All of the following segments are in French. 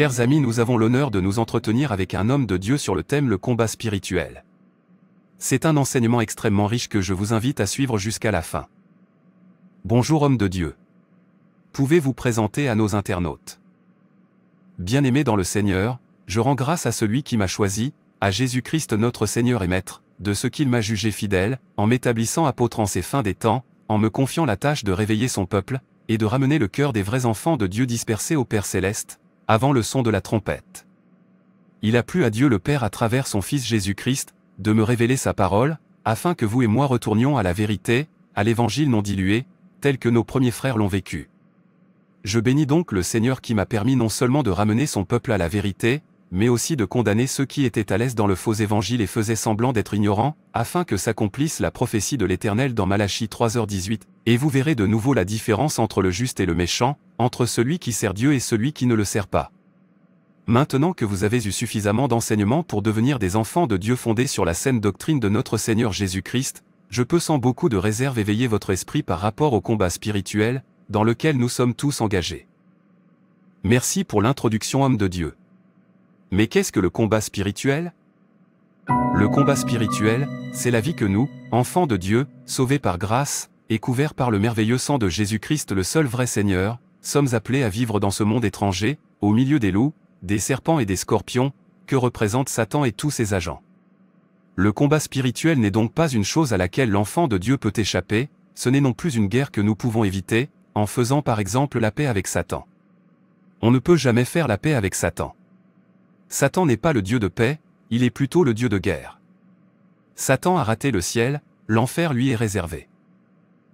Chers amis, nous avons l'honneur de nous entretenir avec un homme de Dieu sur le thème le combat spirituel. C'est un enseignement extrêmement riche que je vous invite à suivre jusqu'à la fin. Bonjour homme de Dieu. Pouvez-vous présenter à nos internautes bien aimé dans le Seigneur, je rends grâce à celui qui m'a choisi, à Jésus-Christ notre Seigneur et Maître, de ce qu'il m'a jugé fidèle, en m'établissant apôtre en ces fins des temps, en me confiant la tâche de réveiller son peuple, et de ramener le cœur des vrais enfants de Dieu dispersés au Père céleste, avant le son de la trompette. Il a plu à Dieu le Père à travers son Fils Jésus-Christ, de me révéler sa parole, afin que vous et moi retournions à la vérité, à l'évangile non dilué, tel que nos premiers frères l'ont vécu. Je bénis donc le Seigneur qui m'a permis non seulement de ramener son peuple à la vérité, mais aussi de condamner ceux qui étaient à l'aise dans le faux évangile et faisaient semblant d'être ignorants, afin que s'accomplisse la prophétie de l'Éternel dans Malachie 3h18, et vous verrez de nouveau la différence entre le juste et le méchant, entre celui qui sert Dieu et celui qui ne le sert pas. Maintenant que vous avez eu suffisamment d'enseignements pour devenir des enfants de Dieu fondés sur la saine doctrine de notre Seigneur Jésus-Christ, je peux sans beaucoup de réserve éveiller votre esprit par rapport au combat spirituel, dans lequel nous sommes tous engagés. Merci pour l'introduction homme de Dieu. Mais qu'est-ce que le combat spirituel Le combat spirituel, c'est la vie que nous, enfants de Dieu, sauvés par grâce, et couverts par le merveilleux sang de Jésus-Christ le seul vrai Seigneur, sommes appelés à vivre dans ce monde étranger, au milieu des loups, des serpents et des scorpions, que représentent Satan et tous ses agents. Le combat spirituel n'est donc pas une chose à laquelle l'enfant de Dieu peut échapper, ce n'est non plus une guerre que nous pouvons éviter, en faisant par exemple la paix avec Satan. On ne peut jamais faire la paix avec Satan. Satan n'est pas le Dieu de paix, il est plutôt le Dieu de guerre. Satan a raté le ciel, l'enfer lui est réservé.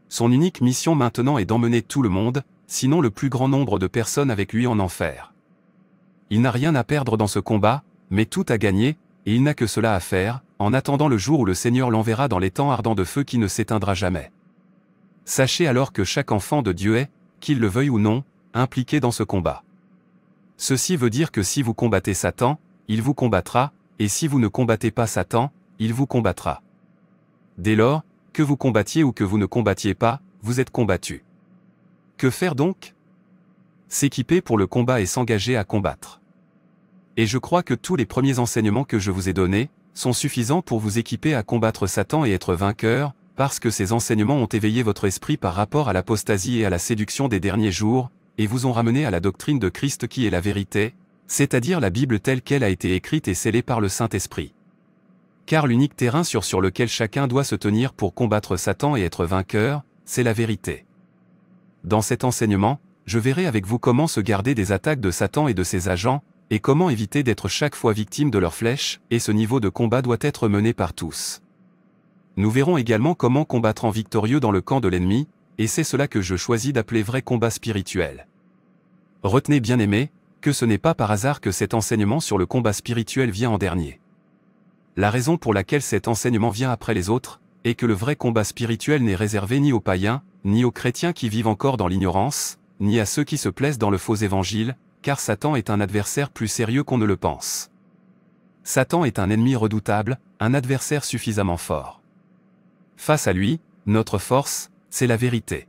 Son unique mission maintenant est d'emmener tout le monde, sinon le plus grand nombre de personnes avec lui en enfer. Il n'a rien à perdre dans ce combat, mais tout à gagner, et il n'a que cela à faire, en attendant le jour où le Seigneur l'enverra dans les temps ardents de feu qui ne s'éteindra jamais. Sachez alors que chaque enfant de Dieu est, qu'il le veuille ou non, impliqué dans ce combat. Ceci veut dire que si vous combattez Satan, il vous combattra, et si vous ne combattez pas Satan, il vous combattra. Dès lors, que vous combattiez ou que vous ne combattiez pas, vous êtes combattu. Que faire donc S'équiper pour le combat et s'engager à combattre. Et je crois que tous les premiers enseignements que je vous ai donnés sont suffisants pour vous équiper à combattre Satan et être vainqueur, parce que ces enseignements ont éveillé votre esprit par rapport à l'apostasie et à la séduction des derniers jours, et vous ont ramené à la doctrine de Christ qui est la vérité, c'est-à-dire la Bible telle qu'elle a été écrite et scellée par le Saint-Esprit. Car l'unique terrain sur, sur lequel chacun doit se tenir pour combattre Satan et être vainqueur, c'est la vérité. Dans cet enseignement, je verrai avec vous comment se garder des attaques de Satan et de ses agents, et comment éviter d'être chaque fois victime de leurs flèches, et ce niveau de combat doit être mené par tous. Nous verrons également comment combattre en victorieux dans le camp de l'ennemi, et c'est cela que je choisis d'appeler vrai combat spirituel. Retenez bien aimé, que ce n'est pas par hasard que cet enseignement sur le combat spirituel vient en dernier. La raison pour laquelle cet enseignement vient après les autres, est que le vrai combat spirituel n'est réservé ni aux païens, ni aux chrétiens qui vivent encore dans l'ignorance, ni à ceux qui se plaisent dans le faux évangile, car Satan est un adversaire plus sérieux qu'on ne le pense. Satan est un ennemi redoutable, un adversaire suffisamment fort. Face à lui, notre force, c'est la vérité.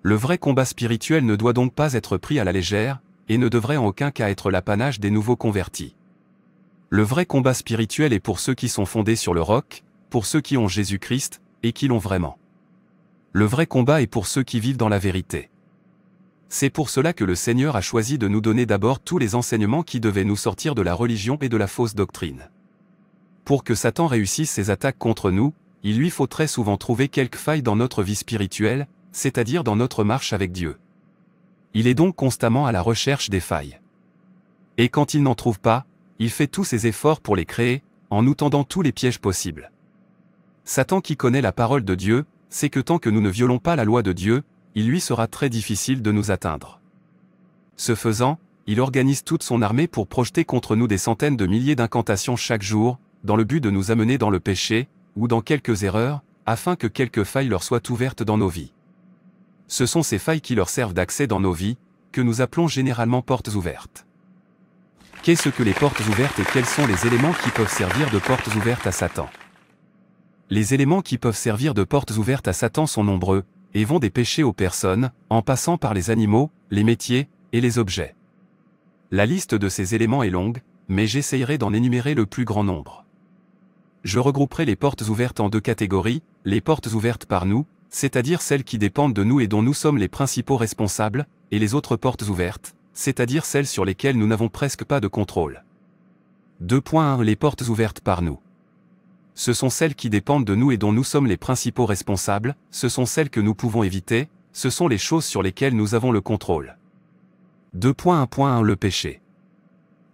Le vrai combat spirituel ne doit donc pas être pris à la légère, et ne devrait en aucun cas être l'apanage des nouveaux convertis. Le vrai combat spirituel est pour ceux qui sont fondés sur le roc, pour ceux qui ont Jésus-Christ, et qui l'ont vraiment. Le vrai combat est pour ceux qui vivent dans la vérité. C'est pour cela que le Seigneur a choisi de nous donner d'abord tous les enseignements qui devaient nous sortir de la religion et de la fausse doctrine. Pour que Satan réussisse ses attaques contre nous, il lui faut très souvent trouver quelques failles dans notre vie spirituelle, c'est-à-dire dans notre marche avec Dieu. Il est donc constamment à la recherche des failles. Et quand il n'en trouve pas, il fait tous ses efforts pour les créer, en nous tendant tous les pièges possibles. Satan qui connaît la parole de Dieu, sait que tant que nous ne violons pas la loi de Dieu, il lui sera très difficile de nous atteindre. Ce faisant, il organise toute son armée pour projeter contre nous des centaines de milliers d'incantations chaque jour, dans le but de nous amener dans le péché, ou dans quelques erreurs, afin que quelques failles leur soient ouvertes dans nos vies. Ce sont ces failles qui leur servent d'accès dans nos vies, que nous appelons généralement portes ouvertes. Qu'est-ce que les portes ouvertes et quels sont les éléments qui peuvent servir de portes ouvertes à Satan Les éléments qui peuvent servir de portes ouvertes à Satan sont nombreux, et vont des péchés aux personnes, en passant par les animaux, les métiers, et les objets. La liste de ces éléments est longue, mais j'essayerai d'en énumérer le plus grand nombre je regrouperai les portes ouvertes en deux catégories, les portes ouvertes par nous, c'est-à-dire celles qui dépendent de nous et dont nous sommes les principaux responsables, et les autres portes ouvertes, c'est-à-dire celles sur lesquelles nous n'avons presque pas de contrôle. 2.1 Les portes ouvertes par nous. Ce sont celles qui dépendent de nous et dont nous sommes les principaux responsables, ce sont celles que nous pouvons éviter, ce sont les choses sur lesquelles nous avons le contrôle. 2.1.1 Le péché.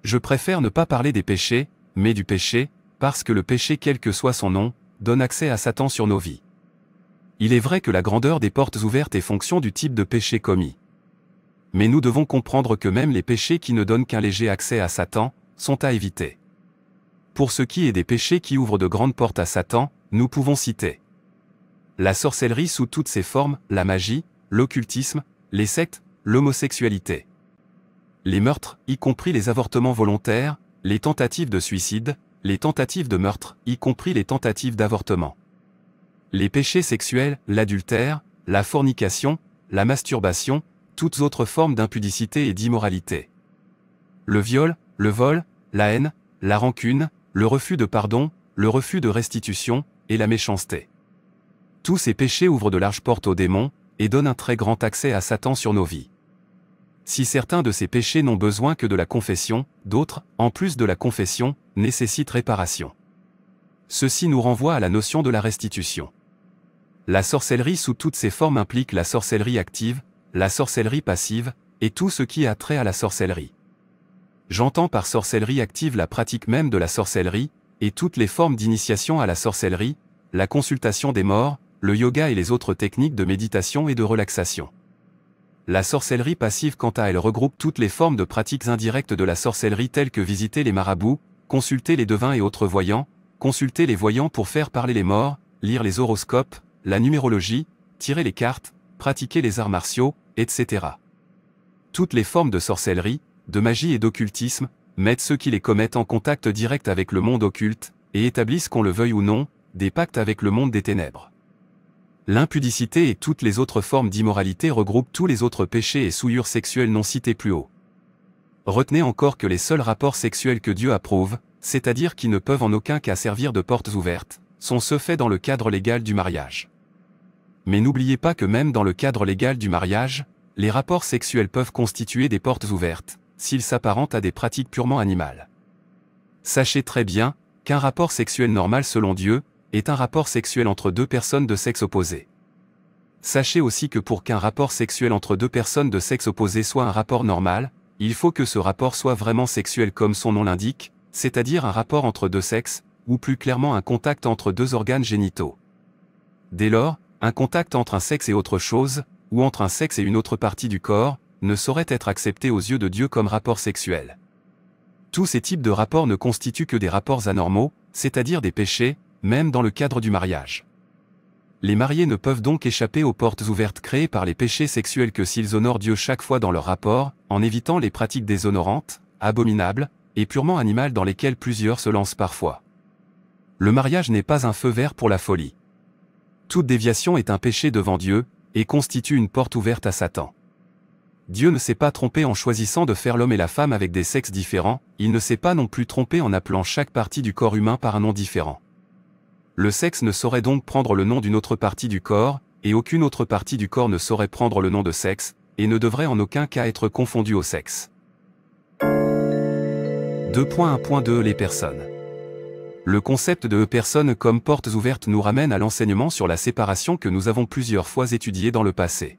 Je préfère ne pas parler des péchés, mais du péché, parce que le péché quel que soit son nom, donne accès à Satan sur nos vies. Il est vrai que la grandeur des portes ouvertes est fonction du type de péché commis. Mais nous devons comprendre que même les péchés qui ne donnent qu'un léger accès à Satan, sont à éviter. Pour ce qui est des péchés qui ouvrent de grandes portes à Satan, nous pouvons citer la sorcellerie sous toutes ses formes, la magie, l'occultisme, les sectes, l'homosexualité. Les meurtres, y compris les avortements volontaires, les tentatives de suicide, les tentatives de meurtre, y compris les tentatives d'avortement. Les péchés sexuels, l'adultère, la fornication, la masturbation, toutes autres formes d'impudicité et d'immoralité. Le viol, le vol, la haine, la rancune, le refus de pardon, le refus de restitution, et la méchanceté. Tous ces péchés ouvrent de larges portes aux démons, et donnent un très grand accès à Satan sur nos vies. Si certains de ces péchés n'ont besoin que de la confession, d'autres, en plus de la confession, nécessitent réparation. Ceci nous renvoie à la notion de la restitution. La sorcellerie sous toutes ses formes implique la sorcellerie active, la sorcellerie passive, et tout ce qui a trait à la sorcellerie. J'entends par sorcellerie active la pratique même de la sorcellerie, et toutes les formes d'initiation à la sorcellerie, la consultation des morts, le yoga et les autres techniques de méditation et de relaxation. La sorcellerie passive quant à elle regroupe toutes les formes de pratiques indirectes de la sorcellerie telles que visiter les marabouts, consulter les devins et autres voyants, consulter les voyants pour faire parler les morts, lire les horoscopes, la numérologie, tirer les cartes, pratiquer les arts martiaux, etc. Toutes les formes de sorcellerie, de magie et d'occultisme, mettent ceux qui les commettent en contact direct avec le monde occulte, et établissent qu'on le veuille ou non, des pactes avec le monde des ténèbres l'impudicité et toutes les autres formes d'immoralité regroupent tous les autres péchés et souillures sexuelles non citées plus haut. Retenez encore que les seuls rapports sexuels que Dieu approuve, c'est-à-dire qui ne peuvent en aucun cas servir de portes ouvertes, sont ceux faits dans le cadre légal du mariage. Mais n'oubliez pas que même dans le cadre légal du mariage, les rapports sexuels peuvent constituer des portes ouvertes, s'ils s'apparentent à des pratiques purement animales. Sachez très bien qu'un rapport sexuel normal selon Dieu, est un rapport sexuel entre deux personnes de sexe opposé. Sachez aussi que pour qu'un rapport sexuel entre deux personnes de sexe opposé soit un rapport normal, il faut que ce rapport soit vraiment sexuel comme son nom l'indique, c'est-à-dire un rapport entre deux sexes, ou plus clairement un contact entre deux organes génitaux. Dès lors, un contact entre un sexe et autre chose, ou entre un sexe et une autre partie du corps, ne saurait être accepté aux yeux de Dieu comme rapport sexuel. Tous ces types de rapports ne constituent que des rapports anormaux, c'est-à-dire des péchés, même dans le cadre du mariage. Les mariés ne peuvent donc échapper aux portes ouvertes créées par les péchés sexuels que s'ils honorent Dieu chaque fois dans leur rapport, en évitant les pratiques déshonorantes, abominables, et purement animales dans lesquelles plusieurs se lancent parfois. Le mariage n'est pas un feu vert pour la folie. Toute déviation est un péché devant Dieu, et constitue une porte ouverte à Satan. Dieu ne s'est pas trompé en choisissant de faire l'homme et la femme avec des sexes différents, il ne s'est pas non plus trompé en appelant chaque partie du corps humain par un nom différent. Le sexe ne saurait donc prendre le nom d'une autre partie du corps, et aucune autre partie du corps ne saurait prendre le nom de sexe, et ne devrait en aucun cas être confondu au sexe. 2.1.2 Les personnes. Le concept de personnes comme portes ouvertes nous ramène à l'enseignement sur la séparation que nous avons plusieurs fois étudié dans le passé.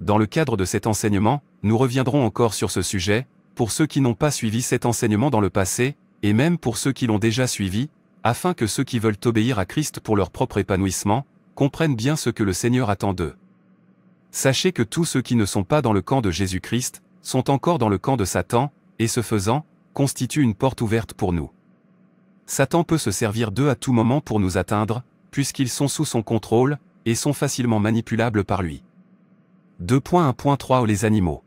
Dans le cadre de cet enseignement, nous reviendrons encore sur ce sujet, pour ceux qui n'ont pas suivi cet enseignement dans le passé, et même pour ceux qui l'ont déjà suivi, afin que ceux qui veulent obéir à Christ pour leur propre épanouissement, comprennent bien ce que le Seigneur attend d'eux. Sachez que tous ceux qui ne sont pas dans le camp de Jésus-Christ, sont encore dans le camp de Satan, et ce faisant, constituent une porte ouverte pour nous. Satan peut se servir d'eux à tout moment pour nous atteindre, puisqu'ils sont sous son contrôle, et sont facilement manipulables par lui. 2.1.3 Les animaux.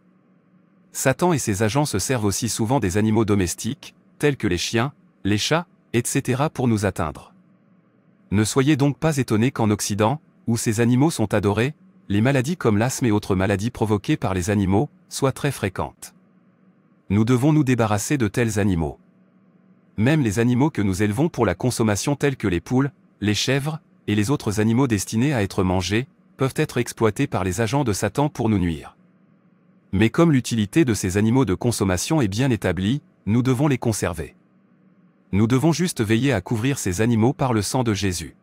Satan et ses agents se servent aussi souvent des animaux domestiques, tels que les chiens, les chats, etc. pour nous atteindre. Ne soyez donc pas étonnés qu'en Occident, où ces animaux sont adorés, les maladies comme l'asthme et autres maladies provoquées par les animaux soient très fréquentes. Nous devons nous débarrasser de tels animaux. Même les animaux que nous élevons pour la consommation tels que les poules, les chèvres, et les autres animaux destinés à être mangés, peuvent être exploités par les agents de Satan pour nous nuire. Mais comme l'utilité de ces animaux de consommation est bien établie, nous devons les conserver. Nous devons juste veiller à couvrir ces animaux par le sang de Jésus.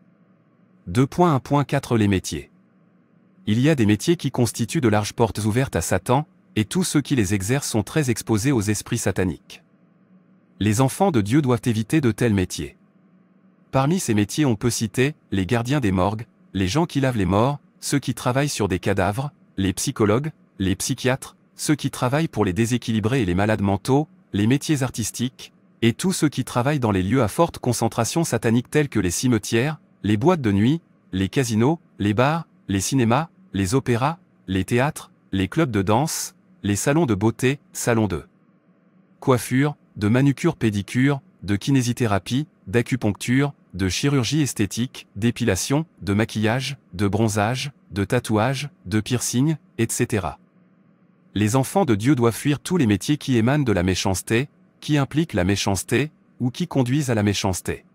2.1.4 Les métiers. Il y a des métiers qui constituent de larges portes ouvertes à Satan, et tous ceux qui les exercent sont très exposés aux esprits sataniques. Les enfants de Dieu doivent éviter de tels métiers. Parmi ces métiers on peut citer les gardiens des morgues, les gens qui lavent les morts, ceux qui travaillent sur des cadavres, les psychologues, les psychiatres, ceux qui travaillent pour les déséquilibrés et les malades mentaux, les métiers artistiques, et tous ceux qui travaillent dans les lieux à forte concentration satanique tels que les cimetières, les boîtes de nuit, les casinos, les bars, les cinémas, les opéras, les théâtres, les clubs de danse, les salons de beauté, salons de coiffure, de manucure-pédicure, de kinésithérapie, d'acupuncture, de chirurgie esthétique, d'épilation, de maquillage, de bronzage, de tatouage, de piercing, etc. Les enfants de Dieu doivent fuir tous les métiers qui émanent de la méchanceté, qui impliquent la méchanceté, ou qui conduisent à la méchanceté.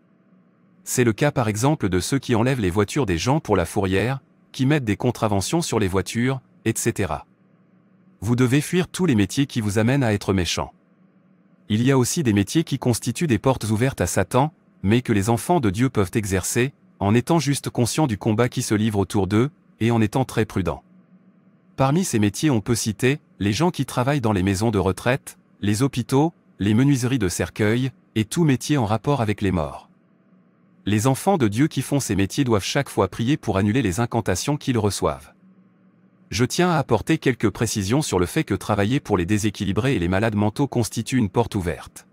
C'est le cas par exemple de ceux qui enlèvent les voitures des gens pour la fourrière, qui mettent des contraventions sur les voitures, etc. Vous devez fuir tous les métiers qui vous amènent à être méchant. Il y a aussi des métiers qui constituent des portes ouvertes à Satan, mais que les enfants de Dieu peuvent exercer, en étant juste conscients du combat qui se livre autour d'eux, et en étant très prudents. Parmi ces métiers on peut citer, les gens qui travaillent dans les maisons de retraite, les hôpitaux, les menuiseries de cercueils, et tout métier en rapport avec les morts. Les enfants de Dieu qui font ces métiers doivent chaque fois prier pour annuler les incantations qu'ils reçoivent. Je tiens à apporter quelques précisions sur le fait que travailler pour les déséquilibrés et les malades mentaux constitue une porte ouverte.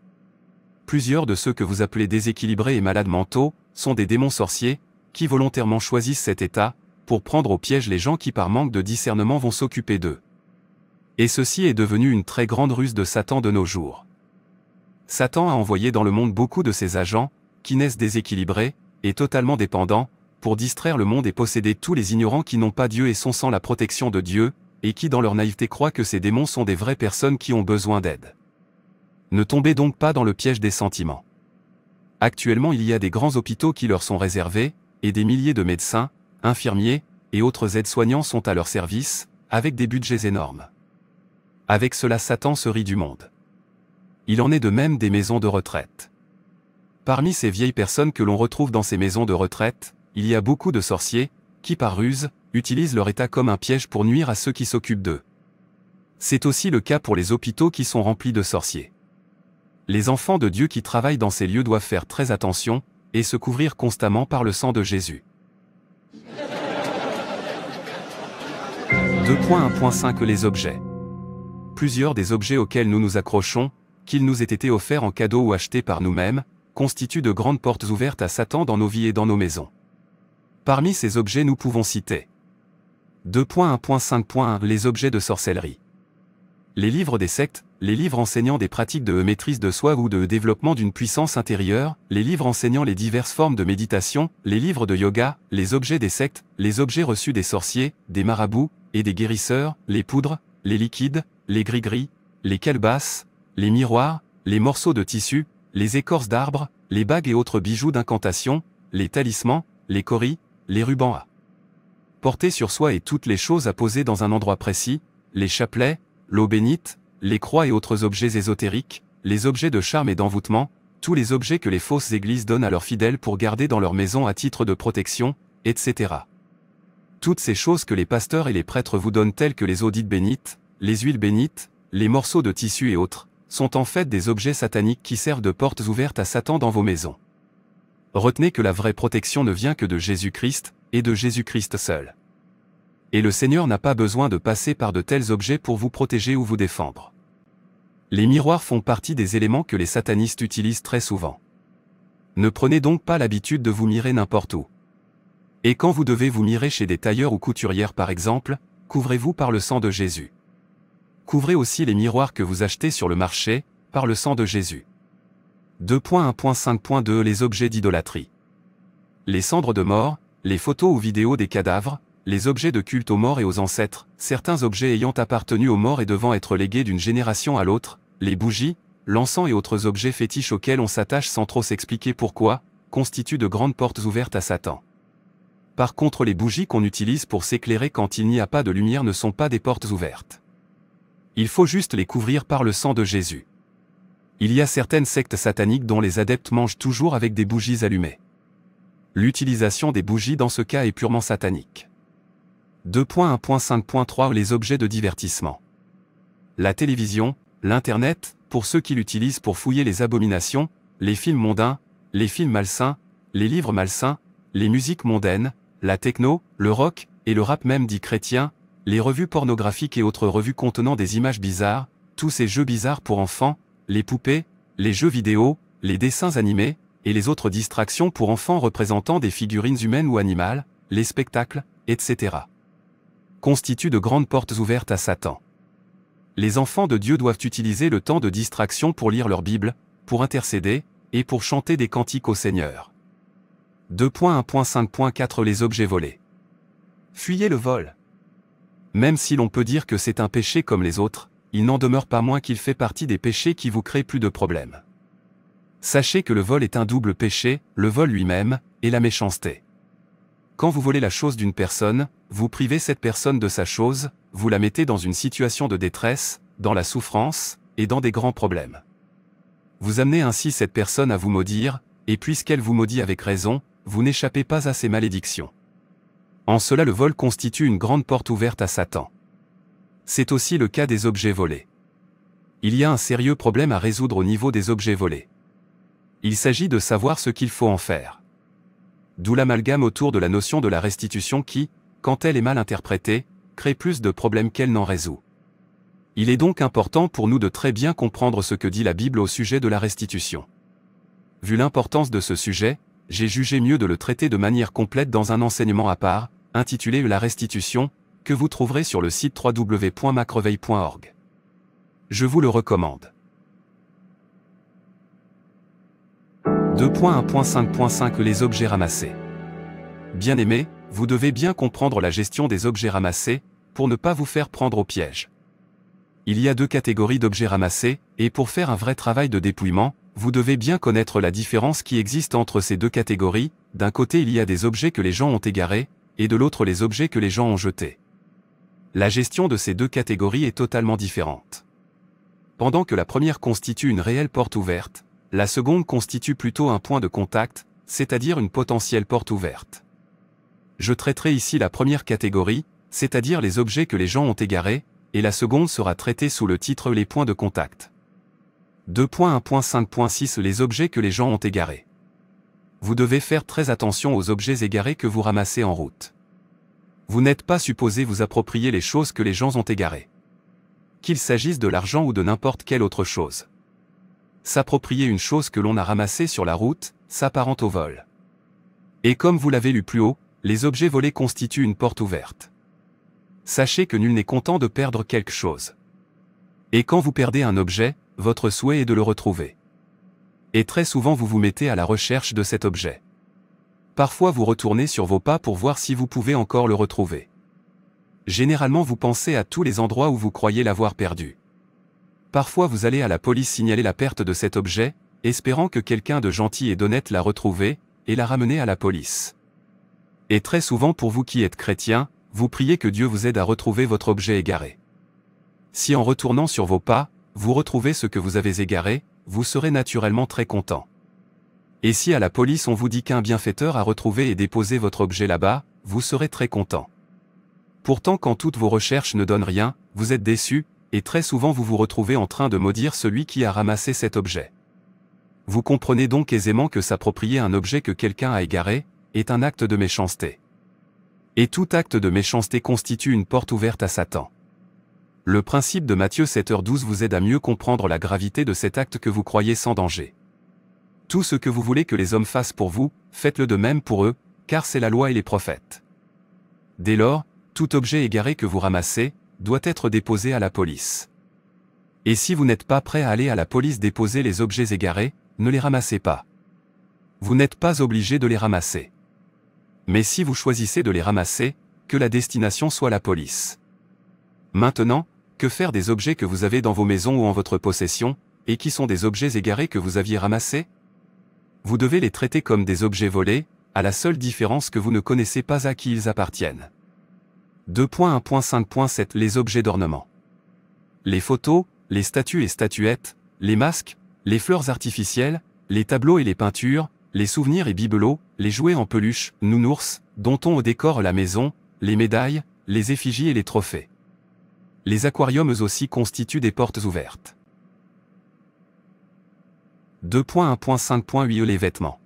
Plusieurs de ceux que vous appelez déséquilibrés et malades mentaux sont des démons sorciers, qui volontairement choisissent cet état, pour prendre au piège les gens qui par manque de discernement vont s'occuper d'eux. Et ceci est devenu une très grande ruse de Satan de nos jours. Satan a envoyé dans le monde beaucoup de ses agents, qui naissent déséquilibrés, et totalement dépendants, pour distraire le monde et posséder tous les ignorants qui n'ont pas Dieu et sont sans la protection de Dieu, et qui dans leur naïveté croient que ces démons sont des vraies personnes qui ont besoin d'aide. Ne tombez donc pas dans le piège des sentiments. Actuellement il y a des grands hôpitaux qui leur sont réservés, et des milliers de médecins, infirmiers, et autres aides-soignants sont à leur service, avec des budgets énormes. Avec cela Satan se rit du monde. Il en est de même des maisons de retraite. Parmi ces vieilles personnes que l'on retrouve dans ces maisons de retraite, il y a beaucoup de sorciers, qui par ruse, utilisent leur état comme un piège pour nuire à ceux qui s'occupent d'eux. C'est aussi le cas pour les hôpitaux qui sont remplis de sorciers. Les enfants de Dieu qui travaillent dans ces lieux doivent faire très attention, et se couvrir constamment par le sang de Jésus. 2.1.5 Les objets. Plusieurs des objets auxquels nous nous accrochons, qu'il nous ait été offert en cadeau ou acheté par nous-mêmes, constituent de grandes portes ouvertes à Satan dans nos vies et dans nos maisons. Parmi ces objets nous pouvons citer 2.1.5.1 Les objets de sorcellerie. Les livres des sectes, les livres enseignant des pratiques de maîtrise de soi ou de développement d'une puissance intérieure, les livres enseignant les diverses formes de méditation, les livres de yoga, les objets des sectes, les objets reçus des sorciers, des marabouts, et des guérisseurs, les poudres, les liquides, les gris-gris, les calebasses, les miroirs, les morceaux de tissu, les écorces d'arbres, les bagues et autres bijoux d'incantation, les talismans, les coris, les rubans à porter sur soi et toutes les choses à poser dans un endroit précis, les chapelets, l'eau bénite, les croix et autres objets ésotériques, les objets de charme et d'envoûtement, tous les objets que les fausses églises donnent à leurs fidèles pour garder dans leur maison à titre de protection, etc. Toutes ces choses que les pasteurs et les prêtres vous donnent telles que les audites bénites, les huiles bénites, les morceaux de tissu et autres, sont en fait des objets sataniques qui servent de portes ouvertes à Satan dans vos maisons. Retenez que la vraie protection ne vient que de Jésus-Christ, et de Jésus-Christ seul. Et le Seigneur n'a pas besoin de passer par de tels objets pour vous protéger ou vous défendre. Les miroirs font partie des éléments que les satanistes utilisent très souvent. Ne prenez donc pas l'habitude de vous mirer n'importe où. Et quand vous devez vous mirer chez des tailleurs ou couturières par exemple, couvrez-vous par le sang de Jésus couvrez aussi les miroirs que vous achetez sur le marché, par le sang de Jésus. 2.1.5.2 Les objets d'idolâtrie. Les cendres de mort, les photos ou vidéos des cadavres, les objets de culte aux morts et aux ancêtres, certains objets ayant appartenu aux morts et devant être légués d'une génération à l'autre, les bougies, l'encens et autres objets fétiches auxquels on s'attache sans trop s'expliquer pourquoi, constituent de grandes portes ouvertes à Satan. Par contre les bougies qu'on utilise pour s'éclairer quand il n'y a pas de lumière ne sont pas des portes ouvertes. Il faut juste les couvrir par le sang de Jésus. Il y a certaines sectes sataniques dont les adeptes mangent toujours avec des bougies allumées. L'utilisation des bougies dans ce cas est purement satanique. 2.1.5.3 Les objets de divertissement. La télévision, l'Internet, pour ceux qui l'utilisent pour fouiller les abominations, les films mondains, les films malsains, les livres malsains, les musiques mondaines, la techno, le rock, et le rap même dit chrétien, les revues pornographiques et autres revues contenant des images bizarres, tous ces jeux bizarres pour enfants, les poupées, les jeux vidéo, les dessins animés, et les autres distractions pour enfants représentant des figurines humaines ou animales, les spectacles, etc. constituent de grandes portes ouvertes à Satan. Les enfants de Dieu doivent utiliser le temps de distraction pour lire leur Bible, pour intercéder, et pour chanter des cantiques au Seigneur. 2.1.5.4 Les objets volés. Fuyez le vol. Même si l'on peut dire que c'est un péché comme les autres, il n'en demeure pas moins qu'il fait partie des péchés qui vous créent plus de problèmes. Sachez que le vol est un double péché, le vol lui-même, et la méchanceté. Quand vous volez la chose d'une personne, vous privez cette personne de sa chose, vous la mettez dans une situation de détresse, dans la souffrance, et dans des grands problèmes. Vous amenez ainsi cette personne à vous maudire, et puisqu'elle vous maudit avec raison, vous n'échappez pas à ses malédictions. En cela le vol constitue une grande porte ouverte à Satan. C'est aussi le cas des objets volés. Il y a un sérieux problème à résoudre au niveau des objets volés. Il s'agit de savoir ce qu'il faut en faire. D'où l'amalgame autour de la notion de la restitution qui, quand elle est mal interprétée, crée plus de problèmes qu'elle n'en résout. Il est donc important pour nous de très bien comprendre ce que dit la Bible au sujet de la restitution. Vu l'importance de ce sujet, j'ai jugé mieux de le traiter de manière complète dans un enseignement à part, intitulé La restitution, que vous trouverez sur le site www.macreveil.org. Je vous le recommande. 2.1.5.5 Les objets ramassés. Bien aimé, vous devez bien comprendre la gestion des objets ramassés, pour ne pas vous faire prendre au piège. Il y a deux catégories d'objets ramassés, et pour faire un vrai travail de dépouillement, vous devez bien connaître la différence qui existe entre ces deux catégories, d'un côté il y a des objets que les gens ont égarés, et de l'autre les objets que les gens ont jetés. La gestion de ces deux catégories est totalement différente. Pendant que la première constitue une réelle porte ouverte, la seconde constitue plutôt un point de contact, c'est-à-dire une potentielle porte ouverte. Je traiterai ici la première catégorie, c'est-à-dire les objets que les gens ont égarés, et la seconde sera traitée sous le titre Les points de contact. 2.1.5.6 Les objets que les gens ont égarés vous devez faire très attention aux objets égarés que vous ramassez en route. Vous n'êtes pas supposé vous approprier les choses que les gens ont égarées. Qu'il s'agisse de l'argent ou de n'importe quelle autre chose. S'approprier une chose que l'on a ramassée sur la route s'apparente au vol. Et comme vous l'avez lu plus haut, les objets volés constituent une porte ouverte. Sachez que nul n'est content de perdre quelque chose. Et quand vous perdez un objet, votre souhait est de le retrouver. Et très souvent vous vous mettez à la recherche de cet objet. Parfois vous retournez sur vos pas pour voir si vous pouvez encore le retrouver. Généralement vous pensez à tous les endroits où vous croyez l'avoir perdu. Parfois vous allez à la police signaler la perte de cet objet, espérant que quelqu'un de gentil et d'honnête la retrouvé, et la ramener à la police. Et très souvent pour vous qui êtes chrétien, vous priez que Dieu vous aide à retrouver votre objet égaré. Si en retournant sur vos pas, vous retrouvez ce que vous avez égaré, vous serez naturellement très content. Et si à la police on vous dit qu'un bienfaiteur a retrouvé et déposé votre objet là-bas, vous serez très content. Pourtant quand toutes vos recherches ne donnent rien, vous êtes déçu, et très souvent vous vous retrouvez en train de maudire celui qui a ramassé cet objet. Vous comprenez donc aisément que s'approprier un objet que quelqu'un a égaré, est un acte de méchanceté. Et tout acte de méchanceté constitue une porte ouverte à Satan. Le principe de Matthieu 7h12 vous aide à mieux comprendre la gravité de cet acte que vous croyez sans danger. Tout ce que vous voulez que les hommes fassent pour vous, faites-le de même pour eux, car c'est la loi et les prophètes. Dès lors, tout objet égaré que vous ramassez, doit être déposé à la police. Et si vous n'êtes pas prêt à aller à la police déposer les objets égarés, ne les ramassez pas. Vous n'êtes pas obligé de les ramasser. Mais si vous choisissez de les ramasser, que la destination soit la police. Maintenant, que faire des objets que vous avez dans vos maisons ou en votre possession, et qui sont des objets égarés que vous aviez ramassés Vous devez les traiter comme des objets volés, à la seule différence que vous ne connaissez pas à qui ils appartiennent. 2.1.5.7 Les objets d'ornement. Les photos, les statues et statuettes, les masques, les fleurs artificielles, les tableaux et les peintures, les souvenirs et bibelots, les jouets en peluche, nounours, dont on décor la maison, les médailles, les effigies et les trophées les aquariums aussi constituent des portes ouvertes. 2.1.5.8 e, Les vêtements.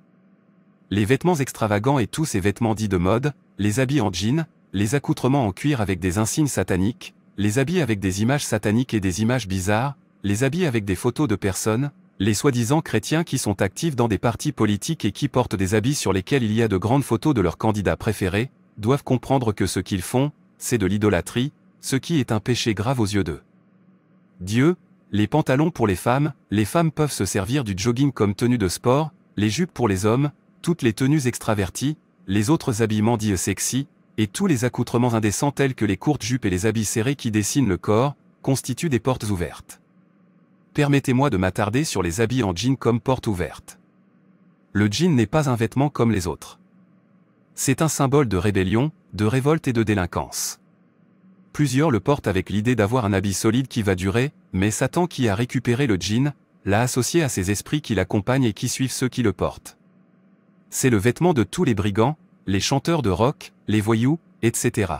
Les vêtements extravagants et tous ces vêtements dits de mode, les habits en jean, les accoutrements en cuir avec des insignes sataniques, les habits avec des images sataniques et des images bizarres, les habits avec des photos de personnes, les soi-disant chrétiens qui sont actifs dans des partis politiques et qui portent des habits sur lesquels il y a de grandes photos de leurs candidats préférés, doivent comprendre que ce qu'ils font, c'est de l'idolâtrie, ce qui est un péché grave aux yeux d'eux. Dieu, les pantalons pour les femmes, les femmes peuvent se servir du jogging comme tenue de sport, les jupes pour les hommes, toutes les tenues extraverties, les autres habillements dits sexy, et tous les accoutrements indécents tels que les courtes jupes et les habits serrés qui dessinent le corps, constituent des portes ouvertes. Permettez-moi de m'attarder sur les habits en jean comme porte ouverte. Le jean n'est pas un vêtement comme les autres. C'est un symbole de rébellion, de révolte et de délinquance. Plusieurs le portent avec l'idée d'avoir un habit solide qui va durer, mais Satan qui a récupéré le jean, l'a associé à ses esprits qui l'accompagnent et qui suivent ceux qui le portent. C'est le vêtement de tous les brigands, les chanteurs de rock, les voyous, etc.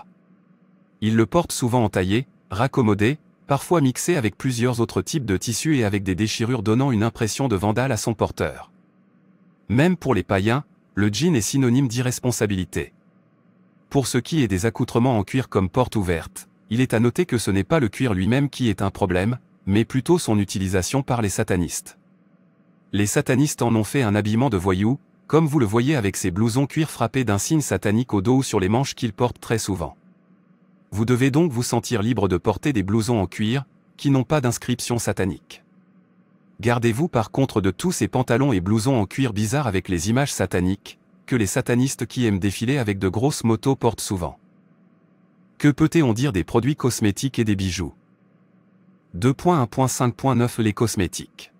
Il le porte souvent entaillé, raccommodé, parfois mixé avec plusieurs autres types de tissus et avec des déchirures donnant une impression de vandale à son porteur. Même pour les païens, le jean est synonyme d'irresponsabilité pour ce qui est des accoutrements en cuir comme porte ouverte. Il est à noter que ce n'est pas le cuir lui-même qui est un problème, mais plutôt son utilisation par les satanistes. Les satanistes en ont fait un habillement de voyous, comme vous le voyez avec ces blousons cuir frappés d'un signe satanique au dos ou sur les manches qu'ils portent très souvent. Vous devez donc vous sentir libre de porter des blousons en cuir, qui n'ont pas d'inscription satanique. Gardez-vous par contre de tous ces pantalons et blousons en cuir bizarres avec les images sataniques, que les satanistes qui aiment défiler avec de grosses motos portent souvent. Que peut-on dire des produits cosmétiques et des bijoux 2.1.5.9 Les cosmétiques.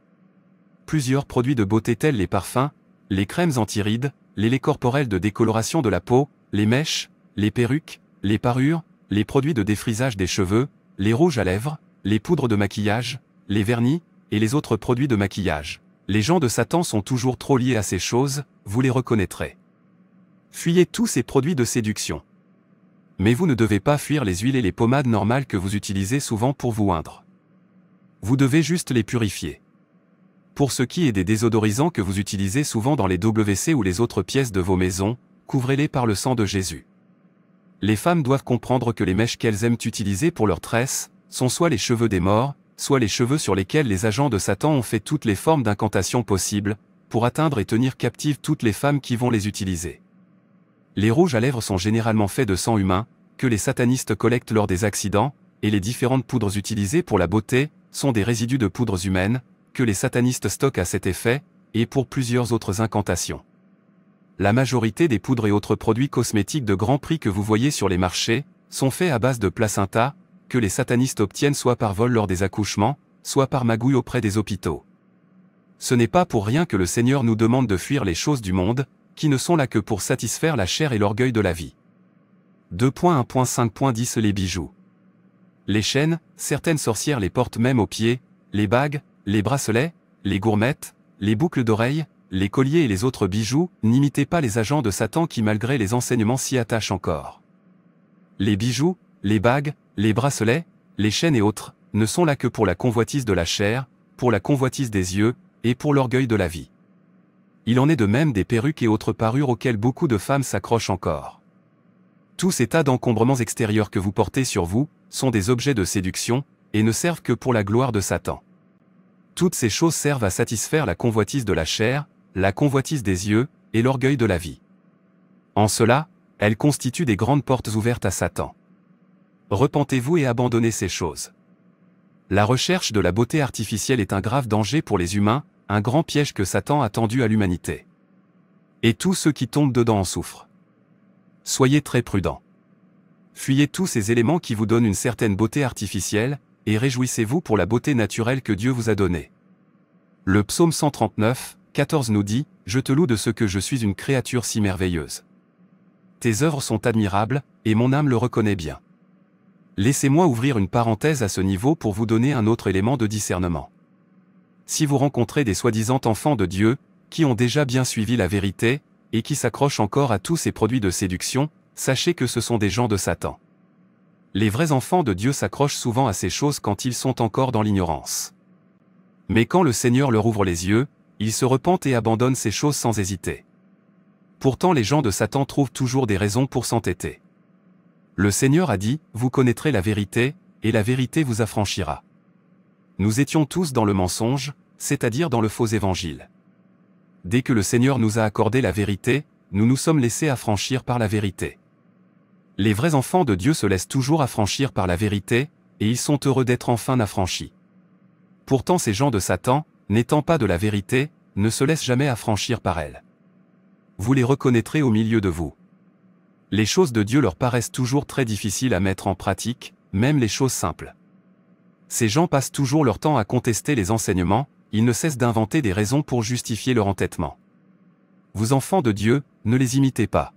Plusieurs produits de beauté tels les parfums, les crèmes anti-rides, les laits corporels de décoloration de la peau, les mèches, les perruques, les parures, les produits de défrisage des cheveux, les rouges à lèvres, les poudres de maquillage, les vernis, et les autres produits de maquillage. Les gens de Satan sont toujours trop liés à ces choses, vous les reconnaîtrez. Fuyez tous ces produits de séduction. Mais vous ne devez pas fuir les huiles et les pommades normales que vous utilisez souvent pour vous oindre. Vous devez juste les purifier. Pour ce qui est des désodorisants que vous utilisez souvent dans les WC ou les autres pièces de vos maisons, couvrez-les par le sang de Jésus. Les femmes doivent comprendre que les mèches qu'elles aiment utiliser pour leurs tresses sont soit les cheveux des morts, soit les cheveux sur lesquels les agents de Satan ont fait toutes les formes d'incantations possibles, pour atteindre et tenir captives toutes les femmes qui vont les utiliser. Les rouges à lèvres sont généralement faits de sang humain, que les satanistes collectent lors des accidents, et les différentes poudres utilisées pour la beauté sont des résidus de poudres humaines, que les satanistes stockent à cet effet, et pour plusieurs autres incantations. La majorité des poudres et autres produits cosmétiques de grand prix que vous voyez sur les marchés sont faits à base de placenta, que les satanistes obtiennent soit par vol lors des accouchements, soit par magouille auprès des hôpitaux. Ce n'est pas pour rien que le Seigneur nous demande de fuir les choses du monde, qui ne sont là que pour satisfaire la chair et l'orgueil de la vie. 2.1.5.10 Les bijoux. Les chaînes, certaines sorcières les portent même aux pieds, les bagues, les bracelets, les gourmettes, les boucles d'oreilles, les colliers et les autres bijoux, n'imitez pas les agents de Satan qui malgré les enseignements s'y attachent encore. Les bijoux, les bagues, les bracelets, les chaînes et autres, ne sont là que pour la convoitise de la chair, pour la convoitise des yeux, et pour l'orgueil de la vie il en est de même des perruques et autres parures auxquelles beaucoup de femmes s'accrochent encore. Tous ces tas d'encombrements extérieurs que vous portez sur vous, sont des objets de séduction, et ne servent que pour la gloire de Satan. Toutes ces choses servent à satisfaire la convoitise de la chair, la convoitise des yeux, et l'orgueil de la vie. En cela, elles constituent des grandes portes ouvertes à Satan. Repentez-vous et abandonnez ces choses. La recherche de la beauté artificielle est un grave danger pour les humains, un grand piège que Satan a tendu à l'humanité. Et tous ceux qui tombent dedans en souffrent. Soyez très prudents. Fuyez tous ces éléments qui vous donnent une certaine beauté artificielle, et réjouissez-vous pour la beauté naturelle que Dieu vous a donnée. Le psaume 139, 14 nous dit, Je te loue de ce que je suis une créature si merveilleuse. Tes œuvres sont admirables, et mon âme le reconnaît bien. Laissez-moi ouvrir une parenthèse à ce niveau pour vous donner un autre élément de discernement si vous rencontrez des soi-disant enfants de Dieu, qui ont déjà bien suivi la vérité, et qui s'accrochent encore à tous ces produits de séduction, sachez que ce sont des gens de Satan. Les vrais enfants de Dieu s'accrochent souvent à ces choses quand ils sont encore dans l'ignorance. Mais quand le Seigneur leur ouvre les yeux, ils se repentent et abandonnent ces choses sans hésiter. Pourtant les gens de Satan trouvent toujours des raisons pour s'entêter. Le Seigneur a dit, Vous connaîtrez la vérité, et la vérité vous affranchira. Nous étions tous dans le mensonge, c'est-à-dire dans le faux évangile. Dès que le Seigneur nous a accordé la vérité, nous nous sommes laissés affranchir par la vérité. Les vrais enfants de Dieu se laissent toujours affranchir par la vérité, et ils sont heureux d'être enfin affranchis. Pourtant ces gens de Satan, n'étant pas de la vérité, ne se laissent jamais affranchir par elle. Vous les reconnaîtrez au milieu de vous. Les choses de Dieu leur paraissent toujours très difficiles à mettre en pratique, même les choses simples. Ces gens passent toujours leur temps à contester les enseignements, ils ne cessent d'inventer des raisons pour justifier leur entêtement. Vous enfants de Dieu, ne les imitez pas.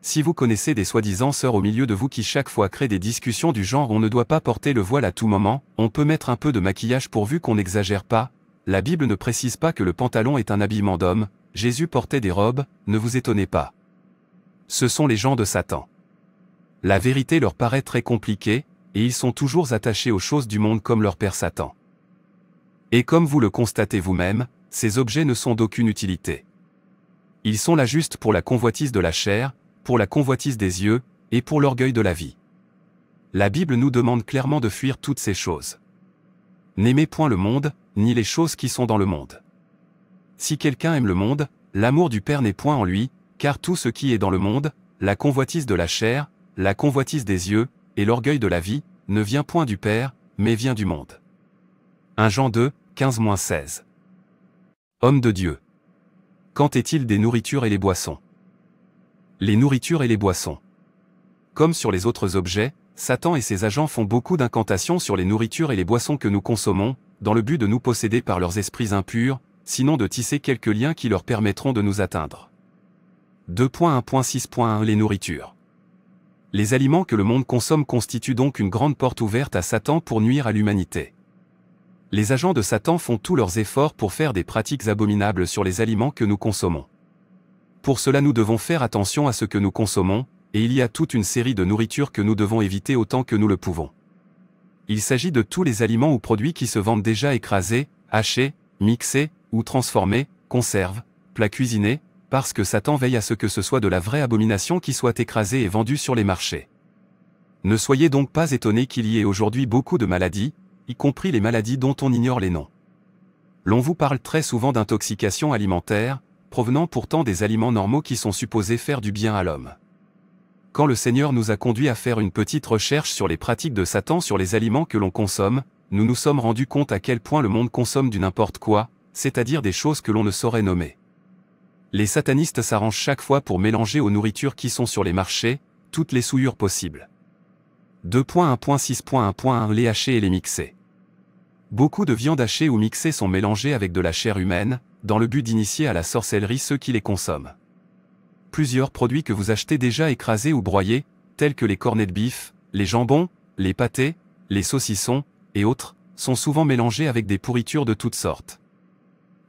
Si vous connaissez des soi-disant sœurs au milieu de vous qui chaque fois créent des discussions du genre on ne doit pas porter le voile à tout moment, on peut mettre un peu de maquillage pourvu qu'on n'exagère pas, la Bible ne précise pas que le pantalon est un habillement d'homme, Jésus portait des robes, ne vous étonnez pas. Ce sont les gens de Satan. La vérité leur paraît très compliquée, et ils sont toujours attachés aux choses du monde comme leur père Satan. Et comme vous le constatez vous-même, ces objets ne sont d'aucune utilité. Ils sont là juste pour la convoitise de la chair, pour la convoitise des yeux, et pour l'orgueil de la vie. La Bible nous demande clairement de fuir toutes ces choses. N'aimez point le monde, ni les choses qui sont dans le monde. Si quelqu'un aime le monde, l'amour du Père n'est point en lui, car tout ce qui est dans le monde, la convoitise de la chair, la convoitise des yeux, et l'orgueil de la vie, ne vient point du Père, mais vient du monde. 1 Jean 2, 15-16. Homme de Dieu. qu'en est-il des nourritures et les boissons Les nourritures et les boissons. Comme sur les autres objets, Satan et ses agents font beaucoup d'incantations sur les nourritures et les boissons que nous consommons, dans le but de nous posséder par leurs esprits impurs, sinon de tisser quelques liens qui leur permettront de nous atteindre. 2.1.6.1 Les nourritures. Les aliments que le monde consomme constituent donc une grande porte ouverte à Satan pour nuire à l'humanité les agents de Satan font tous leurs efforts pour faire des pratiques abominables sur les aliments que nous consommons. Pour cela nous devons faire attention à ce que nous consommons, et il y a toute une série de nourritures que nous devons éviter autant que nous le pouvons. Il s'agit de tous les aliments ou produits qui se vendent déjà écrasés, hachés, mixés, ou transformés, conserves, plats cuisinés, parce que Satan veille à ce que ce soit de la vraie abomination qui soit écrasée et vendue sur les marchés. Ne soyez donc pas étonnés qu'il y ait aujourd'hui beaucoup de maladies, y compris les maladies dont on ignore les noms. L'on vous parle très souvent d'intoxication alimentaire, provenant pourtant des aliments normaux qui sont supposés faire du bien à l'homme. Quand le Seigneur nous a conduits à faire une petite recherche sur les pratiques de Satan sur les aliments que l'on consomme, nous nous sommes rendus compte à quel point le monde consomme du n'importe quoi, c'est-à-dire des choses que l'on ne saurait nommer. Les satanistes s'arrangent chaque fois pour mélanger aux nourritures qui sont sur les marchés, toutes les souillures possibles. 2.1.6.1.1 Les hachés et les mixés. Beaucoup de viandes hachées ou mixées sont mélangées avec de la chair humaine, dans le but d'initier à la sorcellerie ceux qui les consomment. Plusieurs produits que vous achetez déjà écrasés ou broyés, tels que les cornets de bif, les jambons, les pâtés, les saucissons, et autres, sont souvent mélangés avec des pourritures de toutes sortes.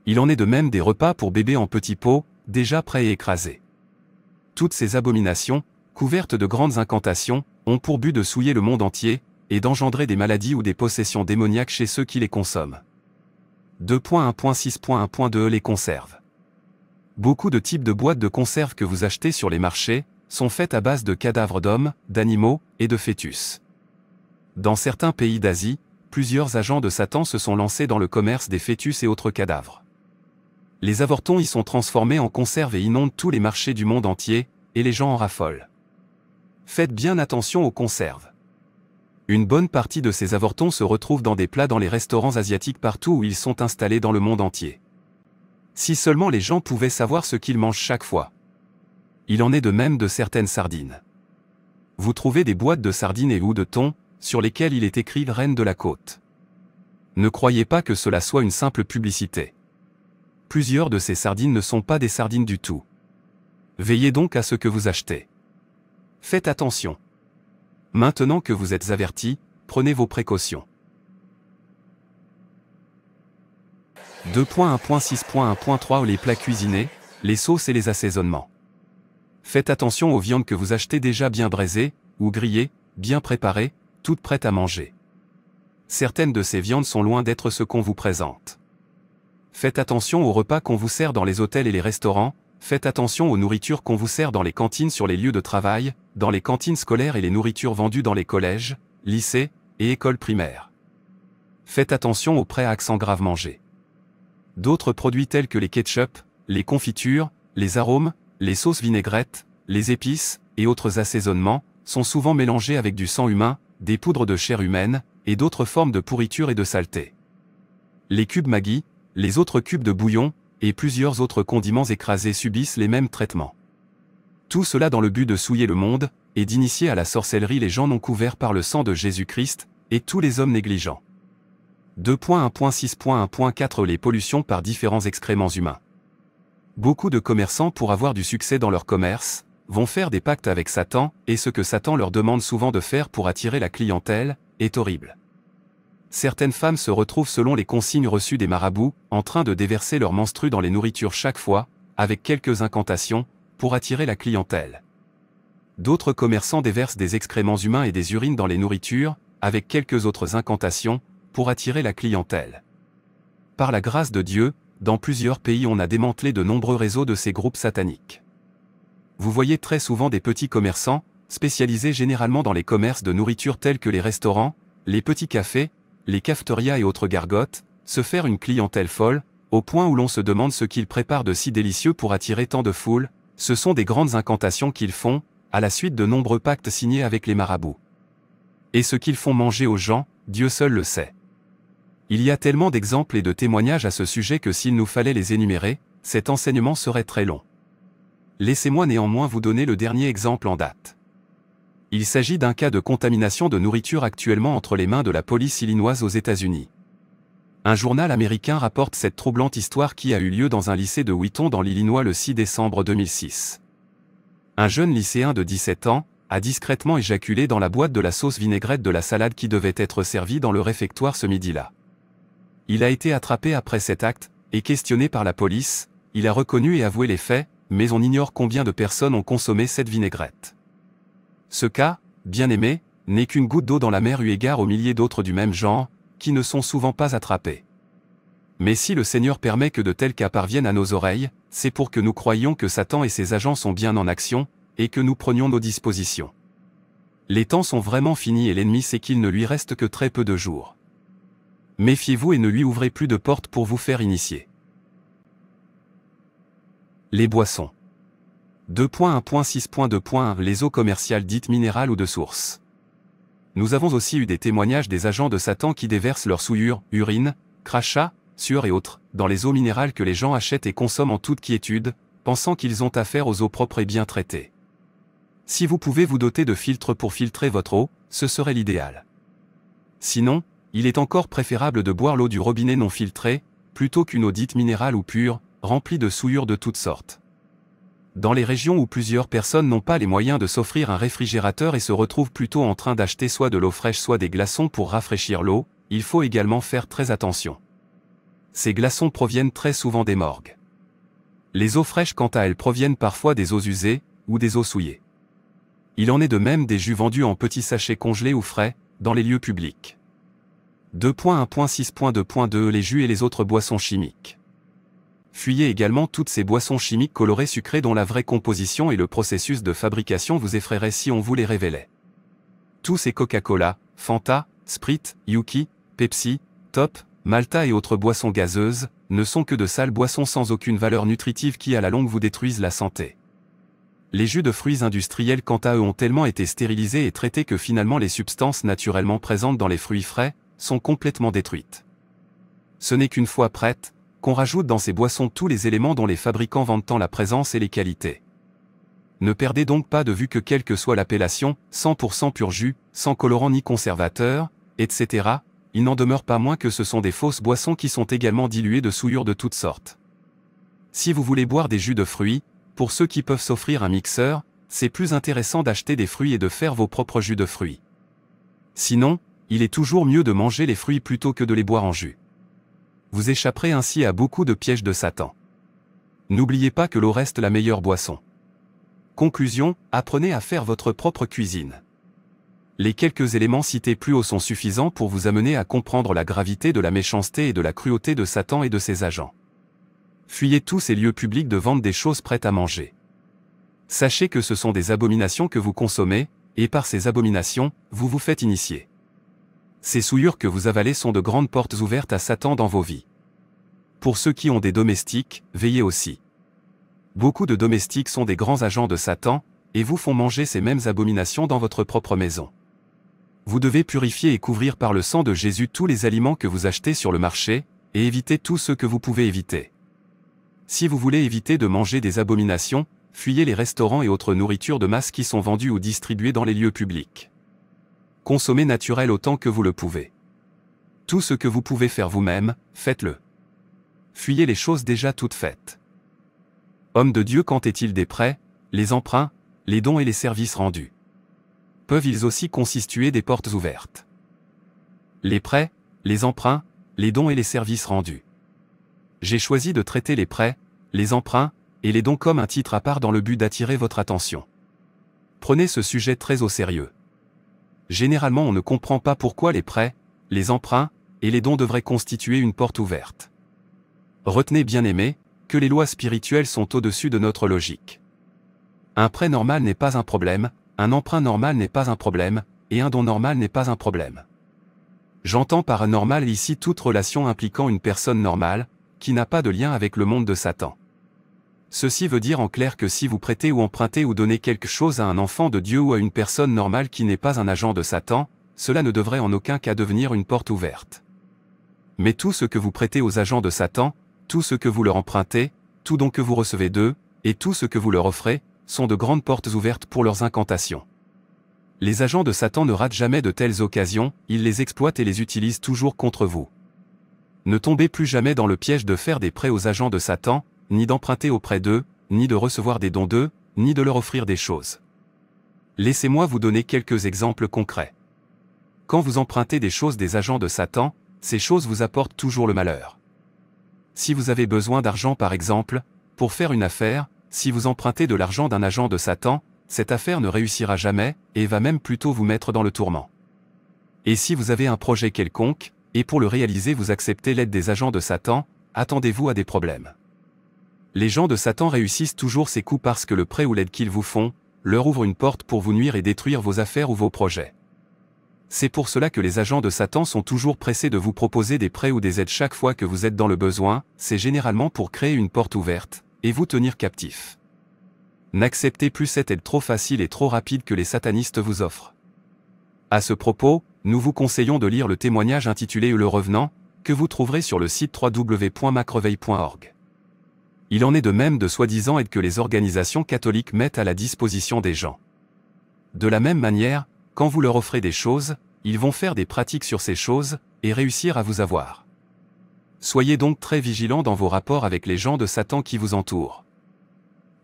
Il en est de même des repas pour bébés en petits pots, déjà prêts et écrasés. Toutes ces abominations, couvertes de grandes incantations, ont pour but de souiller le monde entier, et d'engendrer des maladies ou des possessions démoniaques chez ceux qui les consomment. 2.1.6.1.2 e Les conserves. Beaucoup de types de boîtes de conserve que vous achetez sur les marchés sont faites à base de cadavres d'hommes, d'animaux et de fœtus. Dans certains pays d'Asie, plusieurs agents de Satan se sont lancés dans le commerce des fœtus et autres cadavres. Les avortons y sont transformés en conserve et inondent tous les marchés du monde entier, et les gens en raffolent. Faites bien attention aux conserves. Une bonne partie de ces avortons se retrouvent dans des plats dans les restaurants asiatiques partout où ils sont installés dans le monde entier. Si seulement les gens pouvaient savoir ce qu'ils mangent chaque fois. Il en est de même de certaines sardines. Vous trouvez des boîtes de sardines et ou de thon, sur lesquelles il est écrit Reine de la côte. Ne croyez pas que cela soit une simple publicité. Plusieurs de ces sardines ne sont pas des sardines du tout. Veillez donc à ce que vous achetez. Faites attention. Maintenant que vous êtes avertis, prenez vos précautions. 2.1.6.1.3 Les plats cuisinés, les sauces et les assaisonnements. Faites attention aux viandes que vous achetez déjà bien braisées, ou grillées, bien préparées, toutes prêtes à manger. Certaines de ces viandes sont loin d'être ce qu'on vous présente. Faites attention aux repas qu'on vous sert dans les hôtels et les restaurants, Faites attention aux nourritures qu'on vous sert dans les cantines sur les lieux de travail, dans les cantines scolaires et les nourritures vendues dans les collèges, lycées et écoles primaires. Faites attention aux pré accent grave mangés. D'autres produits tels que les ketchups, les confitures, les arômes, les sauces vinaigrettes, les épices et autres assaisonnements sont souvent mélangés avec du sang humain, des poudres de chair humaine et d'autres formes de pourriture et de saleté. Les cubes Maggi, les autres cubes de bouillon, et plusieurs autres condiments écrasés subissent les mêmes traitements. Tout cela dans le but de souiller le monde, et d'initier à la sorcellerie les gens non couverts par le sang de Jésus-Christ, et tous les hommes négligents. 2.1.6.1.4 Les pollutions par différents excréments humains. Beaucoup de commerçants pour avoir du succès dans leur commerce, vont faire des pactes avec Satan, et ce que Satan leur demande souvent de faire pour attirer la clientèle, est horrible certaines femmes se retrouvent selon les consignes reçues des marabouts, en train de déverser leurs menstrues dans les nourritures chaque fois, avec quelques incantations, pour attirer la clientèle. D'autres commerçants déversent des excréments humains et des urines dans les nourritures, avec quelques autres incantations, pour attirer la clientèle. Par la grâce de Dieu, dans plusieurs pays on a démantelé de nombreux réseaux de ces groupes sataniques. Vous voyez très souvent des petits commerçants, spécialisés généralement dans les commerces de nourriture tels que les restaurants, les petits cafés, les cafeterias et autres gargotes, se faire une clientèle folle, au point où l'on se demande ce qu'ils préparent de si délicieux pour attirer tant de foules, ce sont des grandes incantations qu'ils font, à la suite de nombreux pactes signés avec les marabouts. Et ce qu'ils font manger aux gens, Dieu seul le sait. Il y a tellement d'exemples et de témoignages à ce sujet que s'il nous fallait les énumérer, cet enseignement serait très long. Laissez-moi néanmoins vous donner le dernier exemple en date. Il s'agit d'un cas de contamination de nourriture actuellement entre les mains de la police illinoise aux États-Unis. Un journal américain rapporte cette troublante histoire qui a eu lieu dans un lycée de Wheaton dans l'Illinois le 6 décembre 2006. Un jeune lycéen de 17 ans a discrètement éjaculé dans la boîte de la sauce vinaigrette de la salade qui devait être servie dans le réfectoire ce midi-là. Il a été attrapé après cet acte et questionné par la police, il a reconnu et avoué les faits, mais on ignore combien de personnes ont consommé cette vinaigrette. Ce cas, bien aimé, n'est qu'une goutte d'eau dans la mer eu égard aux milliers d'autres du même genre, qui ne sont souvent pas attrapés. Mais si le Seigneur permet que de tels cas parviennent à nos oreilles, c'est pour que nous croyions que Satan et ses agents sont bien en action, et que nous prenions nos dispositions. Les temps sont vraiment finis et l'ennemi sait qu'il ne lui reste que très peu de jours. Méfiez-vous et ne lui ouvrez plus de portes pour vous faire initier. Les boissons. 2.1.6.2.1 Les eaux commerciales dites minérales ou de source. Nous avons aussi eu des témoignages des agents de Satan qui déversent leurs souillures, urine, crachats, sueur et autres, dans les eaux minérales que les gens achètent et consomment en toute quiétude, pensant qu'ils ont affaire aux eaux propres et bien traitées. Si vous pouvez vous doter de filtres pour filtrer votre eau, ce serait l'idéal. Sinon, il est encore préférable de boire l'eau du robinet non filtrée, plutôt qu'une eau dite minérale ou pure, remplie de souillures de toutes sortes dans les régions où plusieurs personnes n'ont pas les moyens de s'offrir un réfrigérateur et se retrouvent plutôt en train d'acheter soit de l'eau fraîche soit des glaçons pour rafraîchir l'eau, il faut également faire très attention. Ces glaçons proviennent très souvent des morgues. Les eaux fraîches quant à elles proviennent parfois des eaux usées, ou des eaux souillées. Il en est de même des jus vendus en petits sachets congelés ou frais, dans les lieux publics. 2.1.6.2.2 Les jus et les autres boissons chimiques. Fuyez également toutes ces boissons chimiques colorées sucrées dont la vraie composition et le processus de fabrication vous effraieraient si on vous les révélait. Tous ces Coca-Cola, Fanta, Sprite, Yuki, Pepsi, Top, Malta et autres boissons gazeuses, ne sont que de sales boissons sans aucune valeur nutritive qui à la longue vous détruisent la santé. Les jus de fruits industriels quant à eux ont tellement été stérilisés et traités que finalement les substances naturellement présentes dans les fruits frais sont complètement détruites. Ce n'est qu'une fois prêtes, qu'on rajoute dans ces boissons tous les éléments dont les fabricants vendent tant la présence et les qualités. Ne perdez donc pas de vue que quelle que soit l'appellation, 100% pur jus, sans colorant ni conservateur, etc., il n'en demeure pas moins que ce sont des fausses boissons qui sont également diluées de souillures de toutes sortes. Si vous voulez boire des jus de fruits, pour ceux qui peuvent s'offrir un mixeur, c'est plus intéressant d'acheter des fruits et de faire vos propres jus de fruits. Sinon, il est toujours mieux de manger les fruits plutôt que de les boire en jus. Vous échapperez ainsi à beaucoup de pièges de Satan. N'oubliez pas que l'eau reste la meilleure boisson. Conclusion, apprenez à faire votre propre cuisine. Les quelques éléments cités plus haut sont suffisants pour vous amener à comprendre la gravité de la méchanceté et de la cruauté de Satan et de ses agents. Fuyez tous ces lieux publics de vente des choses prêtes à manger. Sachez que ce sont des abominations que vous consommez, et par ces abominations, vous vous faites initier ces souillures que vous avalez sont de grandes portes ouvertes à Satan dans vos vies. Pour ceux qui ont des domestiques, veillez aussi. Beaucoup de domestiques sont des grands agents de Satan, et vous font manger ces mêmes abominations dans votre propre maison. Vous devez purifier et couvrir par le sang de Jésus tous les aliments que vous achetez sur le marché, et éviter tout ce que vous pouvez éviter. Si vous voulez éviter de manger des abominations, fuyez les restaurants et autres nourritures de masse qui sont vendues ou distribuées dans les lieux publics consommez naturel autant que vous le pouvez. Tout ce que vous pouvez faire vous-même, faites-le. Fuyez les choses déjà toutes faites. Homme de Dieu, quand est-il des prêts, les emprunts, les dons et les services rendus Peuvent ils aussi constituer des portes ouvertes Les prêts, les emprunts, les dons et les services rendus. J'ai choisi de traiter les prêts, les emprunts, et les dons comme un titre à part dans le but d'attirer votre attention. Prenez ce sujet très au sérieux généralement on ne comprend pas pourquoi les prêts, les emprunts et les dons devraient constituer une porte ouverte. Retenez bien aimé, que les lois spirituelles sont au-dessus de notre logique. Un prêt normal n'est pas un problème, un emprunt normal n'est pas un problème, et un don normal n'est pas un problème. J'entends par normal ici toute relation impliquant une personne normale, qui n'a pas de lien avec le monde de Satan. Ceci veut dire en clair que si vous prêtez ou empruntez ou donnez quelque chose à un enfant de Dieu ou à une personne normale qui n'est pas un agent de Satan, cela ne devrait en aucun cas devenir une porte ouverte. Mais tout ce que vous prêtez aux agents de Satan, tout ce que vous leur empruntez, tout don que vous recevez d'eux, et tout ce que vous leur offrez, sont de grandes portes ouvertes pour leurs incantations. Les agents de Satan ne ratent jamais de telles occasions, ils les exploitent et les utilisent toujours contre vous. Ne tombez plus jamais dans le piège de faire des prêts aux agents de Satan, ni d'emprunter auprès d'eux, ni de recevoir des dons d'eux, ni de leur offrir des choses. Laissez-moi vous donner quelques exemples concrets. Quand vous empruntez des choses des agents de Satan, ces choses vous apportent toujours le malheur. Si vous avez besoin d'argent par exemple, pour faire une affaire, si vous empruntez de l'argent d'un agent de Satan, cette affaire ne réussira jamais et va même plutôt vous mettre dans le tourment. Et si vous avez un projet quelconque, et pour le réaliser vous acceptez l'aide des agents de Satan, attendez-vous à des problèmes. Les gens de Satan réussissent toujours ces coups parce que le prêt ou l'aide qu'ils vous font, leur ouvre une porte pour vous nuire et détruire vos affaires ou vos projets. C'est pour cela que les agents de Satan sont toujours pressés de vous proposer des prêts ou des aides chaque fois que vous êtes dans le besoin, c'est généralement pour créer une porte ouverte, et vous tenir captif. N'acceptez plus cette aide trop facile et trop rapide que les satanistes vous offrent. À ce propos, nous vous conseillons de lire le témoignage intitulé Le Revenant, que vous trouverez sur le site www.macreveil.org. Il en est de même de soi-disant aide que les organisations catholiques mettent à la disposition des gens. De la même manière, quand vous leur offrez des choses, ils vont faire des pratiques sur ces choses, et réussir à vous avoir. Soyez donc très vigilants dans vos rapports avec les gens de Satan qui vous entourent.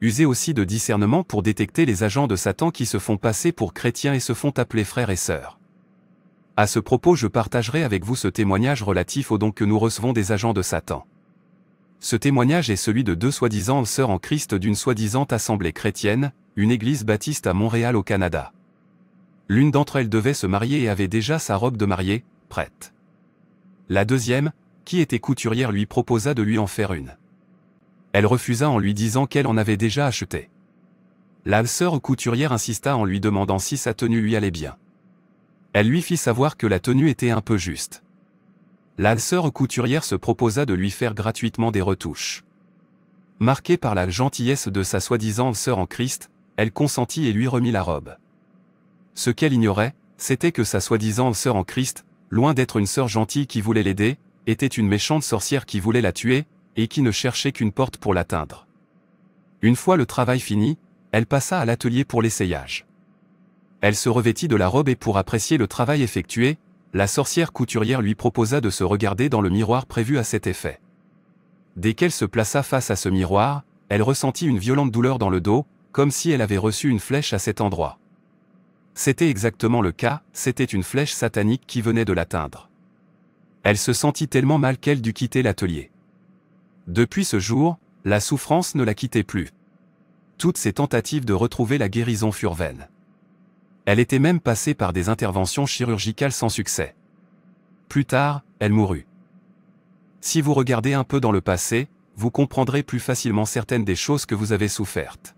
Usez aussi de discernement pour détecter les agents de Satan qui se font passer pour chrétiens et se font appeler frères et sœurs. À ce propos, je partagerai avec vous ce témoignage relatif aux dons que nous recevons des agents de Satan. Ce témoignage est celui de deux soi-disant sœurs en Christ d'une soi-disant assemblée chrétienne, une église baptiste à Montréal au Canada. L'une d'entre elles devait se marier et avait déjà sa robe de mariée, prête. La deuxième, qui était couturière, lui proposa de lui en faire une. Elle refusa en lui disant qu'elle en avait déjà acheté. La sœur couturière insista en lui demandant si sa tenue lui allait bien. Elle lui fit savoir que la tenue était un peu juste la sœur couturière se proposa de lui faire gratuitement des retouches. Marquée par la gentillesse de sa soi-disant sœur en Christ, elle consentit et lui remit la robe. Ce qu'elle ignorait, c'était que sa soi-disant sœur en Christ, loin d'être une sœur gentille qui voulait l'aider, était une méchante sorcière qui voulait la tuer, et qui ne cherchait qu'une porte pour l'atteindre. Une fois le travail fini, elle passa à l'atelier pour l'essayage. Elle se revêtit de la robe et pour apprécier le travail effectué, la sorcière couturière lui proposa de se regarder dans le miroir prévu à cet effet. Dès qu'elle se plaça face à ce miroir, elle ressentit une violente douleur dans le dos, comme si elle avait reçu une flèche à cet endroit. C'était exactement le cas, c'était une flèche satanique qui venait de l'atteindre. Elle se sentit tellement mal qu'elle dut quitter l'atelier. Depuis ce jour, la souffrance ne la quittait plus. Toutes ses tentatives de retrouver la guérison furent vaines. Elle était même passée par des interventions chirurgicales sans succès. Plus tard, elle mourut. Si vous regardez un peu dans le passé, vous comprendrez plus facilement certaines des choses que vous avez souffertes.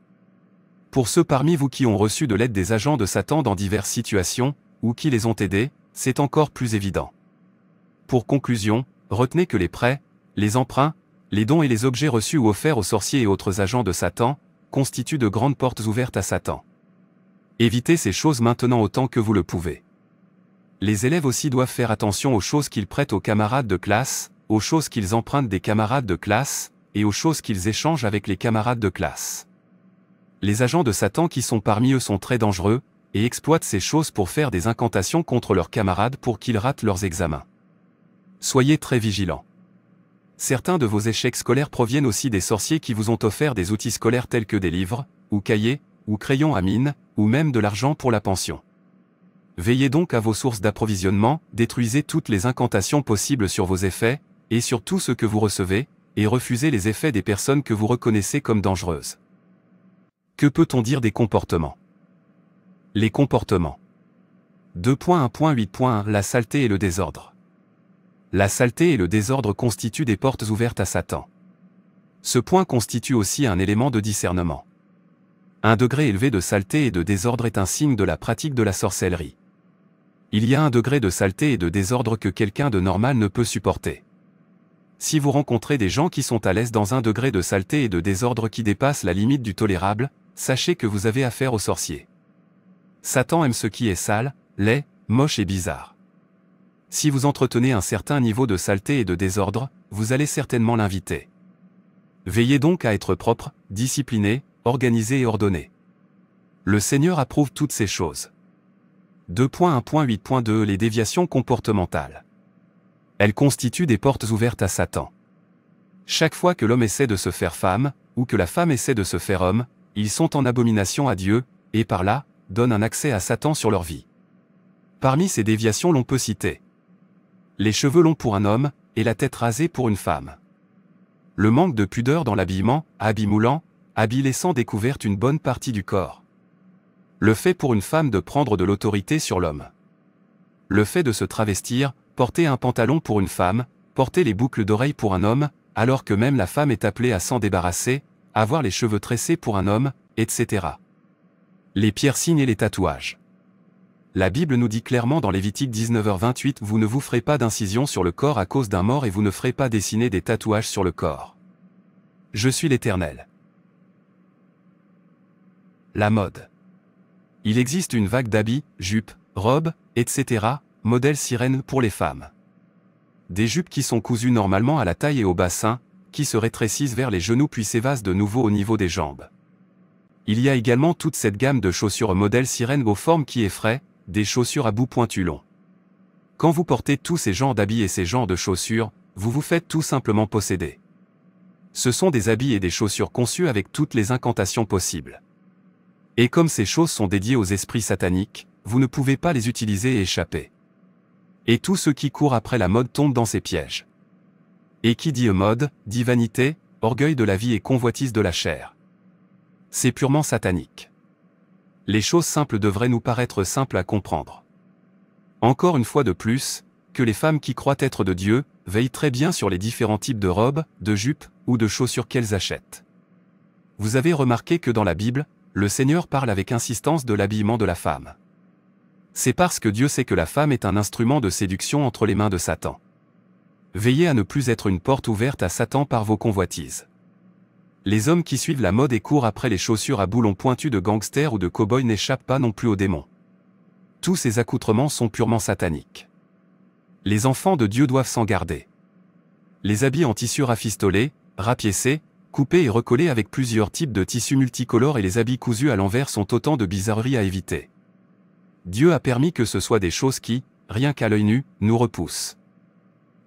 Pour ceux parmi vous qui ont reçu de l'aide des agents de Satan dans diverses situations, ou qui les ont aidés, c'est encore plus évident. Pour conclusion, retenez que les prêts, les emprunts, les dons et les objets reçus ou offerts aux sorciers et autres agents de Satan, constituent de grandes portes ouvertes à Satan. Évitez ces choses maintenant autant que vous le pouvez. Les élèves aussi doivent faire attention aux choses qu'ils prêtent aux camarades de classe, aux choses qu'ils empruntent des camarades de classe, et aux choses qu'ils échangent avec les camarades de classe. Les agents de Satan qui sont parmi eux sont très dangereux, et exploitent ces choses pour faire des incantations contre leurs camarades pour qu'ils ratent leurs examens. Soyez très vigilants. Certains de vos échecs scolaires proviennent aussi des sorciers qui vous ont offert des outils scolaires tels que des livres, ou cahiers, ou crayons à mine, ou même de l'argent pour la pension. Veillez donc à vos sources d'approvisionnement, détruisez toutes les incantations possibles sur vos effets, et sur tout ce que vous recevez, et refusez les effets des personnes que vous reconnaissez comme dangereuses. Que peut-on dire des comportements Les comportements. 2.1.8.1 La saleté et le désordre. La saleté et le désordre constituent des portes ouvertes à Satan. Ce point constitue aussi un élément de discernement. Un degré élevé de saleté et de désordre est un signe de la pratique de la sorcellerie. Il y a un degré de saleté et de désordre que quelqu'un de normal ne peut supporter. Si vous rencontrez des gens qui sont à l'aise dans un degré de saleté et de désordre qui dépasse la limite du tolérable, sachez que vous avez affaire aux sorciers. Satan aime ce qui est sale, laid, moche et bizarre. Si vous entretenez un certain niveau de saleté et de désordre, vous allez certainement l'inviter. Veillez donc à être propre, discipliné, organisé et ordonné. Le Seigneur approuve toutes ces choses. 2.1.8.2 Les déviations comportementales. Elles constituent des portes ouvertes à Satan. Chaque fois que l'homme essaie de se faire femme, ou que la femme essaie de se faire homme, ils sont en abomination à Dieu, et par là, donnent un accès à Satan sur leur vie. Parmi ces déviations l'on peut citer les cheveux longs pour un homme, et la tête rasée pour une femme. Le manque de pudeur dans l'habillement, habit moulant, et sans découverte une bonne partie du corps. Le fait pour une femme de prendre de l'autorité sur l'homme. Le fait de se travestir, porter un pantalon pour une femme, porter les boucles d'oreilles pour un homme, alors que même la femme est appelée à s'en débarrasser, avoir les cheveux tressés pour un homme, etc. Les piercings et les tatouages. La Bible nous dit clairement dans Lévitique 19h28 Vous ne vous ferez pas d'incision sur le corps à cause d'un mort et vous ne ferez pas dessiner des tatouages sur le corps. Je suis l'Éternel la mode. Il existe une vague d'habits, jupes, robes, etc., modèles sirènes pour les femmes. Des jupes qui sont cousues normalement à la taille et au bassin, qui se rétrécissent vers les genoux puis s'évasent de nouveau au niveau des jambes. Il y a également toute cette gamme de chaussures modèles sirènes aux formes qui effraient, des chaussures à bout pointu long. Quand vous portez tous ces genres d'habits et ces genres de chaussures, vous vous faites tout simplement posséder. Ce sont des habits et des chaussures conçus avec toutes les incantations possibles. Et comme ces choses sont dédiées aux esprits sataniques, vous ne pouvez pas les utiliser et échapper. Et tous ceux qui courent après la mode tombent dans ces pièges. Et qui dit mode, dit vanité, orgueil de la vie et convoitise de la chair. C'est purement satanique. Les choses simples devraient nous paraître simples à comprendre. Encore une fois de plus, que les femmes qui croient être de Dieu, veillent très bien sur les différents types de robes, de jupes, ou de chaussures qu'elles achètent. Vous avez remarqué que dans la Bible, le Seigneur parle avec insistance de l'habillement de la femme. C'est parce que Dieu sait que la femme est un instrument de séduction entre les mains de Satan. Veillez à ne plus être une porte ouverte à Satan par vos convoitises. Les hommes qui suivent la mode et courent après les chaussures à boulons pointus de gangsters ou de cow-boys n'échappent pas non plus aux démons. Tous ces accoutrements sont purement sataniques. Les enfants de Dieu doivent s'en garder. Les habits en tissu rafistolé, rapiécé, coupé et recollé avec plusieurs types de tissus multicolores et les habits cousus à l'envers sont autant de bizarreries à éviter. Dieu a permis que ce soit des choses qui, rien qu'à l'œil nu, nous repoussent.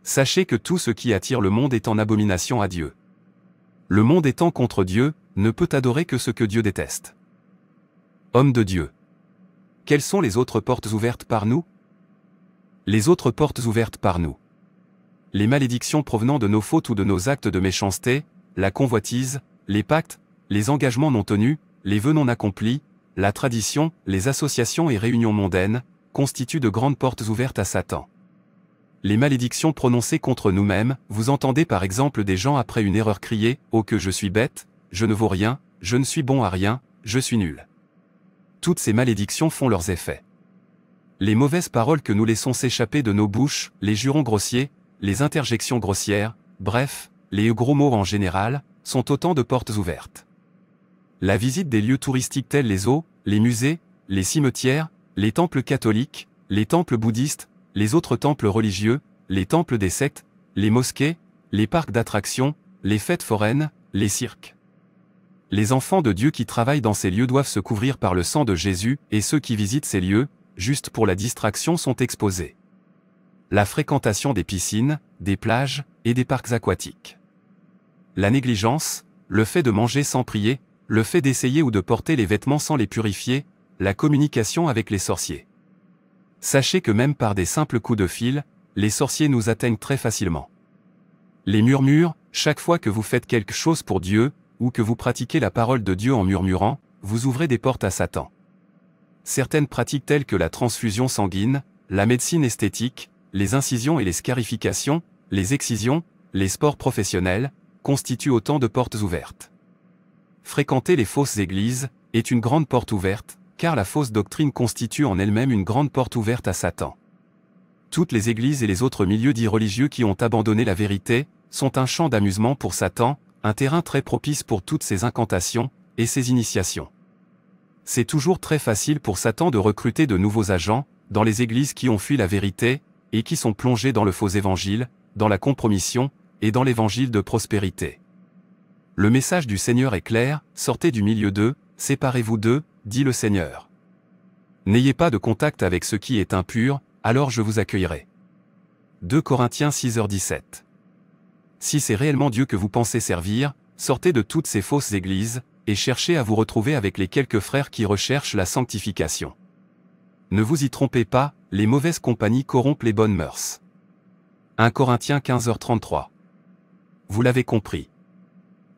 Sachez que tout ce qui attire le monde est en abomination à Dieu. Le monde étant contre Dieu, ne peut adorer que ce que Dieu déteste. Homme de Dieu. Quelles sont les autres portes ouvertes par nous Les autres portes ouvertes par nous. Les malédictions provenant de nos fautes ou de nos actes de méchanceté, la convoitise, les pactes, les engagements non tenus, les vœux non accomplis, la tradition, les associations et réunions mondaines, constituent de grandes portes ouvertes à Satan. Les malédictions prononcées contre nous-mêmes, vous entendez par exemple des gens après une erreur crier « Oh que je suis bête, je ne vaux rien, je ne suis bon à rien, je suis nul ». Toutes ces malédictions font leurs effets. Les mauvaises paroles que nous laissons s'échapper de nos bouches, les jurons grossiers, les interjections grossières, bref, les gros mots en général, sont autant de portes ouvertes. La visite des lieux touristiques tels les eaux, les musées, les cimetières, les temples catholiques, les temples bouddhistes, les autres temples religieux, les temples des sectes, les mosquées, les parcs d'attractions, les fêtes foraines, les cirques. Les enfants de Dieu qui travaillent dans ces lieux doivent se couvrir par le sang de Jésus, et ceux qui visitent ces lieux, juste pour la distraction, sont exposés. La fréquentation des piscines, des plages, et des parcs aquatiques. La négligence, le fait de manger sans prier, le fait d'essayer ou de porter les vêtements sans les purifier, la communication avec les sorciers. Sachez que même par des simples coups de fil, les sorciers nous atteignent très facilement. Les murmures, chaque fois que vous faites quelque chose pour Dieu, ou que vous pratiquez la parole de Dieu en murmurant, vous ouvrez des portes à Satan. Certaines pratiques telles que la transfusion sanguine, la médecine esthétique, les incisions et les scarifications, les excisions, les sports professionnels, constituent autant de portes ouvertes. Fréquenter les fausses églises est une grande porte ouverte, car la fausse doctrine constitue en elle-même une grande porte ouverte à Satan. Toutes les églises et les autres milieux dits religieux qui ont abandonné la vérité, sont un champ d'amusement pour Satan, un terrain très propice pour toutes ses incantations et ses initiations. C'est toujours très facile pour Satan de recruter de nouveaux agents, dans les églises qui ont fui la vérité, et qui sont plongés dans le faux évangile, dans la compromission, et dans l'évangile de prospérité. Le message du Seigneur est clair, sortez du milieu d'eux, séparez-vous d'eux, dit le Seigneur. N'ayez pas de contact avec ce qui est impur, alors je vous accueillerai. 2 Corinthiens 6h17 Si c'est réellement Dieu que vous pensez servir, sortez de toutes ces fausses églises, et cherchez à vous retrouver avec les quelques frères qui recherchent la sanctification. Ne vous y trompez pas, les mauvaises compagnies corrompent les bonnes mœurs. 1 Corinthiens 15h33. Vous l'avez compris.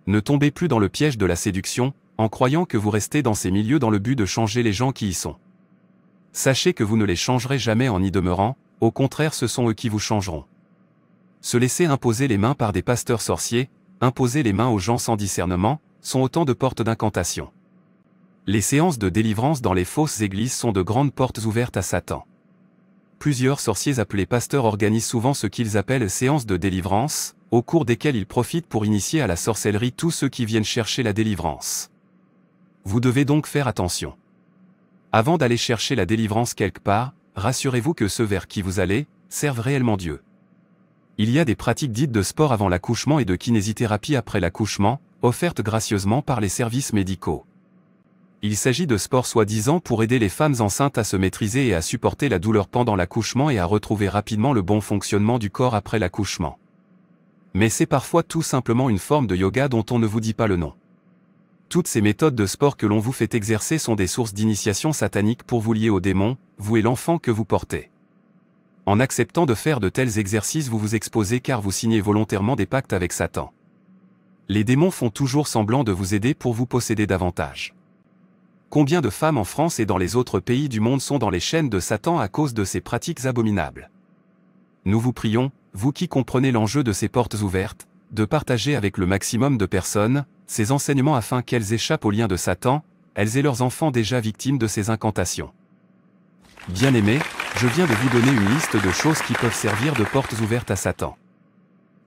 Ne tombez plus dans le piège de la séduction, en croyant que vous restez dans ces milieux dans le but de changer les gens qui y sont. Sachez que vous ne les changerez jamais en y demeurant, au contraire ce sont eux qui vous changeront. Se laisser imposer les mains par des pasteurs sorciers, imposer les mains aux gens sans discernement, sont autant de portes d'incantation. Les séances de délivrance dans les fausses églises sont de grandes portes ouvertes à Satan plusieurs sorciers appelés pasteurs organisent souvent ce qu'ils appellent séances de délivrance, au cours desquelles ils profitent pour initier à la sorcellerie tous ceux qui viennent chercher la délivrance. Vous devez donc faire attention. Avant d'aller chercher la délivrance quelque part, rassurez-vous que ceux vers qui vous allez servent réellement Dieu. Il y a des pratiques dites de sport avant l'accouchement et de kinésithérapie après l'accouchement, offertes gracieusement par les services médicaux. Il s'agit de sports soi-disant pour aider les femmes enceintes à se maîtriser et à supporter la douleur pendant l'accouchement et à retrouver rapidement le bon fonctionnement du corps après l'accouchement. Mais c'est parfois tout simplement une forme de yoga dont on ne vous dit pas le nom. Toutes ces méthodes de sport que l'on vous fait exercer sont des sources d'initiation satanique pour vous lier au démon, vous et l'enfant que vous portez. En acceptant de faire de tels exercices vous vous exposez car vous signez volontairement des pactes avec Satan. Les démons font toujours semblant de vous aider pour vous posséder davantage. Combien de femmes en France et dans les autres pays du monde sont dans les chaînes de Satan à cause de ces pratiques abominables Nous vous prions, vous qui comprenez l'enjeu de ces portes ouvertes, de partager avec le maximum de personnes ces enseignements afin qu'elles échappent aux liens de Satan, elles et leurs enfants déjà victimes de ces incantations. Bien-aimés, je viens de vous donner une liste de choses qui peuvent servir de portes ouvertes à Satan.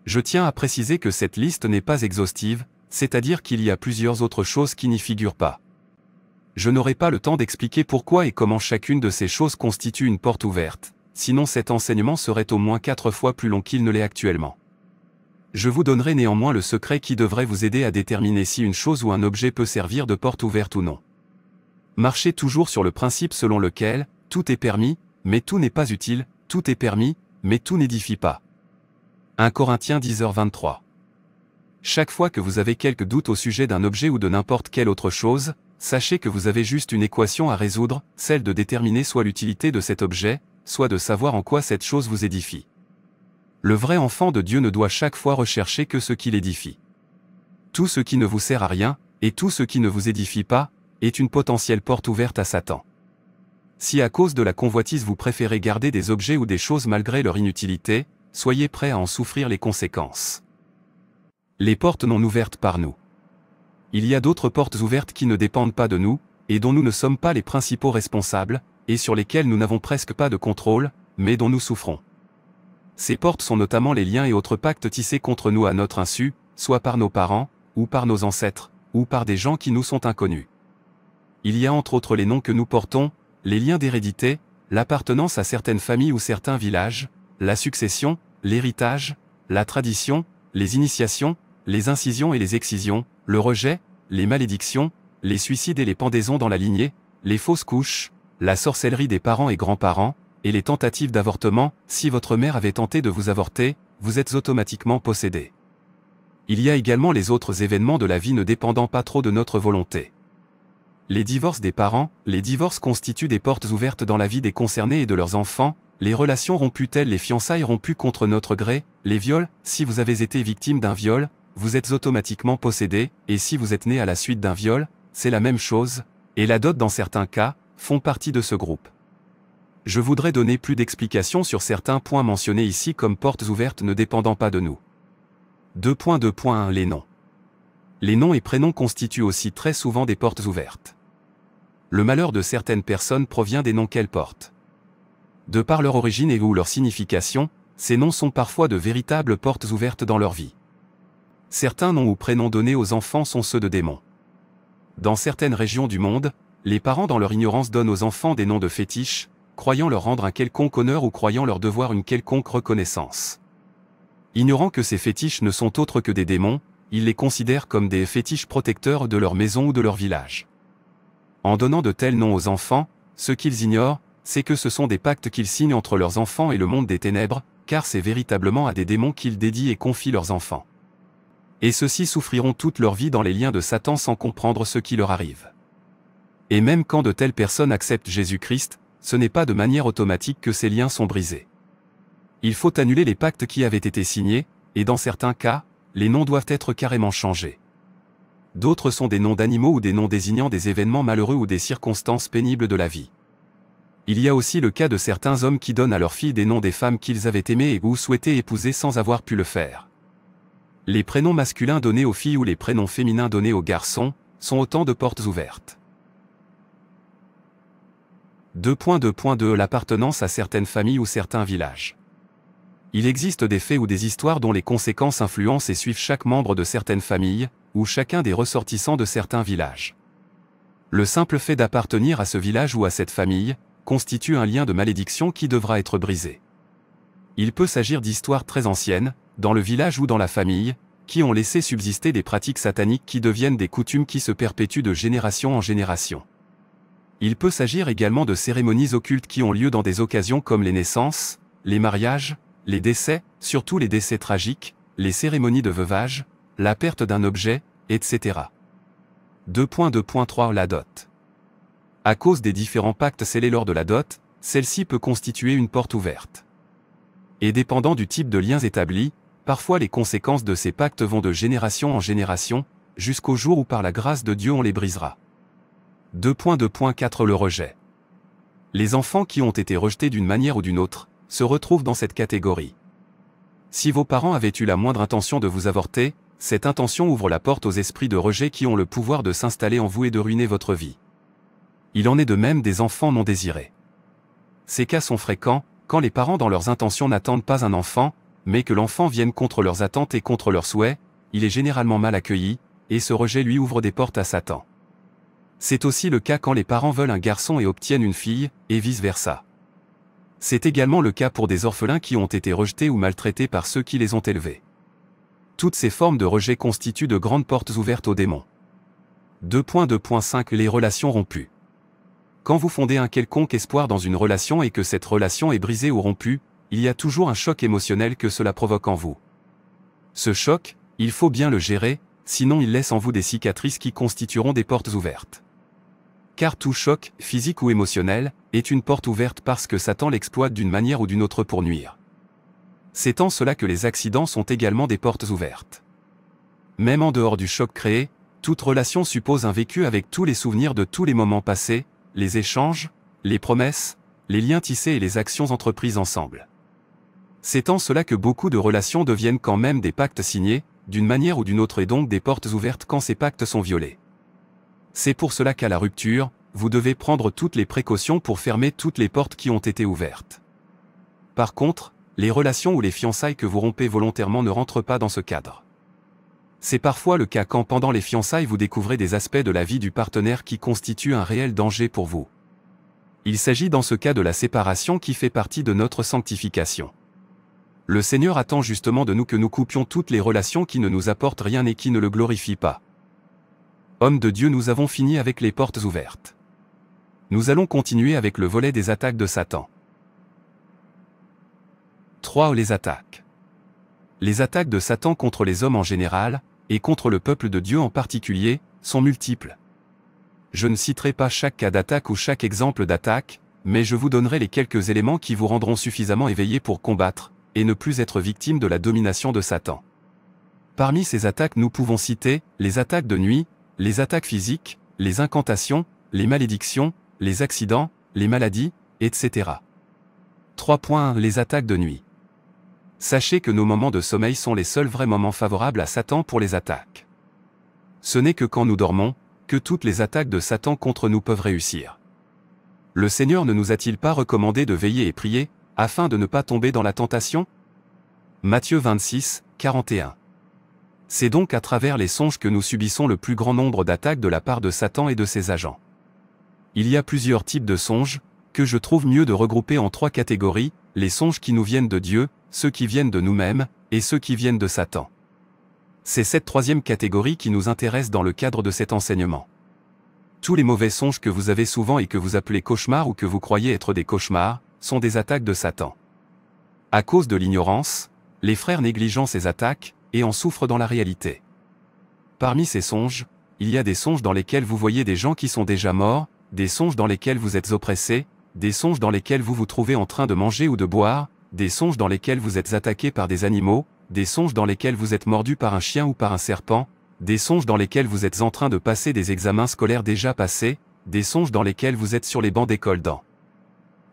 Je tiens à préciser que cette liste n'est pas exhaustive, c'est-à-dire qu'il y a plusieurs autres choses qui n'y figurent pas je n'aurai pas le temps d'expliquer pourquoi et comment chacune de ces choses constitue une porte ouverte, sinon cet enseignement serait au moins quatre fois plus long qu'il ne l'est actuellement. Je vous donnerai néanmoins le secret qui devrait vous aider à déterminer si une chose ou un objet peut servir de porte ouverte ou non. Marchez toujours sur le principe selon lequel, tout est permis, mais tout n'est pas utile, tout est permis, mais tout n'édifie pas. 1 Corinthiens 10h23 Chaque fois que vous avez quelques doutes au sujet d'un objet ou de n'importe quelle autre chose, sachez que vous avez juste une équation à résoudre, celle de déterminer soit l'utilité de cet objet, soit de savoir en quoi cette chose vous édifie. Le vrai enfant de Dieu ne doit chaque fois rechercher que ce qui l'édifie. Tout ce qui ne vous sert à rien, et tout ce qui ne vous édifie pas, est une potentielle porte ouverte à Satan. Si à cause de la convoitise vous préférez garder des objets ou des choses malgré leur inutilité, soyez prêt à en souffrir les conséquences. Les portes non ouvertes par nous. Il y a d'autres portes ouvertes qui ne dépendent pas de nous, et dont nous ne sommes pas les principaux responsables, et sur lesquelles nous n'avons presque pas de contrôle, mais dont nous souffrons. Ces portes sont notamment les liens et autres pactes tissés contre nous à notre insu, soit par nos parents, ou par nos ancêtres, ou par des gens qui nous sont inconnus. Il y a entre autres les noms que nous portons, les liens d'hérédité, l'appartenance à certaines familles ou certains villages, la succession, l'héritage, la tradition, les initiations, les incisions et les excisions, le rejet, les malédictions, les suicides et les pendaisons dans la lignée, les fausses couches, la sorcellerie des parents et grands-parents, et les tentatives d'avortement, si votre mère avait tenté de vous avorter, vous êtes automatiquement possédé. Il y a également les autres événements de la vie ne dépendant pas trop de notre volonté. Les divorces des parents, les divorces constituent des portes ouvertes dans la vie des concernés et de leurs enfants, les relations rompues telles les fiançailles rompues contre notre gré, les viols, si vous avez été victime d'un viol, vous êtes automatiquement possédé, et si vous êtes né à la suite d'un viol, c'est la même chose, et la dot dans certains cas, font partie de ce groupe. Je voudrais donner plus d'explications sur certains points mentionnés ici comme portes ouvertes ne dépendant pas de nous. 2.2.1 Les noms. Les noms et prénoms constituent aussi très souvent des portes ouvertes. Le malheur de certaines personnes provient des noms qu'elles portent. De par leur origine et ou leur signification, ces noms sont parfois de véritables portes ouvertes dans leur vie certains noms ou prénoms donnés aux enfants sont ceux de démons. Dans certaines régions du monde, les parents dans leur ignorance donnent aux enfants des noms de fétiches, croyant leur rendre un quelconque honneur ou croyant leur devoir une quelconque reconnaissance. Ignorant que ces fétiches ne sont autres que des démons, ils les considèrent comme des fétiches protecteurs de leur maison ou de leur village. En donnant de tels noms aux enfants, ce qu'ils ignorent, c'est que ce sont des pactes qu'ils signent entre leurs enfants et le monde des ténèbres, car c'est véritablement à des démons qu'ils dédient et confient leurs enfants. Et ceux-ci souffriront toute leur vie dans les liens de Satan sans comprendre ce qui leur arrive. Et même quand de telles personnes acceptent Jésus-Christ, ce n'est pas de manière automatique que ces liens sont brisés. Il faut annuler les pactes qui avaient été signés, et dans certains cas, les noms doivent être carrément changés. D'autres sont des noms d'animaux ou des noms désignant des événements malheureux ou des circonstances pénibles de la vie. Il y a aussi le cas de certains hommes qui donnent à leurs filles des noms des femmes qu'ils avaient aimées ou souhaité épouser sans avoir pu le faire. Les prénoms masculins donnés aux filles ou les prénoms féminins donnés aux garçons sont autant de portes ouvertes. 2.2.2 L'appartenance à certaines familles ou certains villages. Il existe des faits ou des histoires dont les conséquences influencent et suivent chaque membre de certaines familles, ou chacun des ressortissants de certains villages. Le simple fait d'appartenir à ce village ou à cette famille constitue un lien de malédiction qui devra être brisé. Il peut s'agir d'histoires très anciennes, dans le village ou dans la famille, qui ont laissé subsister des pratiques sataniques qui deviennent des coutumes qui se perpétuent de génération en génération. Il peut s'agir également de cérémonies occultes qui ont lieu dans des occasions comme les naissances, les mariages, les décès, surtout les décès tragiques, les cérémonies de veuvage, la perte d'un objet, etc. 2.2.3 La dot. À cause des différents pactes scellés lors de la dot, celle-ci peut constituer une porte ouverte. Et dépendant du type de liens établis, Parfois les conséquences de ces pactes vont de génération en génération, jusqu'au jour où par la grâce de Dieu on les brisera. 2.2.4 Le rejet. Les enfants qui ont été rejetés d'une manière ou d'une autre, se retrouvent dans cette catégorie. Si vos parents avaient eu la moindre intention de vous avorter, cette intention ouvre la porte aux esprits de rejet qui ont le pouvoir de s'installer en vous et de ruiner votre vie. Il en est de même des enfants non désirés. Ces cas sont fréquents, quand les parents dans leurs intentions n'attendent pas un enfant, mais que l'enfant vienne contre leurs attentes et contre leurs souhaits, il est généralement mal accueilli, et ce rejet lui ouvre des portes à Satan. C'est aussi le cas quand les parents veulent un garçon et obtiennent une fille, et vice-versa. C'est également le cas pour des orphelins qui ont été rejetés ou maltraités par ceux qui les ont élevés. Toutes ces formes de rejet constituent de grandes portes ouvertes aux démons. 2.2.5 Les relations rompues. Quand vous fondez un quelconque espoir dans une relation et que cette relation est brisée ou rompue, il y a toujours un choc émotionnel que cela provoque en vous. Ce choc, il faut bien le gérer, sinon il laisse en vous des cicatrices qui constitueront des portes ouvertes. Car tout choc, physique ou émotionnel, est une porte ouverte parce que Satan l'exploite d'une manière ou d'une autre pour nuire. C'est en cela que les accidents sont également des portes ouvertes. Même en dehors du choc créé, toute relation suppose un vécu avec tous les souvenirs de tous les moments passés, les échanges, les promesses, les liens tissés et les actions entreprises ensemble. C'est en cela que beaucoup de relations deviennent quand même des pactes signés, d'une manière ou d'une autre et donc des portes ouvertes quand ces pactes sont violés. C'est pour cela qu'à la rupture, vous devez prendre toutes les précautions pour fermer toutes les portes qui ont été ouvertes. Par contre, les relations ou les fiançailles que vous rompez volontairement ne rentrent pas dans ce cadre. C'est parfois le cas quand pendant les fiançailles vous découvrez des aspects de la vie du partenaire qui constituent un réel danger pour vous. Il s'agit dans ce cas de la séparation qui fait partie de notre sanctification. Le Seigneur attend justement de nous que nous coupions toutes les relations qui ne nous apportent rien et qui ne le glorifient pas. Hommes de Dieu, nous avons fini avec les portes ouvertes. Nous allons continuer avec le volet des attaques de Satan. 3. Les attaques. Les attaques de Satan contre les hommes en général, et contre le peuple de Dieu en particulier, sont multiples. Je ne citerai pas chaque cas d'attaque ou chaque exemple d'attaque, mais je vous donnerai les quelques éléments qui vous rendront suffisamment éveillés pour combattre, et ne plus être victime de la domination de Satan. Parmi ces attaques nous pouvons citer les attaques de nuit, les attaques physiques, les incantations, les malédictions, les accidents, les maladies, etc. 3.1 Les attaques de nuit. Sachez que nos moments de sommeil sont les seuls vrais moments favorables à Satan pour les attaques. Ce n'est que quand nous dormons, que toutes les attaques de Satan contre nous peuvent réussir. Le Seigneur ne nous a-t-il pas recommandé de veiller et prier, afin de ne pas tomber dans la tentation Matthieu 26, 41. C'est donc à travers les songes que nous subissons le plus grand nombre d'attaques de la part de Satan et de ses agents. Il y a plusieurs types de songes, que je trouve mieux de regrouper en trois catégories, les songes qui nous viennent de Dieu, ceux qui viennent de nous-mêmes, et ceux qui viennent de Satan. C'est cette troisième catégorie qui nous intéresse dans le cadre de cet enseignement. Tous les mauvais songes que vous avez souvent et que vous appelez cauchemars ou que vous croyez être des cauchemars, sont des attaques de Satan. À cause de l'ignorance, les frères négligeant ces attaques et en souffrent dans la réalité. Parmi ces songes, il y a des songes dans lesquels vous voyez des gens qui sont déjà morts, des songes dans lesquels vous êtes oppressés, des songes dans lesquels vous vous trouvez en train de manger ou de boire, des songes dans lesquels vous êtes attaqués par des animaux, des songes dans lesquels vous êtes mordu par un chien ou par un serpent, des songes dans lesquels vous êtes en train de passer des examens scolaires déjà passés, des songes dans lesquels vous êtes sur les bancs d'école dans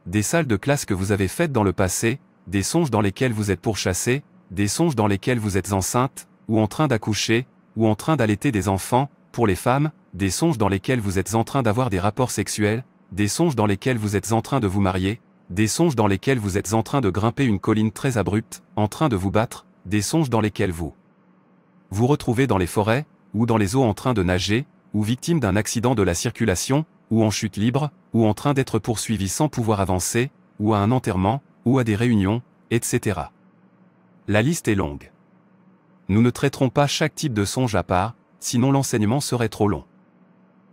des salles de classe que vous avez faites dans le passé, des songes dans lesquels vous êtes pourchassé, des songes dans lesquels vous êtes enceinte, ou en train d'accoucher, ou en train d'allaiter des enfants, pour les femmes, des songes dans lesquels vous êtes en train d'avoir des rapports sexuels, des songes dans lesquels vous êtes en train de vous marier, des songes dans lesquels vous êtes en train de grimper une colline très abrupte, en train de vous battre, des songes dans lesquels vous vous retrouvez dans les forêts, ou dans les eaux en train de nager, ou victime d'un accident de la circulation, ou en chute libre, ou en train d'être poursuivi sans pouvoir avancer, ou à un enterrement, ou à des réunions, etc. La liste est longue. Nous ne traiterons pas chaque type de songe à part, sinon l'enseignement serait trop long.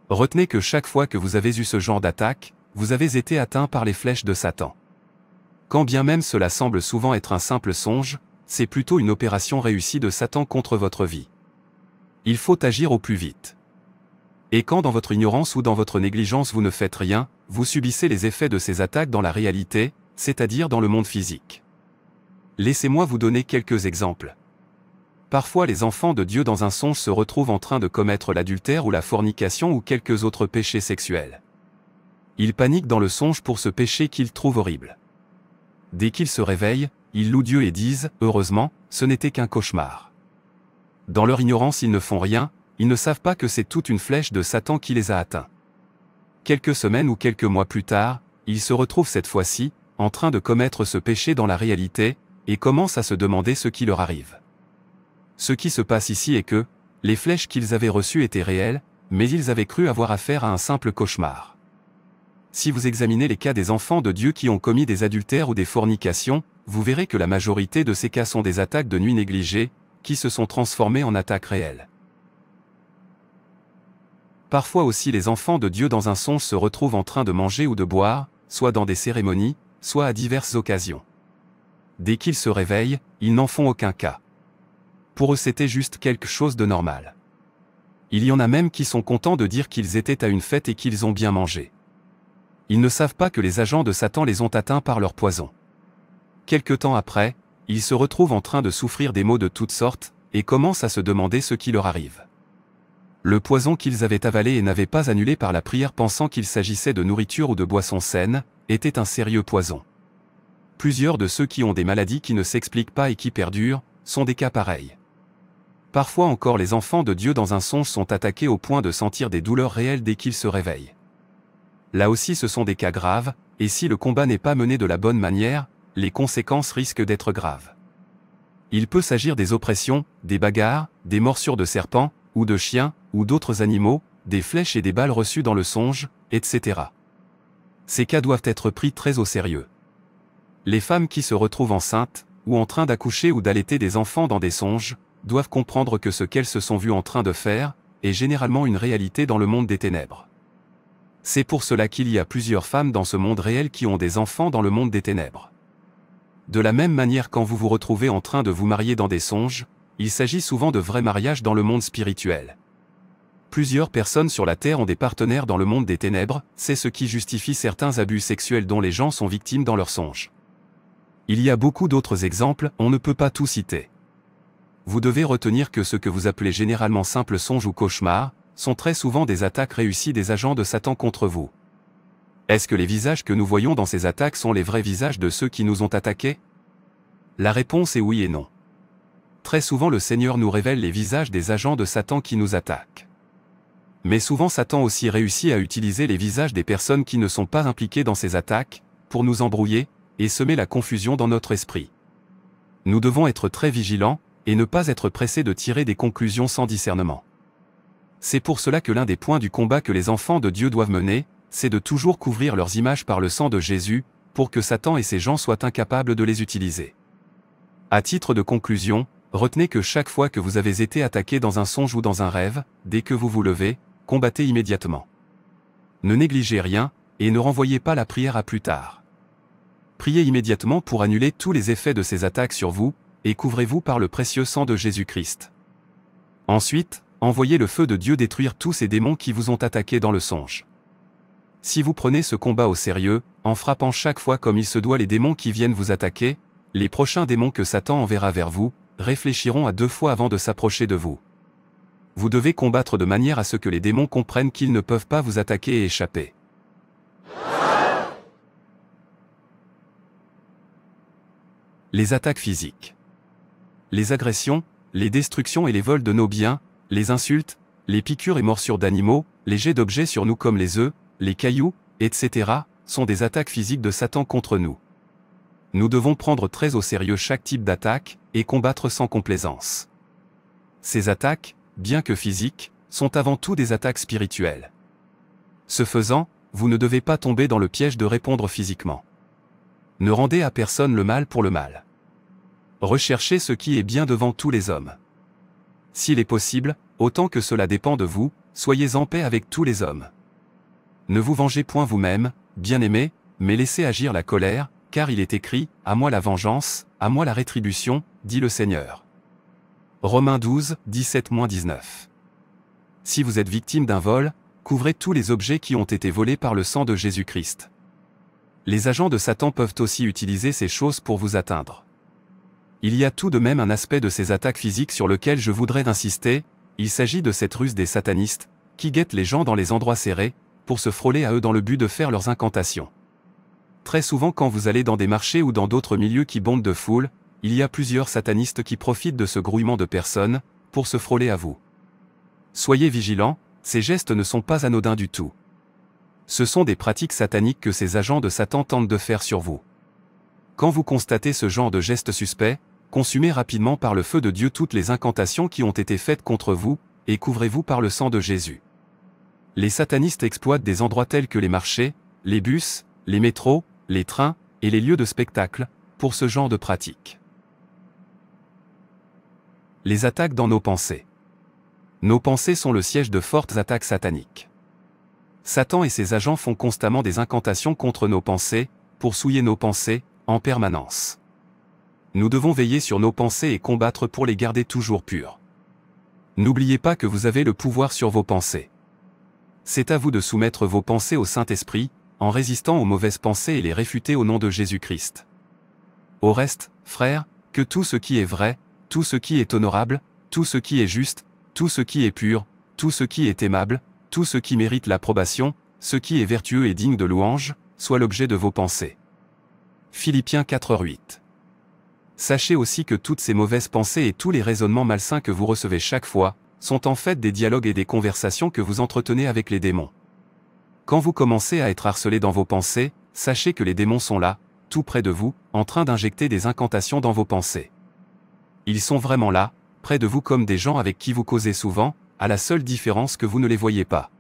Retenez que chaque fois que vous avez eu ce genre d'attaque, vous avez été atteint par les flèches de Satan. Quand bien même cela semble souvent être un simple songe, c'est plutôt une opération réussie de Satan contre votre vie. Il faut agir au plus vite. Et quand dans votre ignorance ou dans votre négligence vous ne faites rien, vous subissez les effets de ces attaques dans la réalité, c'est-à-dire dans le monde physique. Laissez-moi vous donner quelques exemples. Parfois les enfants de Dieu dans un songe se retrouvent en train de commettre l'adultère ou la fornication ou quelques autres péchés sexuels. Ils paniquent dans le songe pour ce péché qu'ils trouvent horrible. Dès qu'ils se réveillent, ils louent Dieu et disent, heureusement, ce n'était qu'un cauchemar. Dans leur ignorance ils ne font rien, ils ne savent pas que c'est toute une flèche de Satan qui les a atteints. Quelques semaines ou quelques mois plus tard, ils se retrouvent cette fois-ci, en train de commettre ce péché dans la réalité, et commencent à se demander ce qui leur arrive. Ce qui se passe ici est que, les flèches qu'ils avaient reçues étaient réelles, mais ils avaient cru avoir affaire à un simple cauchemar. Si vous examinez les cas des enfants de Dieu qui ont commis des adultères ou des fornications, vous verrez que la majorité de ces cas sont des attaques de nuit négligées, qui se sont transformées en attaques réelles. Parfois aussi les enfants de Dieu dans un songe se retrouvent en train de manger ou de boire, soit dans des cérémonies, soit à diverses occasions. Dès qu'ils se réveillent, ils n'en font aucun cas. Pour eux c'était juste quelque chose de normal. Il y en a même qui sont contents de dire qu'ils étaient à une fête et qu'ils ont bien mangé. Ils ne savent pas que les agents de Satan les ont atteints par leur poison. Quelque temps après, ils se retrouvent en train de souffrir des maux de toutes sortes, et commencent à se demander ce qui leur arrive le poison qu'ils avaient avalé et n'avaient pas annulé par la prière pensant qu'il s'agissait de nourriture ou de boisson saine, était un sérieux poison. Plusieurs de ceux qui ont des maladies qui ne s'expliquent pas et qui perdurent, sont des cas pareils. Parfois encore les enfants de Dieu dans un songe sont attaqués au point de sentir des douleurs réelles dès qu'ils se réveillent. Là aussi ce sont des cas graves, et si le combat n'est pas mené de la bonne manière, les conséquences risquent d'être graves. Il peut s'agir des oppressions, des bagarres, des morsures de serpents, ou de chiens, ou d'autres animaux, des flèches et des balles reçues dans le songe, etc. Ces cas doivent être pris très au sérieux. Les femmes qui se retrouvent enceintes, ou en train d'accoucher ou d'allaiter des enfants dans des songes, doivent comprendre que ce qu'elles se sont vues en train de faire, est généralement une réalité dans le monde des ténèbres. C'est pour cela qu'il y a plusieurs femmes dans ce monde réel qui ont des enfants dans le monde des ténèbres. De la même manière quand vous vous retrouvez en train de vous marier dans des songes, il s'agit souvent de vrais mariages dans le monde spirituel. Plusieurs personnes sur la Terre ont des partenaires dans le monde des ténèbres, c'est ce qui justifie certains abus sexuels dont les gens sont victimes dans leurs songes. Il y a beaucoup d'autres exemples, on ne peut pas tout citer. Vous devez retenir que ce que vous appelez généralement simple songe ou cauchemar, sont très souvent des attaques réussies des agents de Satan contre vous. Est-ce que les visages que nous voyons dans ces attaques sont les vrais visages de ceux qui nous ont attaqués La réponse est oui et non. Très souvent le Seigneur nous révèle les visages des agents de Satan qui nous attaquent. Mais souvent Satan aussi réussit à utiliser les visages des personnes qui ne sont pas impliquées dans ces attaques, pour nous embrouiller, et semer la confusion dans notre esprit. Nous devons être très vigilants, et ne pas être pressés de tirer des conclusions sans discernement. C'est pour cela que l'un des points du combat que les enfants de Dieu doivent mener, c'est de toujours couvrir leurs images par le sang de Jésus, pour que Satan et ses gens soient incapables de les utiliser. À titre de conclusion, Retenez que chaque fois que vous avez été attaqué dans un songe ou dans un rêve, dès que vous vous levez, combattez immédiatement. Ne négligez rien, et ne renvoyez pas la prière à plus tard. Priez immédiatement pour annuler tous les effets de ces attaques sur vous, et couvrez-vous par le précieux sang de Jésus-Christ. Ensuite, envoyez le feu de Dieu détruire tous ces démons qui vous ont attaqué dans le songe. Si vous prenez ce combat au sérieux, en frappant chaque fois comme il se doit les démons qui viennent vous attaquer, les prochains démons que Satan enverra vers vous, réfléchiront à deux fois avant de s'approcher de vous. Vous devez combattre de manière à ce que les démons comprennent qu'ils ne peuvent pas vous attaquer et échapper. Les attaques physiques. Les agressions, les destructions et les vols de nos biens, les insultes, les piqûres et morsures d'animaux, les jets d'objets sur nous comme les œufs, les cailloux, etc., sont des attaques physiques de Satan contre nous nous devons prendre très au sérieux chaque type d'attaque et combattre sans complaisance. Ces attaques, bien que physiques, sont avant tout des attaques spirituelles. Ce faisant, vous ne devez pas tomber dans le piège de répondre physiquement. Ne rendez à personne le mal pour le mal. Recherchez ce qui est bien devant tous les hommes. S'il est possible, autant que cela dépend de vous, soyez en paix avec tous les hommes. Ne vous vengez point vous-même, bien-aimés, mais laissez agir la colère, car il est écrit, À moi la vengeance, à moi la rétribution, dit le Seigneur. Romains 12, 17-19. Si vous êtes victime d'un vol, couvrez tous les objets qui ont été volés par le sang de Jésus-Christ. Les agents de Satan peuvent aussi utiliser ces choses pour vous atteindre. Il y a tout de même un aspect de ces attaques physiques sur lequel je voudrais insister, il s'agit de cette ruse des satanistes, qui guettent les gens dans les endroits serrés, pour se frôler à eux dans le but de faire leurs incantations. Très souvent quand vous allez dans des marchés ou dans d'autres milieux qui bondent de foule, il y a plusieurs satanistes qui profitent de ce grouillement de personnes, pour se frôler à vous. Soyez vigilants, ces gestes ne sont pas anodins du tout. Ce sont des pratiques sataniques que ces agents de Satan tentent de faire sur vous. Quand vous constatez ce genre de gestes suspects, consumez rapidement par le feu de Dieu toutes les incantations qui ont été faites contre vous, et couvrez-vous par le sang de Jésus. Les satanistes exploitent des endroits tels que les marchés, les bus, les métros, les trains et les lieux de spectacle pour ce genre de pratique. Les attaques dans nos pensées. Nos pensées sont le siège de fortes attaques sataniques. Satan et ses agents font constamment des incantations contre nos pensées, pour souiller nos pensées, en permanence. Nous devons veiller sur nos pensées et combattre pour les garder toujours pures. N'oubliez pas que vous avez le pouvoir sur vos pensées. C'est à vous de soumettre vos pensées au Saint-Esprit, en résistant aux mauvaises pensées et les réfuter au nom de Jésus-Christ. Au reste, frères, que tout ce qui est vrai, tout ce qui est honorable, tout ce qui est juste, tout ce qui est pur, tout ce qui est aimable, tout ce qui mérite l'approbation, ce qui est vertueux et digne de louange, soit l'objet de vos pensées. Philippiens 4.8 Sachez aussi que toutes ces mauvaises pensées et tous les raisonnements malsains que vous recevez chaque fois, sont en fait des dialogues et des conversations que vous entretenez avec les démons. Quand vous commencez à être harcelé dans vos pensées, sachez que les démons sont là, tout près de vous, en train d'injecter des incantations dans vos pensées. Ils sont vraiment là, près de vous comme des gens avec qui vous causez souvent, à la seule différence que vous ne les voyez pas.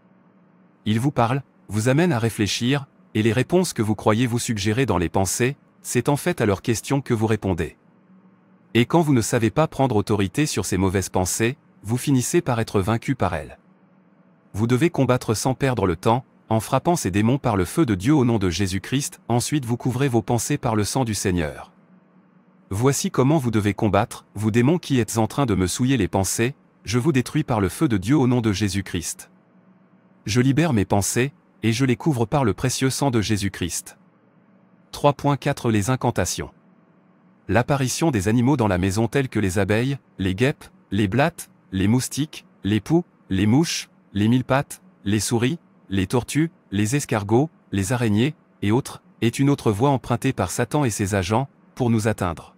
Ils vous parlent, vous amènent à réfléchir, et les réponses que vous croyez vous suggérer dans les pensées, c'est en fait à leurs questions que vous répondez. Et quand vous ne savez pas prendre autorité sur ces mauvaises pensées, vous finissez par être vaincu par elles. Vous devez combattre sans perdre le temps, en frappant ces démons par le feu de Dieu au nom de Jésus-Christ, ensuite vous couvrez vos pensées par le sang du Seigneur. Voici comment vous devez combattre, vous démons qui êtes en train de me souiller les pensées, je vous détruis par le feu de Dieu au nom de Jésus-Christ. Je libère mes pensées, et je les couvre par le précieux sang de Jésus-Christ. 3.4 Les incantations. L'apparition des animaux dans la maison tels que les abeilles, les guêpes, les blattes, les moustiques, les poux, les mouches, les mille pattes, les souris, les tortues, les escargots, les araignées, et autres, est une autre voie empruntée par Satan et ses agents, pour nous atteindre.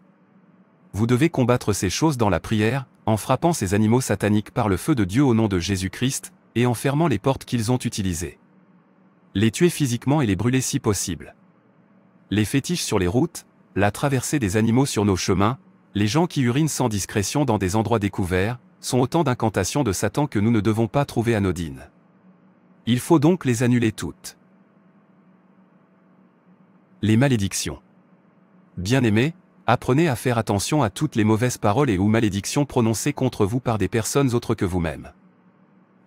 Vous devez combattre ces choses dans la prière, en frappant ces animaux sataniques par le feu de Dieu au nom de Jésus-Christ, et en fermant les portes qu'ils ont utilisées. Les tuer physiquement et les brûler si possible. Les fétiches sur les routes, la traversée des animaux sur nos chemins, les gens qui urinent sans discrétion dans des endroits découverts, sont autant d'incantations de Satan que nous ne devons pas trouver anodines. Il faut donc les annuler toutes. Les malédictions. Bien-aimés, apprenez à faire attention à toutes les mauvaises paroles et ou malédictions prononcées contre vous par des personnes autres que vous-même.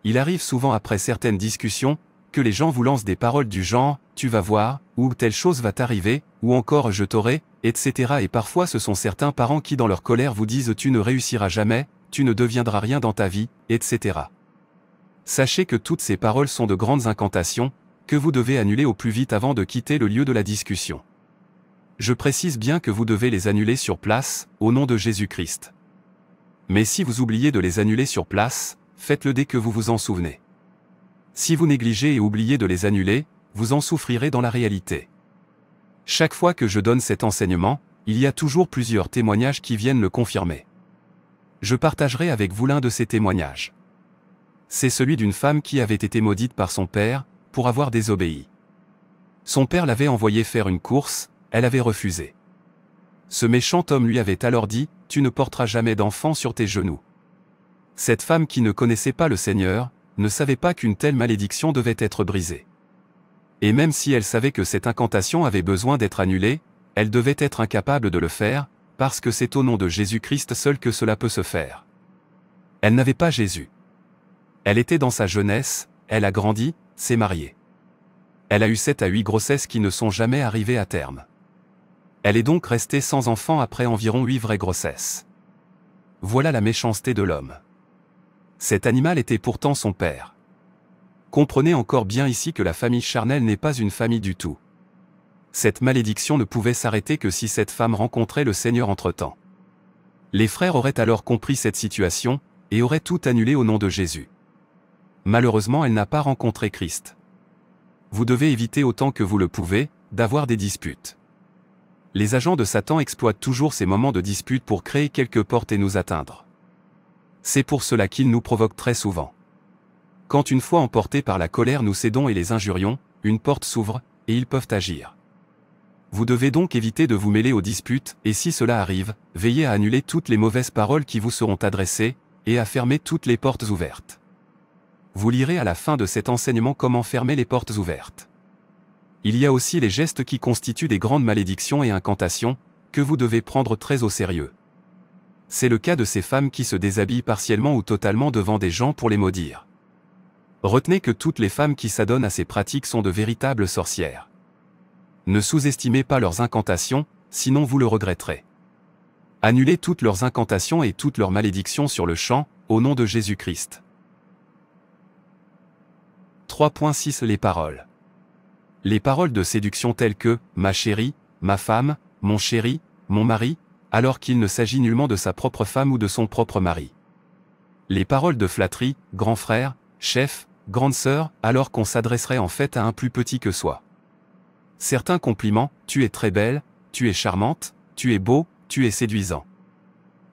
Il arrive souvent après certaines discussions, que les gens vous lancent des paroles du genre « tu vas voir » ou « telle chose va t'arriver » ou encore « je t'aurai », etc. Et parfois ce sont certains parents qui dans leur colère vous disent « tu ne réussiras jamais »,« tu ne deviendras rien dans ta vie », etc. Sachez que toutes ces paroles sont de grandes incantations, que vous devez annuler au plus vite avant de quitter le lieu de la discussion. Je précise bien que vous devez les annuler sur place, au nom de Jésus-Christ. Mais si vous oubliez de les annuler sur place, faites-le dès que vous vous en souvenez. Si vous négligez et oubliez de les annuler, vous en souffrirez dans la réalité. Chaque fois que je donne cet enseignement, il y a toujours plusieurs témoignages qui viennent le confirmer. Je partagerai avec vous l'un de ces témoignages c'est celui d'une femme qui avait été maudite par son père, pour avoir désobéi. Son père l'avait envoyée faire une course, elle avait refusé. Ce méchant homme lui avait alors dit, Tu ne porteras jamais d'enfant sur tes genoux. Cette femme qui ne connaissait pas le Seigneur, ne savait pas qu'une telle malédiction devait être brisée. Et même si elle savait que cette incantation avait besoin d'être annulée, elle devait être incapable de le faire, parce que c'est au nom de Jésus-Christ seul que cela peut se faire. Elle n'avait pas Jésus. Elle était dans sa jeunesse, elle a grandi, s'est mariée. Elle a eu 7 à 8 grossesses qui ne sont jamais arrivées à terme. Elle est donc restée sans enfant après environ huit vraies grossesses. Voilà la méchanceté de l'homme. Cet animal était pourtant son père. Comprenez encore bien ici que la famille charnelle n'est pas une famille du tout. Cette malédiction ne pouvait s'arrêter que si cette femme rencontrait le Seigneur entre-temps. Les frères auraient alors compris cette situation, et auraient tout annulé au nom de Jésus. Malheureusement elle n'a pas rencontré Christ. Vous devez éviter autant que vous le pouvez, d'avoir des disputes. Les agents de Satan exploitent toujours ces moments de dispute pour créer quelques portes et nous atteindre. C'est pour cela qu'ils nous provoquent très souvent. Quand une fois emportés par la colère nous cédons et les injurions, une porte s'ouvre, et ils peuvent agir. Vous devez donc éviter de vous mêler aux disputes, et si cela arrive, veillez à annuler toutes les mauvaises paroles qui vous seront adressées, et à fermer toutes les portes ouvertes vous lirez à la fin de cet enseignement comment fermer les portes ouvertes. Il y a aussi les gestes qui constituent des grandes malédictions et incantations, que vous devez prendre très au sérieux. C'est le cas de ces femmes qui se déshabillent partiellement ou totalement devant des gens pour les maudire. Retenez que toutes les femmes qui s'adonnent à ces pratiques sont de véritables sorcières. Ne sous-estimez pas leurs incantations, sinon vous le regretterez. Annulez toutes leurs incantations et toutes leurs malédictions sur le champ, au nom de Jésus-Christ. 3.6 Les paroles. Les paroles de séduction telles que ⁇ Ma chérie, ma femme, mon chéri, mon mari ⁇ alors qu'il ne s'agit nullement de sa propre femme ou de son propre mari. Les paroles de flatterie ⁇ Grand frère, chef, grande sœur, alors qu'on s'adresserait en fait à un plus petit que soi. Certains compliments ⁇ Tu es très belle, tu es charmante, tu es beau, tu es séduisant.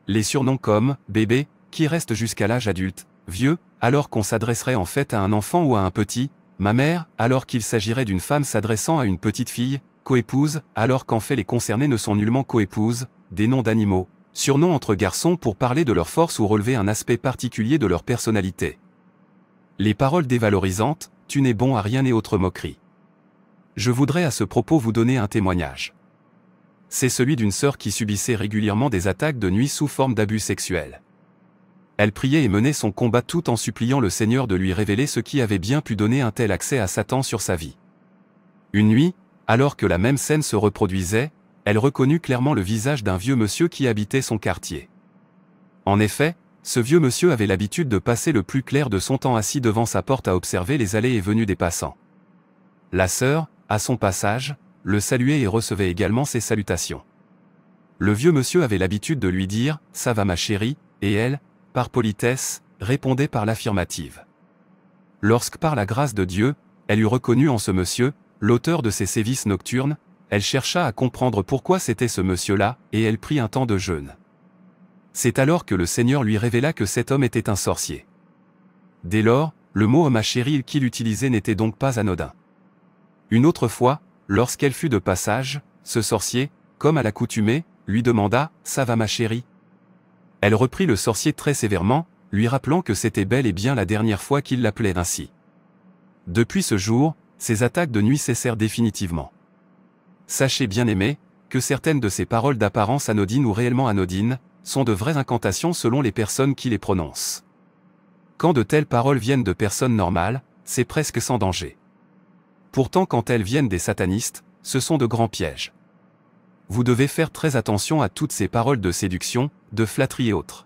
Les surnoms comme ⁇ Bébé, qui restent jusqu'à l'âge adulte, vieux, alors qu'on s'adresserait en fait à un enfant ou à un petit, ma mère, alors qu'il s'agirait d'une femme s'adressant à une petite fille, coépouse, alors qu'en fait les concernés ne sont nullement coépouses, des noms d'animaux, surnoms entre garçons pour parler de leur force ou relever un aspect particulier de leur personnalité. Les paroles dévalorisantes, tu n'es bon à rien et autres moqueries. Je voudrais à ce propos vous donner un témoignage. C'est celui d'une sœur qui subissait régulièrement des attaques de nuit sous forme d'abus sexuels. Elle priait et menait son combat tout en suppliant le Seigneur de lui révéler ce qui avait bien pu donner un tel accès à Satan sur sa vie. Une nuit, alors que la même scène se reproduisait, elle reconnut clairement le visage d'un vieux monsieur qui habitait son quartier. En effet, ce vieux monsieur avait l'habitude de passer le plus clair de son temps assis devant sa porte à observer les allées et venues des passants. La sœur, à son passage, le saluait et recevait également ses salutations. Le vieux monsieur avait l'habitude de lui dire ⁇ ça va ma chérie ⁇ et elle, par politesse, répondait par l'affirmative. Lorsque par la grâce de Dieu, elle eut reconnu en ce monsieur, l'auteur de ses sévices nocturnes, elle chercha à comprendre pourquoi c'était ce monsieur-là, et elle prit un temps de jeûne. C'est alors que le Seigneur lui révéla que cet homme était un sorcier. Dès lors, le mot ma chérie » qu'il utilisait n'était donc pas anodin. Une autre fois, lorsqu'elle fut de passage, ce sorcier, comme à l'accoutumée, lui demanda « Ça va ma chérie, elle reprit le sorcier très sévèrement, lui rappelant que c'était bel et bien la dernière fois qu'il l'appelait ainsi. Depuis ce jour, ses attaques de nuit cessèrent définitivement. Sachez bien aimé, que certaines de ces paroles d'apparence anodine ou réellement anodine, sont de vraies incantations selon les personnes qui les prononcent. Quand de telles paroles viennent de personnes normales, c'est presque sans danger. Pourtant quand elles viennent des satanistes, ce sont de grands pièges vous devez faire très attention à toutes ces paroles de séduction, de flatterie et autres.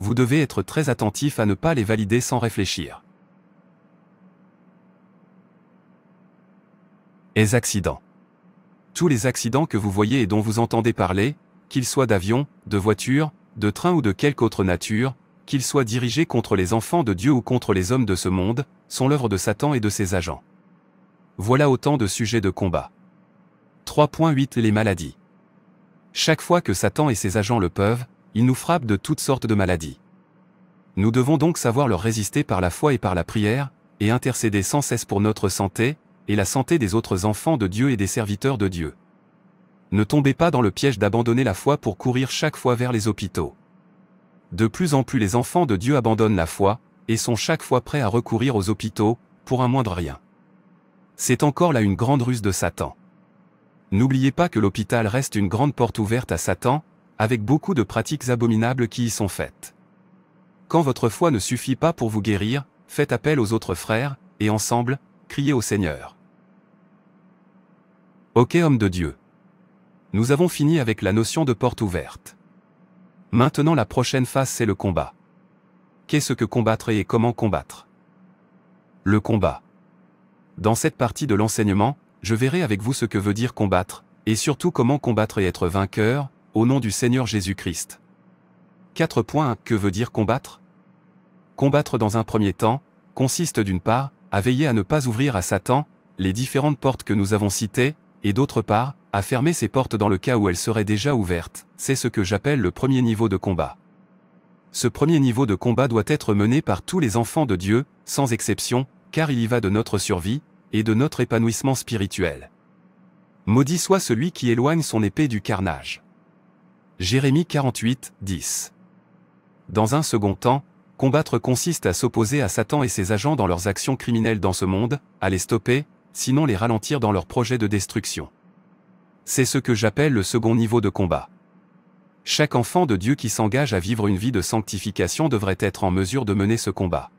Vous devez être très attentif à ne pas les valider sans réfléchir. Les accidents. Tous les accidents que vous voyez et dont vous entendez parler, qu'ils soient d'avion, de voiture, de train ou de quelque autre nature, qu'ils soient dirigés contre les enfants de Dieu ou contre les hommes de ce monde, sont l'œuvre de Satan et de ses agents. Voilà autant de sujets de combat. 3.8 Les maladies. Chaque fois que Satan et ses agents le peuvent, ils nous frappent de toutes sortes de maladies. Nous devons donc savoir leur résister par la foi et par la prière, et intercéder sans cesse pour notre santé, et la santé des autres enfants de Dieu et des serviteurs de Dieu. Ne tombez pas dans le piège d'abandonner la foi pour courir chaque fois vers les hôpitaux. De plus en plus les enfants de Dieu abandonnent la foi, et sont chaque fois prêts à recourir aux hôpitaux, pour un moindre rien. C'est encore là une grande ruse de Satan. N'oubliez pas que l'hôpital reste une grande porte ouverte à Satan, avec beaucoup de pratiques abominables qui y sont faites. Quand votre foi ne suffit pas pour vous guérir, faites appel aux autres frères, et ensemble, criez au Seigneur. Ok homme de Dieu. Nous avons fini avec la notion de porte ouverte. Maintenant la prochaine phase c'est le combat. Qu'est-ce que combattre et comment combattre Le combat. Dans cette partie de l'enseignement, je verrai avec vous ce que veut dire combattre, et surtout comment combattre et être vainqueur, au nom du Seigneur Jésus-Christ. points. Que veut dire combattre Combattre dans un premier temps, consiste d'une part, à veiller à ne pas ouvrir à Satan, les différentes portes que nous avons citées, et d'autre part, à fermer ces portes dans le cas où elles seraient déjà ouvertes. C'est ce que j'appelle le premier niveau de combat. Ce premier niveau de combat doit être mené par tous les enfants de Dieu, sans exception, car il y va de notre survie, et de notre épanouissement spirituel. Maudit soit celui qui éloigne son épée du carnage. Jérémie 48, 10. Dans un second temps, combattre consiste à s'opposer à Satan et ses agents dans leurs actions criminelles dans ce monde, à les stopper, sinon les ralentir dans leurs projets de destruction. C'est ce que j'appelle le second niveau de combat. Chaque enfant de Dieu qui s'engage à vivre une vie de sanctification devrait être en mesure de mener ce combat.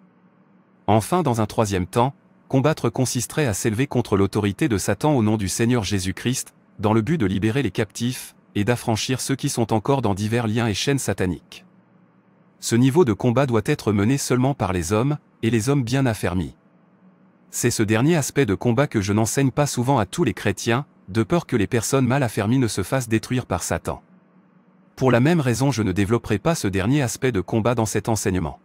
Enfin, dans un troisième temps, Combattre consisterait à s'élever contre l'autorité de Satan au nom du Seigneur Jésus-Christ, dans le but de libérer les captifs, et d'affranchir ceux qui sont encore dans divers liens et chaînes sataniques. Ce niveau de combat doit être mené seulement par les hommes, et les hommes bien affermis. C'est ce dernier aspect de combat que je n'enseigne pas souvent à tous les chrétiens, de peur que les personnes mal affermies ne se fassent détruire par Satan. Pour la même raison je ne développerai pas ce dernier aspect de combat dans cet enseignement.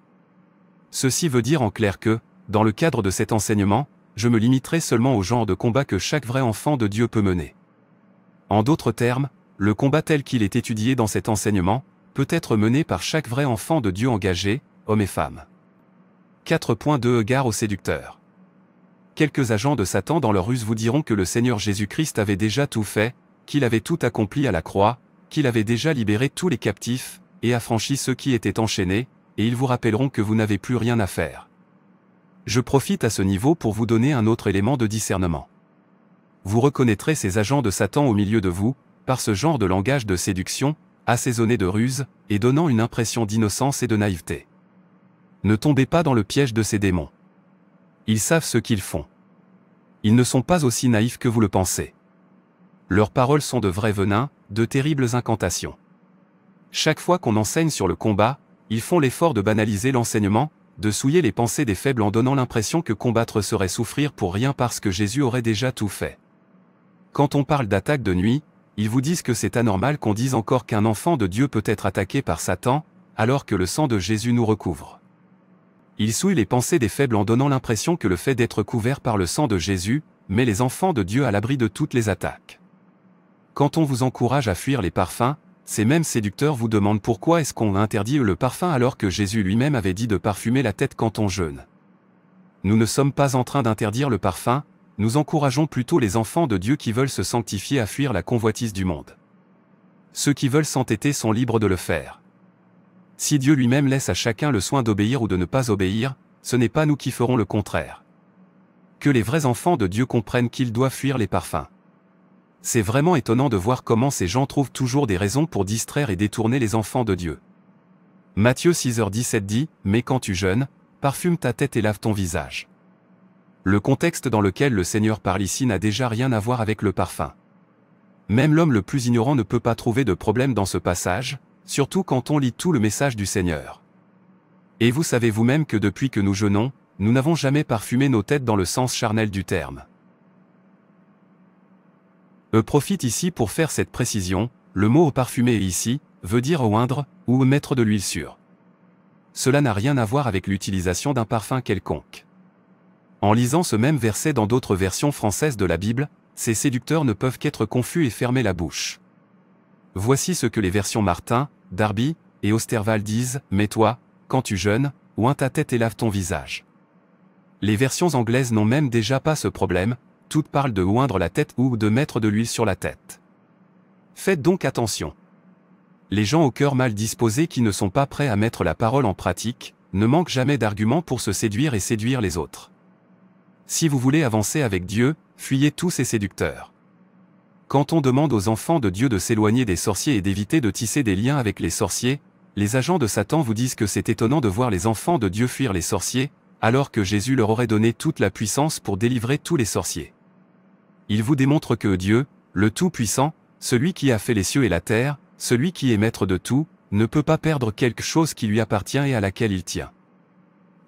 Ceci veut dire en clair que, dans le cadre de cet enseignement, je me limiterai seulement au genre de combat que chaque vrai enfant de Dieu peut mener. En d'autres termes, le combat tel qu'il est étudié dans cet enseignement, peut être mené par chaque vrai enfant de Dieu engagé, homme et femme. 4.2 Égard aux séducteurs. Quelques agents de Satan dans leur ruse vous diront que le Seigneur Jésus-Christ avait déjà tout fait, qu'il avait tout accompli à la croix, qu'il avait déjà libéré tous les captifs, et affranchi ceux qui étaient enchaînés, et ils vous rappelleront que vous n'avez plus rien à faire. Je profite à ce niveau pour vous donner un autre élément de discernement. Vous reconnaîtrez ces agents de Satan au milieu de vous, par ce genre de langage de séduction, assaisonné de ruse, et donnant une impression d'innocence et de naïveté. Ne tombez pas dans le piège de ces démons. Ils savent ce qu'ils font. Ils ne sont pas aussi naïfs que vous le pensez. Leurs paroles sont de vrais venins, de terribles incantations. Chaque fois qu'on enseigne sur le combat, ils font l'effort de banaliser l'enseignement, de souiller les pensées des faibles en donnant l'impression que combattre serait souffrir pour rien parce que Jésus aurait déjà tout fait. Quand on parle d'attaque de nuit, ils vous disent que c'est anormal qu'on dise encore qu'un enfant de Dieu peut être attaqué par Satan, alors que le sang de Jésus nous recouvre. Ils souillent les pensées des faibles en donnant l'impression que le fait d'être couvert par le sang de Jésus met les enfants de Dieu à l'abri de toutes les attaques. Quand on vous encourage à fuir les parfums, ces mêmes séducteurs vous demandent pourquoi est-ce qu'on interdit le parfum alors que Jésus lui-même avait dit de parfumer la tête quand on jeûne. Nous ne sommes pas en train d'interdire le parfum, nous encourageons plutôt les enfants de Dieu qui veulent se sanctifier à fuir la convoitise du monde. Ceux qui veulent s'entêter sont libres de le faire. Si Dieu lui-même laisse à chacun le soin d'obéir ou de ne pas obéir, ce n'est pas nous qui ferons le contraire. Que les vrais enfants de Dieu comprennent qu'ils doivent fuir les parfums. C'est vraiment étonnant de voir comment ces gens trouvent toujours des raisons pour distraire et détourner les enfants de Dieu. Matthieu 6h17 dit, Mais quand tu jeûnes, parfume ta tête et lave ton visage. Le contexte dans lequel le Seigneur parle ici n'a déjà rien à voir avec le parfum. Même l'homme le plus ignorant ne peut pas trouver de problème dans ce passage, surtout quand on lit tout le message du Seigneur. Et vous savez vous-même que depuis que nous jeûnons, nous n'avons jamais parfumé nos têtes dans le sens charnel du terme. E profite ici pour faire cette précision, le mot parfumé ici, veut dire oindre, ou mettre de l'huile sur. Cela n'a rien à voir avec l'utilisation d'un parfum quelconque. En lisant ce même verset dans d'autres versions françaises de la Bible, ces séducteurs ne peuvent qu'être confus et fermer la bouche. Voici ce que les versions Martin, Darby et Osterval disent « Mets-toi, quand tu jeûnes, oint ta tête et lave ton visage ». Les versions anglaises n'ont même déjà pas ce problème, toutes parlent de oindre la tête ou de mettre de l'huile sur la tête. Faites donc attention. Les gens au cœur mal disposé qui ne sont pas prêts à mettre la parole en pratique, ne manquent jamais d'arguments pour se séduire et séduire les autres. Si vous voulez avancer avec Dieu, fuyez tous ces séducteurs. Quand on demande aux enfants de Dieu de s'éloigner des sorciers et d'éviter de tisser des liens avec les sorciers, les agents de Satan vous disent que c'est étonnant de voir les enfants de Dieu fuir les sorciers, alors que Jésus leur aurait donné toute la puissance pour délivrer tous les sorciers il vous démontre que Dieu, le Tout-Puissant, celui qui a fait les cieux et la terre, celui qui est maître de tout, ne peut pas perdre quelque chose qui lui appartient et à laquelle il tient.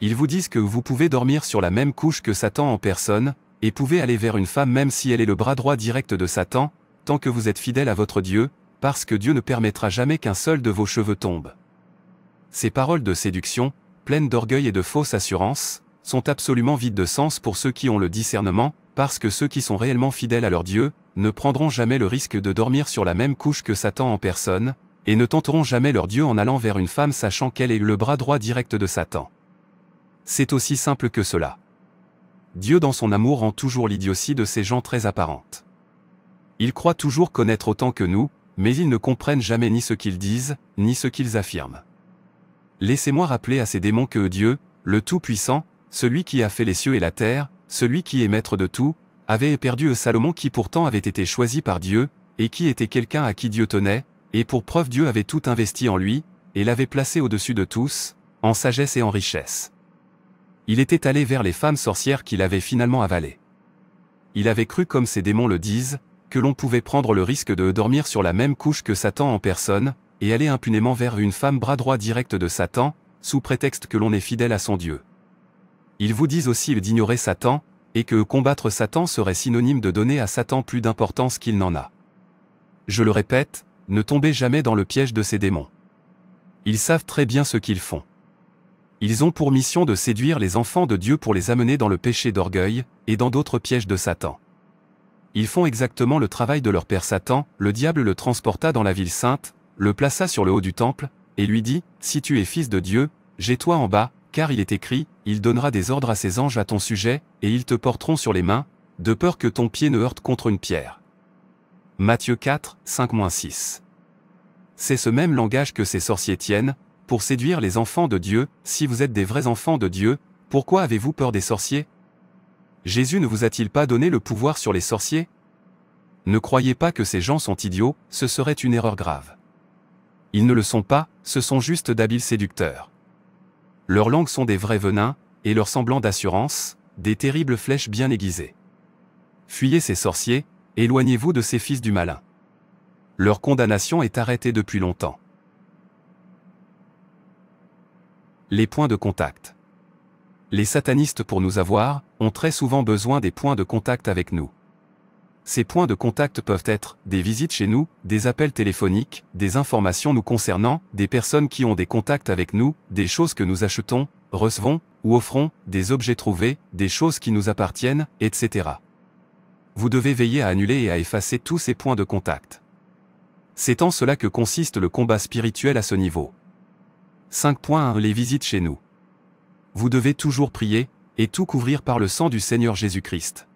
Ils vous disent que vous pouvez dormir sur la même couche que Satan en personne, et pouvez aller vers une femme même si elle est le bras droit direct de Satan, tant que vous êtes fidèle à votre Dieu, parce que Dieu ne permettra jamais qu'un seul de vos cheveux tombe. Ces paroles de séduction, pleines d'orgueil et de fausse assurance, sont absolument vides de sens pour ceux qui ont le discernement, parce que ceux qui sont réellement fidèles à leur Dieu, ne prendront jamais le risque de dormir sur la même couche que Satan en personne, et ne tenteront jamais leur Dieu en allant vers une femme sachant qu'elle est le bras droit direct de Satan. C'est aussi simple que cela. Dieu dans son amour rend toujours l'idiotie de ces gens très apparente. Ils croient toujours connaître autant que nous, mais ils ne comprennent jamais ni ce qu'ils disent, ni ce qu'ils affirment. Laissez-moi rappeler à ces démons que Dieu, le Tout-Puissant, celui qui a fait les cieux et la terre, celui qui est maître de tout, avait éperdu Salomon qui pourtant avait été choisi par Dieu, et qui était quelqu'un à qui Dieu tenait, et pour preuve Dieu avait tout investi en lui, et l'avait placé au-dessus de tous, en sagesse et en richesse. Il était allé vers les femmes sorcières qu'il avait finalement avalées. Il avait cru comme ces démons le disent, que l'on pouvait prendre le risque de dormir sur la même couche que Satan en personne, et aller impunément vers une femme bras droit direct de Satan, sous prétexte que l'on est fidèle à son Dieu. Ils vous disent aussi d'ignorer Satan, et que combattre Satan serait synonyme de donner à Satan plus d'importance qu'il n'en a. Je le répète, ne tombez jamais dans le piège de ces démons. Ils savent très bien ce qu'ils font. Ils ont pour mission de séduire les enfants de Dieu pour les amener dans le péché d'orgueil, et dans d'autres pièges de Satan. Ils font exactement le travail de leur père Satan, le diable le transporta dans la ville sainte, le plaça sur le haut du temple, et lui dit, Si tu es fils de Dieu, j'ai toi en bas, car il est écrit, Il donnera des ordres à ses anges à ton sujet, et ils te porteront sur les mains, de peur que ton pied ne heurte contre une pierre. Matthieu 4, 5-6 C'est ce même langage que ces sorciers tiennent, pour séduire les enfants de Dieu, si vous êtes des vrais enfants de Dieu, pourquoi avez-vous peur des sorciers Jésus ne vous a-t-il pas donné le pouvoir sur les sorciers Ne croyez pas que ces gens sont idiots, ce serait une erreur grave. Ils ne le sont pas, ce sont juste d'habiles séducteurs. Leurs langues sont des vrais venins, et leurs semblants d'assurance, des terribles flèches bien aiguisées. Fuyez ces sorciers, éloignez-vous de ces fils du malin. Leur condamnation est arrêtée depuis longtemps. Les points de contact. Les satanistes pour nous avoir, ont très souvent besoin des points de contact avec nous. Ces points de contact peuvent être des visites chez nous, des appels téléphoniques, des informations nous concernant, des personnes qui ont des contacts avec nous, des choses que nous achetons, recevons ou offrons, des objets trouvés, des choses qui nous appartiennent, etc. Vous devez veiller à annuler et à effacer tous ces points de contact. C'est en cela que consiste le combat spirituel à ce niveau. 5.1 Les visites chez nous. Vous devez toujours prier, et tout couvrir par le sang du Seigneur Jésus-Christ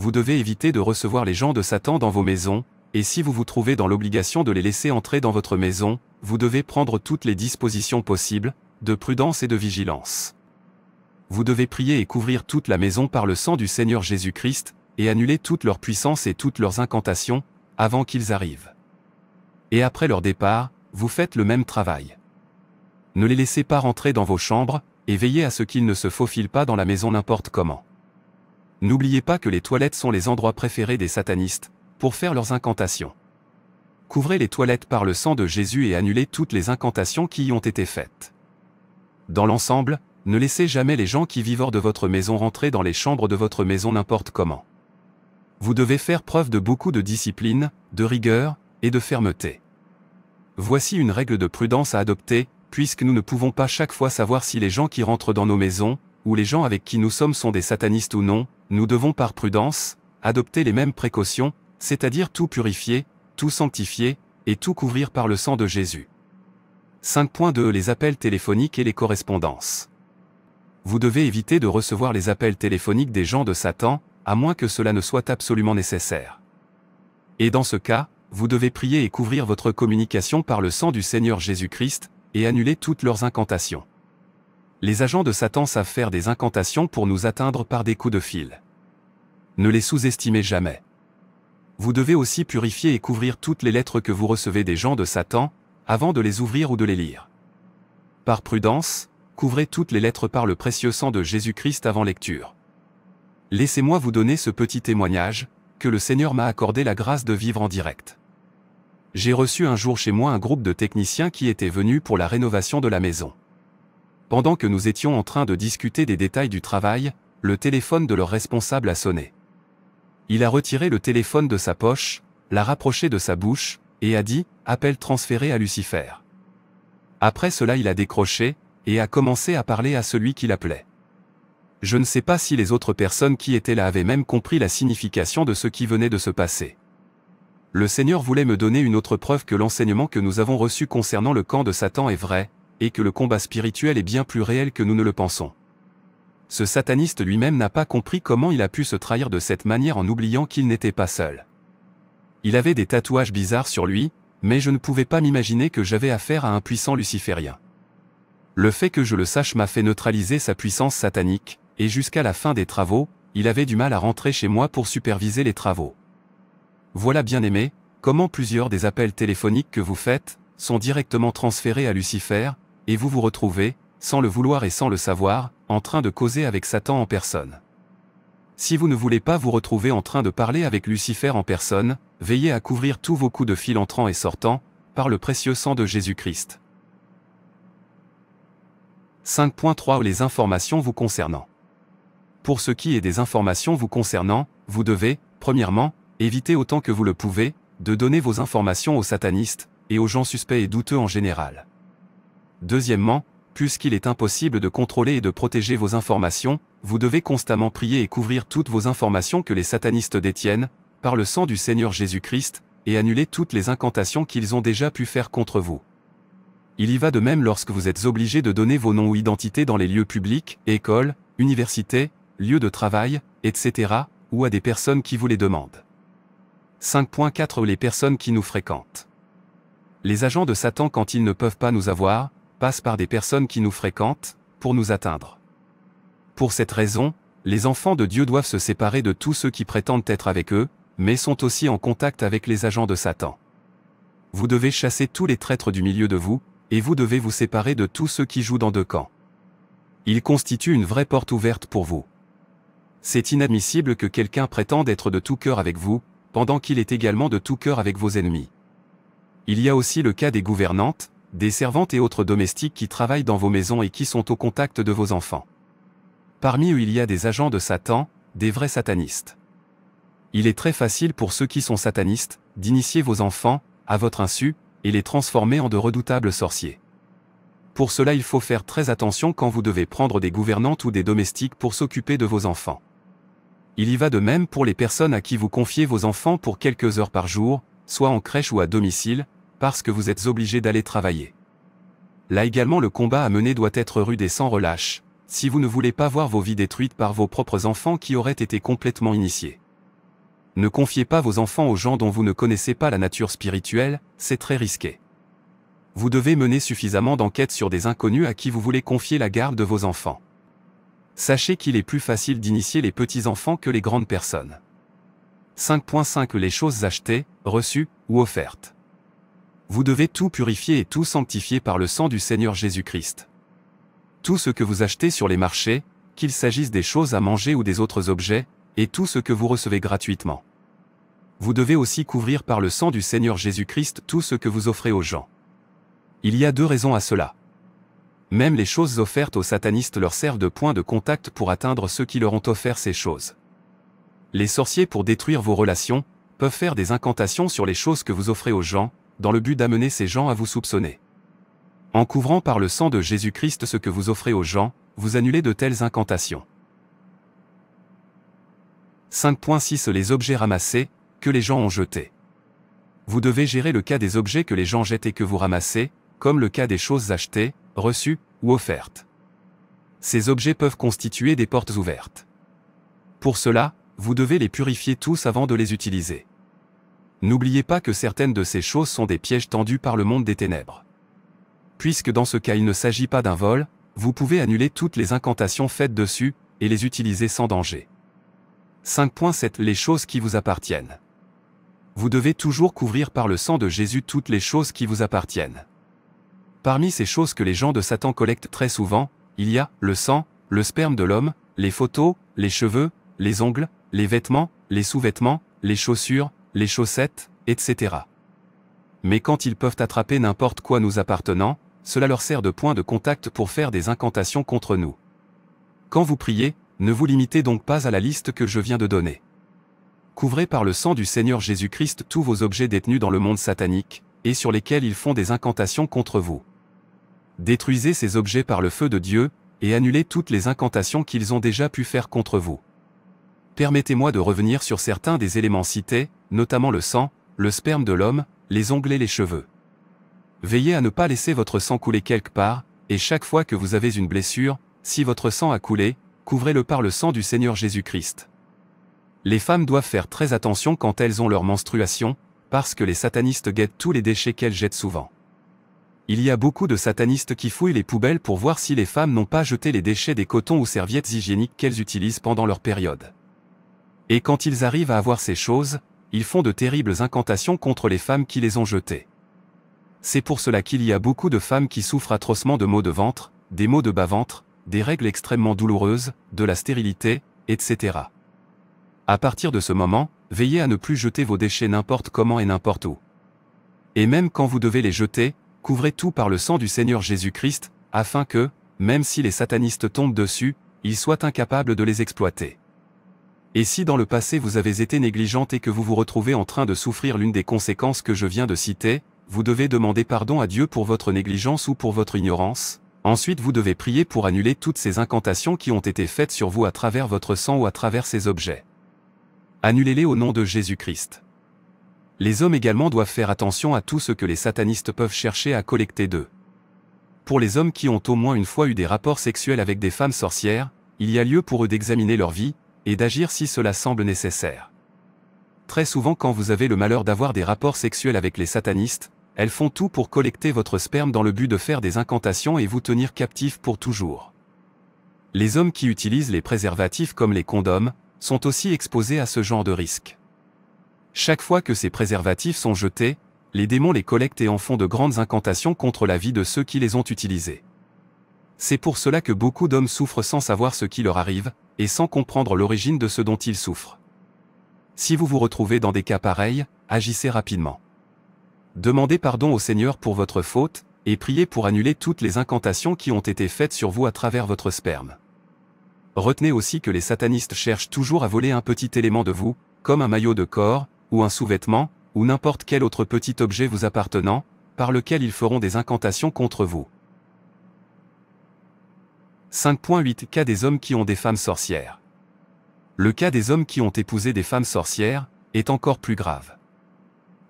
vous devez éviter de recevoir les gens de Satan dans vos maisons, et si vous vous trouvez dans l'obligation de les laisser entrer dans votre maison, vous devez prendre toutes les dispositions possibles, de prudence et de vigilance. Vous devez prier et couvrir toute la maison par le sang du Seigneur Jésus-Christ, et annuler toute leur puissance et toutes leurs incantations, avant qu'ils arrivent. Et après leur départ, vous faites le même travail. Ne les laissez pas rentrer dans vos chambres, et veillez à ce qu'ils ne se faufilent pas dans la maison n'importe comment. N'oubliez pas que les toilettes sont les endroits préférés des satanistes, pour faire leurs incantations. Couvrez les toilettes par le sang de Jésus et annulez toutes les incantations qui y ont été faites. Dans l'ensemble, ne laissez jamais les gens qui vivent hors de votre maison rentrer dans les chambres de votre maison n'importe comment. Vous devez faire preuve de beaucoup de discipline, de rigueur et de fermeté. Voici une règle de prudence à adopter, puisque nous ne pouvons pas chaque fois savoir si les gens qui rentrent dans nos maisons ou les gens avec qui nous sommes sont des satanistes ou non, nous devons par prudence, adopter les mêmes précautions, c'est-à-dire tout purifier, tout sanctifier, et tout couvrir par le sang de Jésus. 5.2 Les appels téléphoniques et les correspondances. Vous devez éviter de recevoir les appels téléphoniques des gens de Satan, à moins que cela ne soit absolument nécessaire. Et dans ce cas, vous devez prier et couvrir votre communication par le sang du Seigneur Jésus-Christ, et annuler toutes leurs incantations les agents de Satan savent faire des incantations pour nous atteindre par des coups de fil. Ne les sous-estimez jamais. Vous devez aussi purifier et couvrir toutes les lettres que vous recevez des gens de Satan, avant de les ouvrir ou de les lire. Par prudence, couvrez toutes les lettres par le précieux sang de Jésus-Christ avant lecture. Laissez-moi vous donner ce petit témoignage, que le Seigneur m'a accordé la grâce de vivre en direct. J'ai reçu un jour chez moi un groupe de techniciens qui étaient venus pour la rénovation de la maison. Pendant que nous étions en train de discuter des détails du travail, le téléphone de leur responsable a sonné. Il a retiré le téléphone de sa poche, l'a rapproché de sa bouche, et a dit « Appel transféré à Lucifer ». Après cela il a décroché, et a commencé à parler à celui qui l'appelait. Je ne sais pas si les autres personnes qui étaient là avaient même compris la signification de ce qui venait de se passer. Le Seigneur voulait me donner une autre preuve que l'enseignement que nous avons reçu concernant le camp de Satan est vrai, et que le combat spirituel est bien plus réel que nous ne le pensons. Ce sataniste lui-même n'a pas compris comment il a pu se trahir de cette manière en oubliant qu'il n'était pas seul. Il avait des tatouages bizarres sur lui, mais je ne pouvais pas m'imaginer que j'avais affaire à un puissant luciférien. Le fait que je le sache m'a fait neutraliser sa puissance satanique, et jusqu'à la fin des travaux, il avait du mal à rentrer chez moi pour superviser les travaux. Voilà bien aimé, comment plusieurs des appels téléphoniques que vous faites, sont directement transférés à Lucifer, et vous vous retrouvez, sans le vouloir et sans le savoir, en train de causer avec Satan en personne. Si vous ne voulez pas vous retrouver en train de parler avec Lucifer en personne, veillez à couvrir tous vos coups de fil entrant et sortant, par le précieux sang de Jésus-Christ. 5.3 Les informations vous concernant. Pour ce qui est des informations vous concernant, vous devez, premièrement, éviter autant que vous le pouvez, de donner vos informations aux satanistes, et aux gens suspects et douteux en général. Deuxièmement, puisqu'il est impossible de contrôler et de protéger vos informations, vous devez constamment prier et couvrir toutes vos informations que les satanistes détiennent, par le sang du Seigneur Jésus-Christ, et annuler toutes les incantations qu'ils ont déjà pu faire contre vous. Il y va de même lorsque vous êtes obligé de donner vos noms ou identités dans les lieux publics, écoles, universités, lieux de travail, etc., ou à des personnes qui vous les demandent. 5.4 Les personnes qui nous fréquentent. Les agents de Satan quand ils ne peuvent pas nous avoir, passe par des personnes qui nous fréquentent, pour nous atteindre. Pour cette raison, les enfants de Dieu doivent se séparer de tous ceux qui prétendent être avec eux, mais sont aussi en contact avec les agents de Satan. Vous devez chasser tous les traîtres du milieu de vous, et vous devez vous séparer de tous ceux qui jouent dans deux camps. Ils constituent une vraie porte ouverte pour vous. C'est inadmissible que quelqu'un prétende être de tout cœur avec vous, pendant qu'il est également de tout cœur avec vos ennemis. Il y a aussi le cas des gouvernantes, des servantes et autres domestiques qui travaillent dans vos maisons et qui sont au contact de vos enfants. Parmi eux il y a des agents de Satan, des vrais satanistes. Il est très facile pour ceux qui sont satanistes d'initier vos enfants, à votre insu, et les transformer en de redoutables sorciers. Pour cela il faut faire très attention quand vous devez prendre des gouvernantes ou des domestiques pour s'occuper de vos enfants. Il y va de même pour les personnes à qui vous confiez vos enfants pour quelques heures par jour, soit en crèche ou à domicile, parce que vous êtes obligé d'aller travailler. Là également le combat à mener doit être rude et sans relâche, si vous ne voulez pas voir vos vies détruites par vos propres enfants qui auraient été complètement initiés. Ne confiez pas vos enfants aux gens dont vous ne connaissez pas la nature spirituelle, c'est très risqué. Vous devez mener suffisamment d'enquêtes sur des inconnus à qui vous voulez confier la garde de vos enfants. Sachez qu'il est plus facile d'initier les petits-enfants que les grandes personnes. 5.5 Les choses achetées, reçues ou offertes vous devez tout purifier et tout sanctifier par le sang du Seigneur Jésus-Christ. Tout ce que vous achetez sur les marchés, qu'il s'agisse des choses à manger ou des autres objets, et tout ce que vous recevez gratuitement. Vous devez aussi couvrir par le sang du Seigneur Jésus-Christ tout ce que vous offrez aux gens. Il y a deux raisons à cela. Même les choses offertes aux satanistes leur servent de point de contact pour atteindre ceux qui leur ont offert ces choses. Les sorciers pour détruire vos relations, peuvent faire des incantations sur les choses que vous offrez aux gens, dans le but d'amener ces gens à vous soupçonner. En couvrant par le sang de Jésus-Christ ce que vous offrez aux gens, vous annulez de telles incantations. 5.6 Les objets ramassés, que les gens ont jetés. Vous devez gérer le cas des objets que les gens jettent et que vous ramassez, comme le cas des choses achetées, reçues ou offertes. Ces objets peuvent constituer des portes ouvertes. Pour cela, vous devez les purifier tous avant de les utiliser. N'oubliez pas que certaines de ces choses sont des pièges tendus par le monde des ténèbres. Puisque dans ce cas il ne s'agit pas d'un vol, vous pouvez annuler toutes les incantations faites dessus, et les utiliser sans danger. 5.7 Les choses qui vous appartiennent. Vous devez toujours couvrir par le sang de Jésus toutes les choses qui vous appartiennent. Parmi ces choses que les gens de Satan collectent très souvent, il y a le sang, le sperme de l'homme, les photos, les cheveux, les ongles, les vêtements, les sous-vêtements, les chaussures, les chaussettes, etc. Mais quand ils peuvent attraper n'importe quoi nous appartenant, cela leur sert de point de contact pour faire des incantations contre nous. Quand vous priez, ne vous limitez donc pas à la liste que je viens de donner. Couvrez par le sang du Seigneur Jésus-Christ tous vos objets détenus dans le monde satanique, et sur lesquels ils font des incantations contre vous. Détruisez ces objets par le feu de Dieu, et annulez toutes les incantations qu'ils ont déjà pu faire contre vous. Permettez-moi de revenir sur certains des éléments cités, notamment le sang, le sperme de l'homme, les ongles et les cheveux. Veillez à ne pas laisser votre sang couler quelque part, et chaque fois que vous avez une blessure, si votre sang a coulé, couvrez-le par le sang du Seigneur Jésus-Christ. Les femmes doivent faire très attention quand elles ont leur menstruation, parce que les satanistes guettent tous les déchets qu'elles jettent souvent. Il y a beaucoup de satanistes qui fouillent les poubelles pour voir si les femmes n'ont pas jeté les déchets des cotons ou serviettes hygiéniques qu'elles utilisent pendant leur période. Et quand ils arrivent à avoir ces choses, ils font de terribles incantations contre les femmes qui les ont jetées. C'est pour cela qu'il y a beaucoup de femmes qui souffrent atrocement de maux de ventre, des maux de bas-ventre, des règles extrêmement douloureuses, de la stérilité, etc. À partir de ce moment, veillez à ne plus jeter vos déchets n'importe comment et n'importe où. Et même quand vous devez les jeter, couvrez tout par le sang du Seigneur Jésus-Christ, afin que, même si les satanistes tombent dessus, ils soient incapables de les exploiter. Et si dans le passé vous avez été négligente et que vous vous retrouvez en train de souffrir l'une des conséquences que je viens de citer, vous devez demander pardon à Dieu pour votre négligence ou pour votre ignorance, ensuite vous devez prier pour annuler toutes ces incantations qui ont été faites sur vous à travers votre sang ou à travers ces objets. Annulez-les au nom de Jésus-Christ. Les hommes également doivent faire attention à tout ce que les satanistes peuvent chercher à collecter d'eux. Pour les hommes qui ont au moins une fois eu des rapports sexuels avec des femmes sorcières, il y a lieu pour eux d'examiner leur vie, et d'agir si cela semble nécessaire. Très souvent quand vous avez le malheur d'avoir des rapports sexuels avec les satanistes, elles font tout pour collecter votre sperme dans le but de faire des incantations et vous tenir captif pour toujours. Les hommes qui utilisent les préservatifs comme les condoms sont aussi exposés à ce genre de risque. Chaque fois que ces préservatifs sont jetés, les démons les collectent et en font de grandes incantations contre la vie de ceux qui les ont utilisés. C'est pour cela que beaucoup d'hommes souffrent sans savoir ce qui leur arrive, et sans comprendre l'origine de ce dont ils souffrent. Si vous vous retrouvez dans des cas pareils, agissez rapidement. Demandez pardon au Seigneur pour votre faute, et priez pour annuler toutes les incantations qui ont été faites sur vous à travers votre sperme. Retenez aussi que les satanistes cherchent toujours à voler un petit élément de vous, comme un maillot de corps, ou un sous-vêtement, ou n'importe quel autre petit objet vous appartenant, par lequel ils feront des incantations contre vous. 5.8 Cas des hommes qui ont des femmes sorcières. Le cas des hommes qui ont épousé des femmes sorcières est encore plus grave.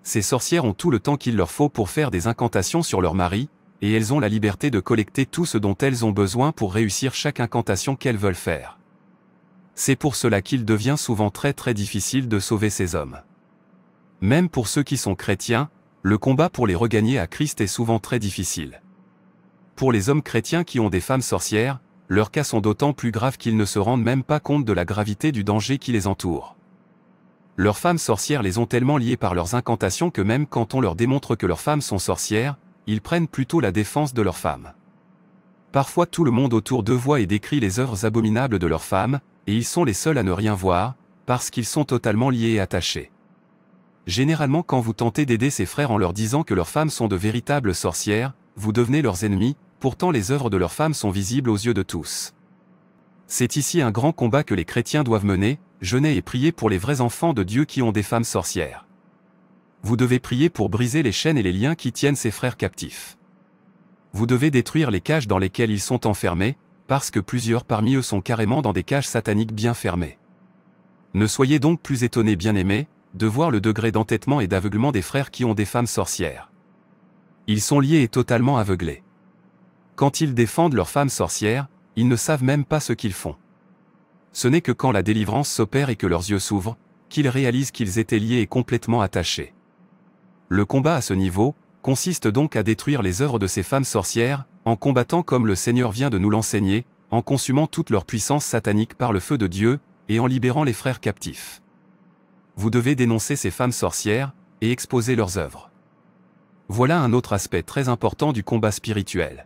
Ces sorcières ont tout le temps qu'il leur faut pour faire des incantations sur leur mari, et elles ont la liberté de collecter tout ce dont elles ont besoin pour réussir chaque incantation qu'elles veulent faire. C'est pour cela qu'il devient souvent très très difficile de sauver ces hommes. Même pour ceux qui sont chrétiens, le combat pour les regagner à Christ est souvent très difficile. Pour les hommes chrétiens qui ont des femmes sorcières, leurs cas sont d'autant plus graves qu'ils ne se rendent même pas compte de la gravité du danger qui les entoure. Leurs femmes sorcières les ont tellement liés par leurs incantations que même quand on leur démontre que leurs femmes sont sorcières, ils prennent plutôt la défense de leurs femmes. Parfois tout le monde autour d'eux voit et décrit les œuvres abominables de leurs femmes, et ils sont les seuls à ne rien voir, parce qu'ils sont totalement liés et attachés. Généralement quand vous tentez d'aider ces frères en leur disant que leurs femmes sont de véritables sorcières, vous devenez leurs ennemis, pourtant les œuvres de leurs femmes sont visibles aux yeux de tous. C'est ici un grand combat que les chrétiens doivent mener, jeûner et prier pour les vrais enfants de Dieu qui ont des femmes sorcières. Vous devez prier pour briser les chaînes et les liens qui tiennent ces frères captifs. Vous devez détruire les cages dans lesquelles ils sont enfermés, parce que plusieurs parmi eux sont carrément dans des cages sataniques bien fermées. Ne soyez donc plus étonnés, bien-aimés, de voir le degré d'entêtement et d'aveuglement des frères qui ont des femmes sorcières. Ils sont liés et totalement aveuglés. Quand ils défendent leurs femmes sorcières, ils ne savent même pas ce qu'ils font. Ce n'est que quand la délivrance s'opère et que leurs yeux s'ouvrent, qu'ils réalisent qu'ils étaient liés et complètement attachés. Le combat à ce niveau consiste donc à détruire les œuvres de ces femmes sorcières, en combattant comme le Seigneur vient de nous l'enseigner, en consumant toute leur puissance satanique par le feu de Dieu, et en libérant les frères captifs. Vous devez dénoncer ces femmes sorcières, et exposer leurs œuvres. Voilà un autre aspect très important du combat spirituel.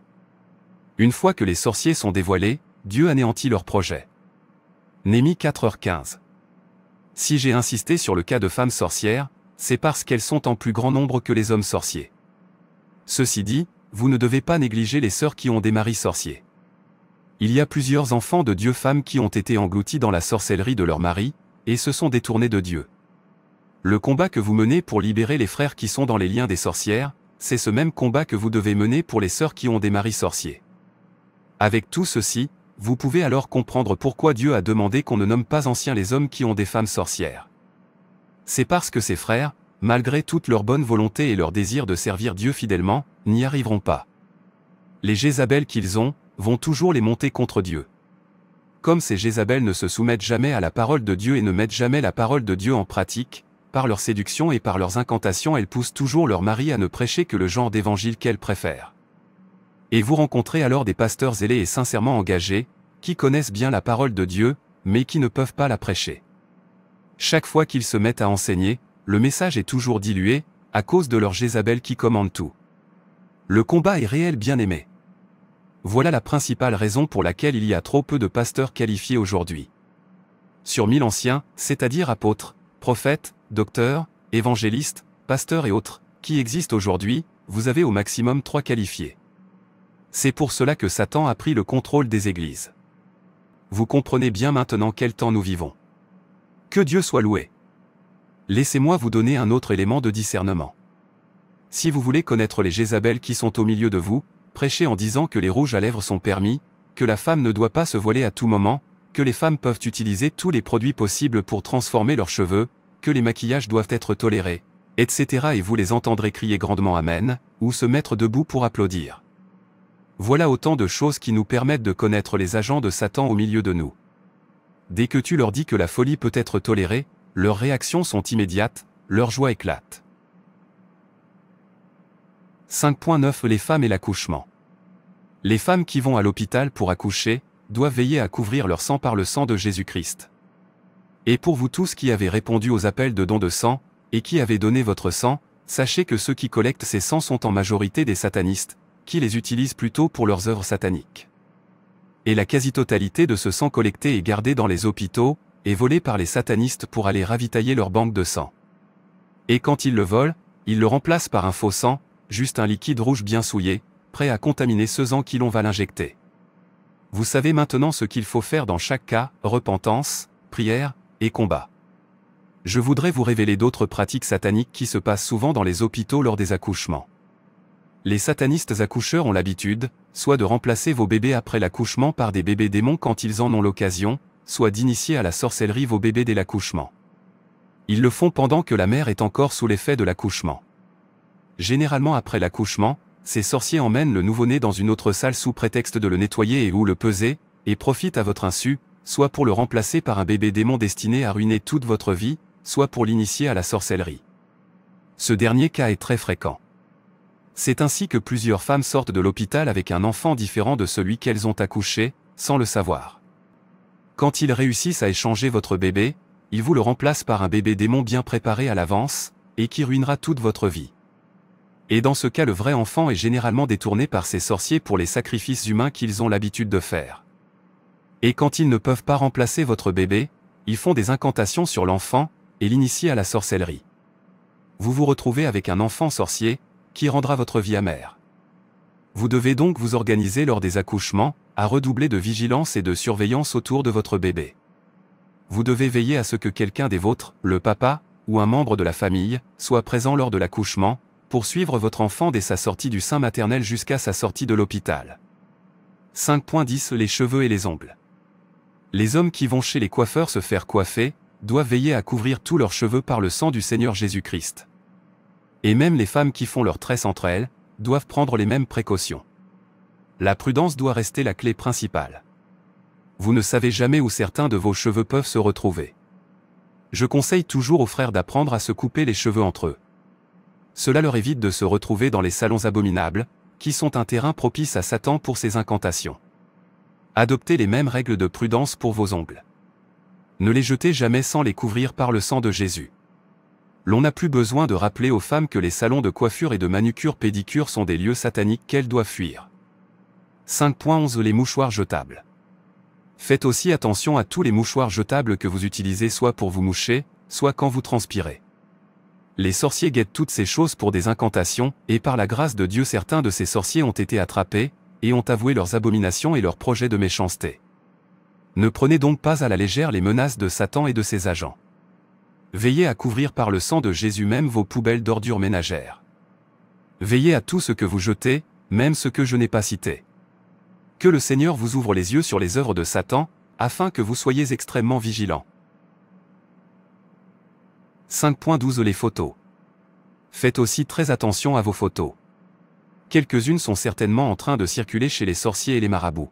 Une fois que les sorciers sont dévoilés, Dieu anéantit leur projet. Némi 4h15 Si j'ai insisté sur le cas de femmes sorcières, c'est parce qu'elles sont en plus grand nombre que les hommes sorciers. Ceci dit, vous ne devez pas négliger les sœurs qui ont des maris sorciers. Il y a plusieurs enfants de Dieu femmes qui ont été engloutis dans la sorcellerie de leur mari, et se sont détournés de Dieu. Le combat que vous menez pour libérer les frères qui sont dans les liens des sorcières, c'est ce même combat que vous devez mener pour les sœurs qui ont des maris sorciers. Avec tout ceci, vous pouvez alors comprendre pourquoi Dieu a demandé qu'on ne nomme pas anciens les hommes qui ont des femmes sorcières. C'est parce que ces frères, malgré toute leur bonne volonté et leur désir de servir Dieu fidèlement, n'y arriveront pas. Les Jézabel qu'ils ont, vont toujours les monter contre Dieu. Comme ces Jézabel ne se soumettent jamais à la parole de Dieu et ne mettent jamais la parole de Dieu en pratique, par leur séduction et par leurs incantations elles poussent toujours leur mari à ne prêcher que le genre d'évangile qu'elles préfèrent. Et vous rencontrez alors des pasteurs zélés et sincèrement engagés, qui connaissent bien la parole de Dieu, mais qui ne peuvent pas la prêcher. Chaque fois qu'ils se mettent à enseigner, le message est toujours dilué, à cause de leur Jézabel qui commande tout. Le combat est réel bien aimé. Voilà la principale raison pour laquelle il y a trop peu de pasteurs qualifiés aujourd'hui. Sur mille anciens, c'est-à-dire apôtres, prophètes, docteurs, évangélistes, pasteurs et autres, qui existent aujourd'hui, vous avez au maximum trois qualifiés. C'est pour cela que Satan a pris le contrôle des églises. Vous comprenez bien maintenant quel temps nous vivons. Que Dieu soit loué. Laissez-moi vous donner un autre élément de discernement. Si vous voulez connaître les Jézabel qui sont au milieu de vous, prêchez en disant que les rouges à lèvres sont permis, que la femme ne doit pas se voiler à tout moment, que les femmes peuvent utiliser tous les produits possibles pour transformer leurs cheveux, que les maquillages doivent être tolérés, etc. Et vous les entendrez crier grandement Amen, ou se mettre debout pour applaudir. Voilà autant de choses qui nous permettent de connaître les agents de Satan au milieu de nous. Dès que tu leur dis que la folie peut être tolérée, leurs réactions sont immédiates, leur joie éclate. 5.9 Les femmes et l'accouchement. Les femmes qui vont à l'hôpital pour accoucher, doivent veiller à couvrir leur sang par le sang de Jésus-Christ. Et pour vous tous qui avez répondu aux appels de dons de sang, et qui avez donné votre sang, sachez que ceux qui collectent ces sangs sont en majorité des satanistes, qui les utilisent plutôt pour leurs œuvres sataniques. Et la quasi-totalité de ce sang collecté et gardé dans les hôpitaux, est volé par les satanistes pour aller ravitailler leur banque de sang. Et quand ils le volent, ils le remplacent par un faux sang, juste un liquide rouge bien souillé, prêt à contaminer ce sang qui l'on va l'injecter. Vous savez maintenant ce qu'il faut faire dans chaque cas, repentance, prière, et combat. Je voudrais vous révéler d'autres pratiques sataniques qui se passent souvent dans les hôpitaux lors des accouchements. Les satanistes accoucheurs ont l'habitude, soit de remplacer vos bébés après l'accouchement par des bébés démons quand ils en ont l'occasion, soit d'initier à la sorcellerie vos bébés dès l'accouchement. Ils le font pendant que la mère est encore sous l'effet de l'accouchement. Généralement après l'accouchement, ces sorciers emmènent le nouveau-né dans une autre salle sous prétexte de le nettoyer et ou le peser, et profitent à votre insu, soit pour le remplacer par un bébé démon destiné à ruiner toute votre vie, soit pour l'initier à la sorcellerie. Ce dernier cas est très fréquent. C'est ainsi que plusieurs femmes sortent de l'hôpital avec un enfant différent de celui qu'elles ont accouché, sans le savoir. Quand ils réussissent à échanger votre bébé, ils vous le remplacent par un bébé démon bien préparé à l'avance, et qui ruinera toute votre vie. Et dans ce cas le vrai enfant est généralement détourné par ces sorciers pour les sacrifices humains qu'ils ont l'habitude de faire. Et quand ils ne peuvent pas remplacer votre bébé, ils font des incantations sur l'enfant, et l'initient à la sorcellerie. Vous vous retrouvez avec un enfant sorcier, qui rendra votre vie amère. Vous devez donc vous organiser lors des accouchements, à redoubler de vigilance et de surveillance autour de votre bébé. Vous devez veiller à ce que quelqu'un des vôtres, le papa, ou un membre de la famille, soit présent lors de l'accouchement, pour suivre votre enfant dès sa sortie du sein maternel jusqu'à sa sortie de l'hôpital. 5.10 Les cheveux et les ongles. Les hommes qui vont chez les coiffeurs se faire coiffer, doivent veiller à couvrir tous leurs cheveux par le sang du Seigneur Jésus-Christ et même les femmes qui font leurs tresses entre elles, doivent prendre les mêmes précautions. La prudence doit rester la clé principale. Vous ne savez jamais où certains de vos cheveux peuvent se retrouver. Je conseille toujours aux frères d'apprendre à se couper les cheveux entre eux. Cela leur évite de se retrouver dans les salons abominables, qui sont un terrain propice à Satan pour ses incantations. Adoptez les mêmes règles de prudence pour vos ongles. Ne les jetez jamais sans les couvrir par le sang de Jésus l'on n'a plus besoin de rappeler aux femmes que les salons de coiffure et de manucure-pédicure sont des lieux sataniques qu'elles doivent fuir. 5.11 Les mouchoirs jetables. Faites aussi attention à tous les mouchoirs jetables que vous utilisez soit pour vous moucher, soit quand vous transpirez. Les sorciers guettent toutes ces choses pour des incantations, et par la grâce de Dieu certains de ces sorciers ont été attrapés, et ont avoué leurs abominations et leurs projets de méchanceté. Ne prenez donc pas à la légère les menaces de Satan et de ses agents. Veillez à couvrir par le sang de Jésus même vos poubelles d'ordures ménagères. Veillez à tout ce que vous jetez, même ce que je n'ai pas cité. Que le Seigneur vous ouvre les yeux sur les œuvres de Satan, afin que vous soyez extrêmement vigilants. 5.12 Les photos. Faites aussi très attention à vos photos. Quelques-unes sont certainement en train de circuler chez les sorciers et les marabouts.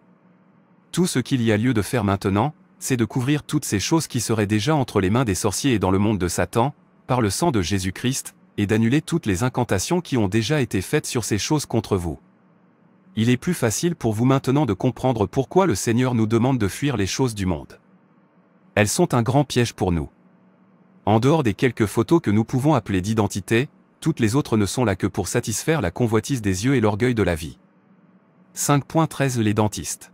Tout ce qu'il y a lieu de faire maintenant, c'est de couvrir toutes ces choses qui seraient déjà entre les mains des sorciers et dans le monde de Satan, par le sang de Jésus-Christ, et d'annuler toutes les incantations qui ont déjà été faites sur ces choses contre vous. Il est plus facile pour vous maintenant de comprendre pourquoi le Seigneur nous demande de fuir les choses du monde. Elles sont un grand piège pour nous. En dehors des quelques photos que nous pouvons appeler d'identité, toutes les autres ne sont là que pour satisfaire la convoitise des yeux et l'orgueil de la vie. 5.13 Les dentistes.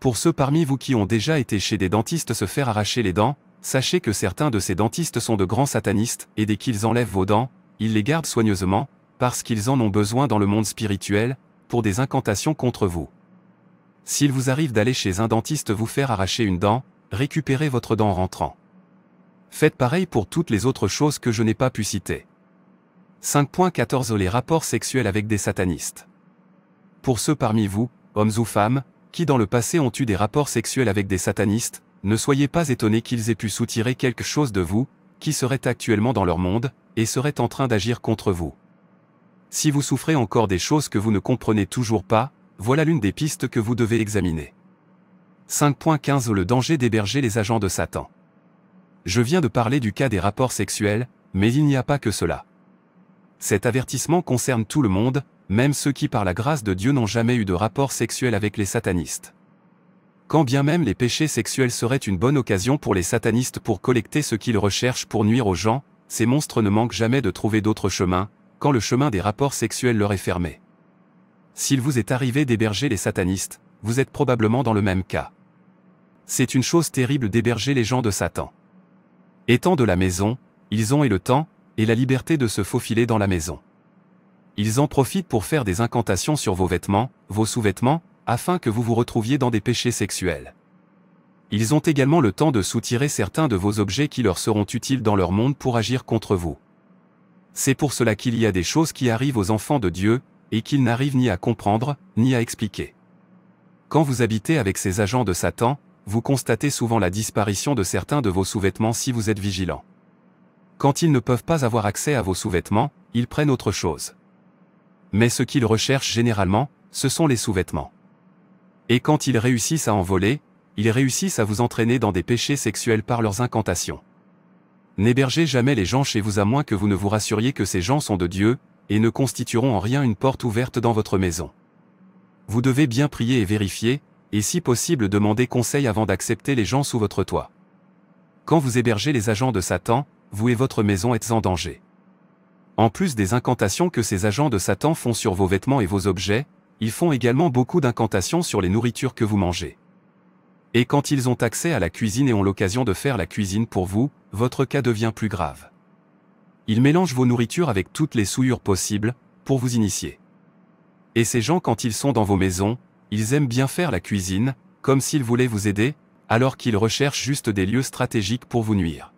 Pour ceux parmi vous qui ont déjà été chez des dentistes se faire arracher les dents, sachez que certains de ces dentistes sont de grands satanistes, et dès qu'ils enlèvent vos dents, ils les gardent soigneusement, parce qu'ils en ont besoin dans le monde spirituel, pour des incantations contre vous. S'il vous arrive d'aller chez un dentiste vous faire arracher une dent, récupérez votre dent en rentrant. Faites pareil pour toutes les autres choses que je n'ai pas pu citer. 5.14 Les rapports sexuels avec des satanistes. Pour ceux parmi vous, hommes ou femmes, qui dans le passé ont eu des rapports sexuels avec des satanistes, ne soyez pas étonnés qu'ils aient pu soutirer quelque chose de vous, qui serait actuellement dans leur monde, et serait en train d'agir contre vous. Si vous souffrez encore des choses que vous ne comprenez toujours pas, voilà l'une des pistes que vous devez examiner. 5.15 Le danger d'héberger les agents de Satan. Je viens de parler du cas des rapports sexuels, mais il n'y a pas que cela. Cet avertissement concerne tout le monde, même ceux qui par la grâce de Dieu n'ont jamais eu de rapport sexuel avec les satanistes. Quand bien même les péchés sexuels seraient une bonne occasion pour les satanistes pour collecter ce qu'ils recherchent pour nuire aux gens, ces monstres ne manquent jamais de trouver d'autres chemins, quand le chemin des rapports sexuels leur est fermé. S'il vous est arrivé d'héberger les satanistes, vous êtes probablement dans le même cas. C'est une chose terrible d'héberger les gens de Satan. Étant de la maison, ils ont et le temps, et la liberté de se faufiler dans la maison. Ils en profitent pour faire des incantations sur vos vêtements, vos sous-vêtements, afin que vous vous retrouviez dans des péchés sexuels. Ils ont également le temps de soutirer certains de vos objets qui leur seront utiles dans leur monde pour agir contre vous. C'est pour cela qu'il y a des choses qui arrivent aux enfants de Dieu, et qu'ils n'arrivent ni à comprendre, ni à expliquer. Quand vous habitez avec ces agents de Satan, vous constatez souvent la disparition de certains de vos sous-vêtements si vous êtes vigilant. Quand ils ne peuvent pas avoir accès à vos sous-vêtements, ils prennent autre chose. Mais ce qu'ils recherchent généralement, ce sont les sous-vêtements. Et quand ils réussissent à en voler, ils réussissent à vous entraîner dans des péchés sexuels par leurs incantations. N'hébergez jamais les gens chez vous à moins que vous ne vous rassuriez que ces gens sont de Dieu, et ne constitueront en rien une porte ouverte dans votre maison. Vous devez bien prier et vérifier, et si possible demander conseil avant d'accepter les gens sous votre toit. Quand vous hébergez les agents de Satan, vous et votre maison êtes en danger. En plus des incantations que ces agents de Satan font sur vos vêtements et vos objets, ils font également beaucoup d'incantations sur les nourritures que vous mangez. Et quand ils ont accès à la cuisine et ont l'occasion de faire la cuisine pour vous, votre cas devient plus grave. Ils mélangent vos nourritures avec toutes les souillures possibles, pour vous initier. Et ces gens quand ils sont dans vos maisons, ils aiment bien faire la cuisine, comme s'ils voulaient vous aider, alors qu'ils recherchent juste des lieux stratégiques pour vous nuire.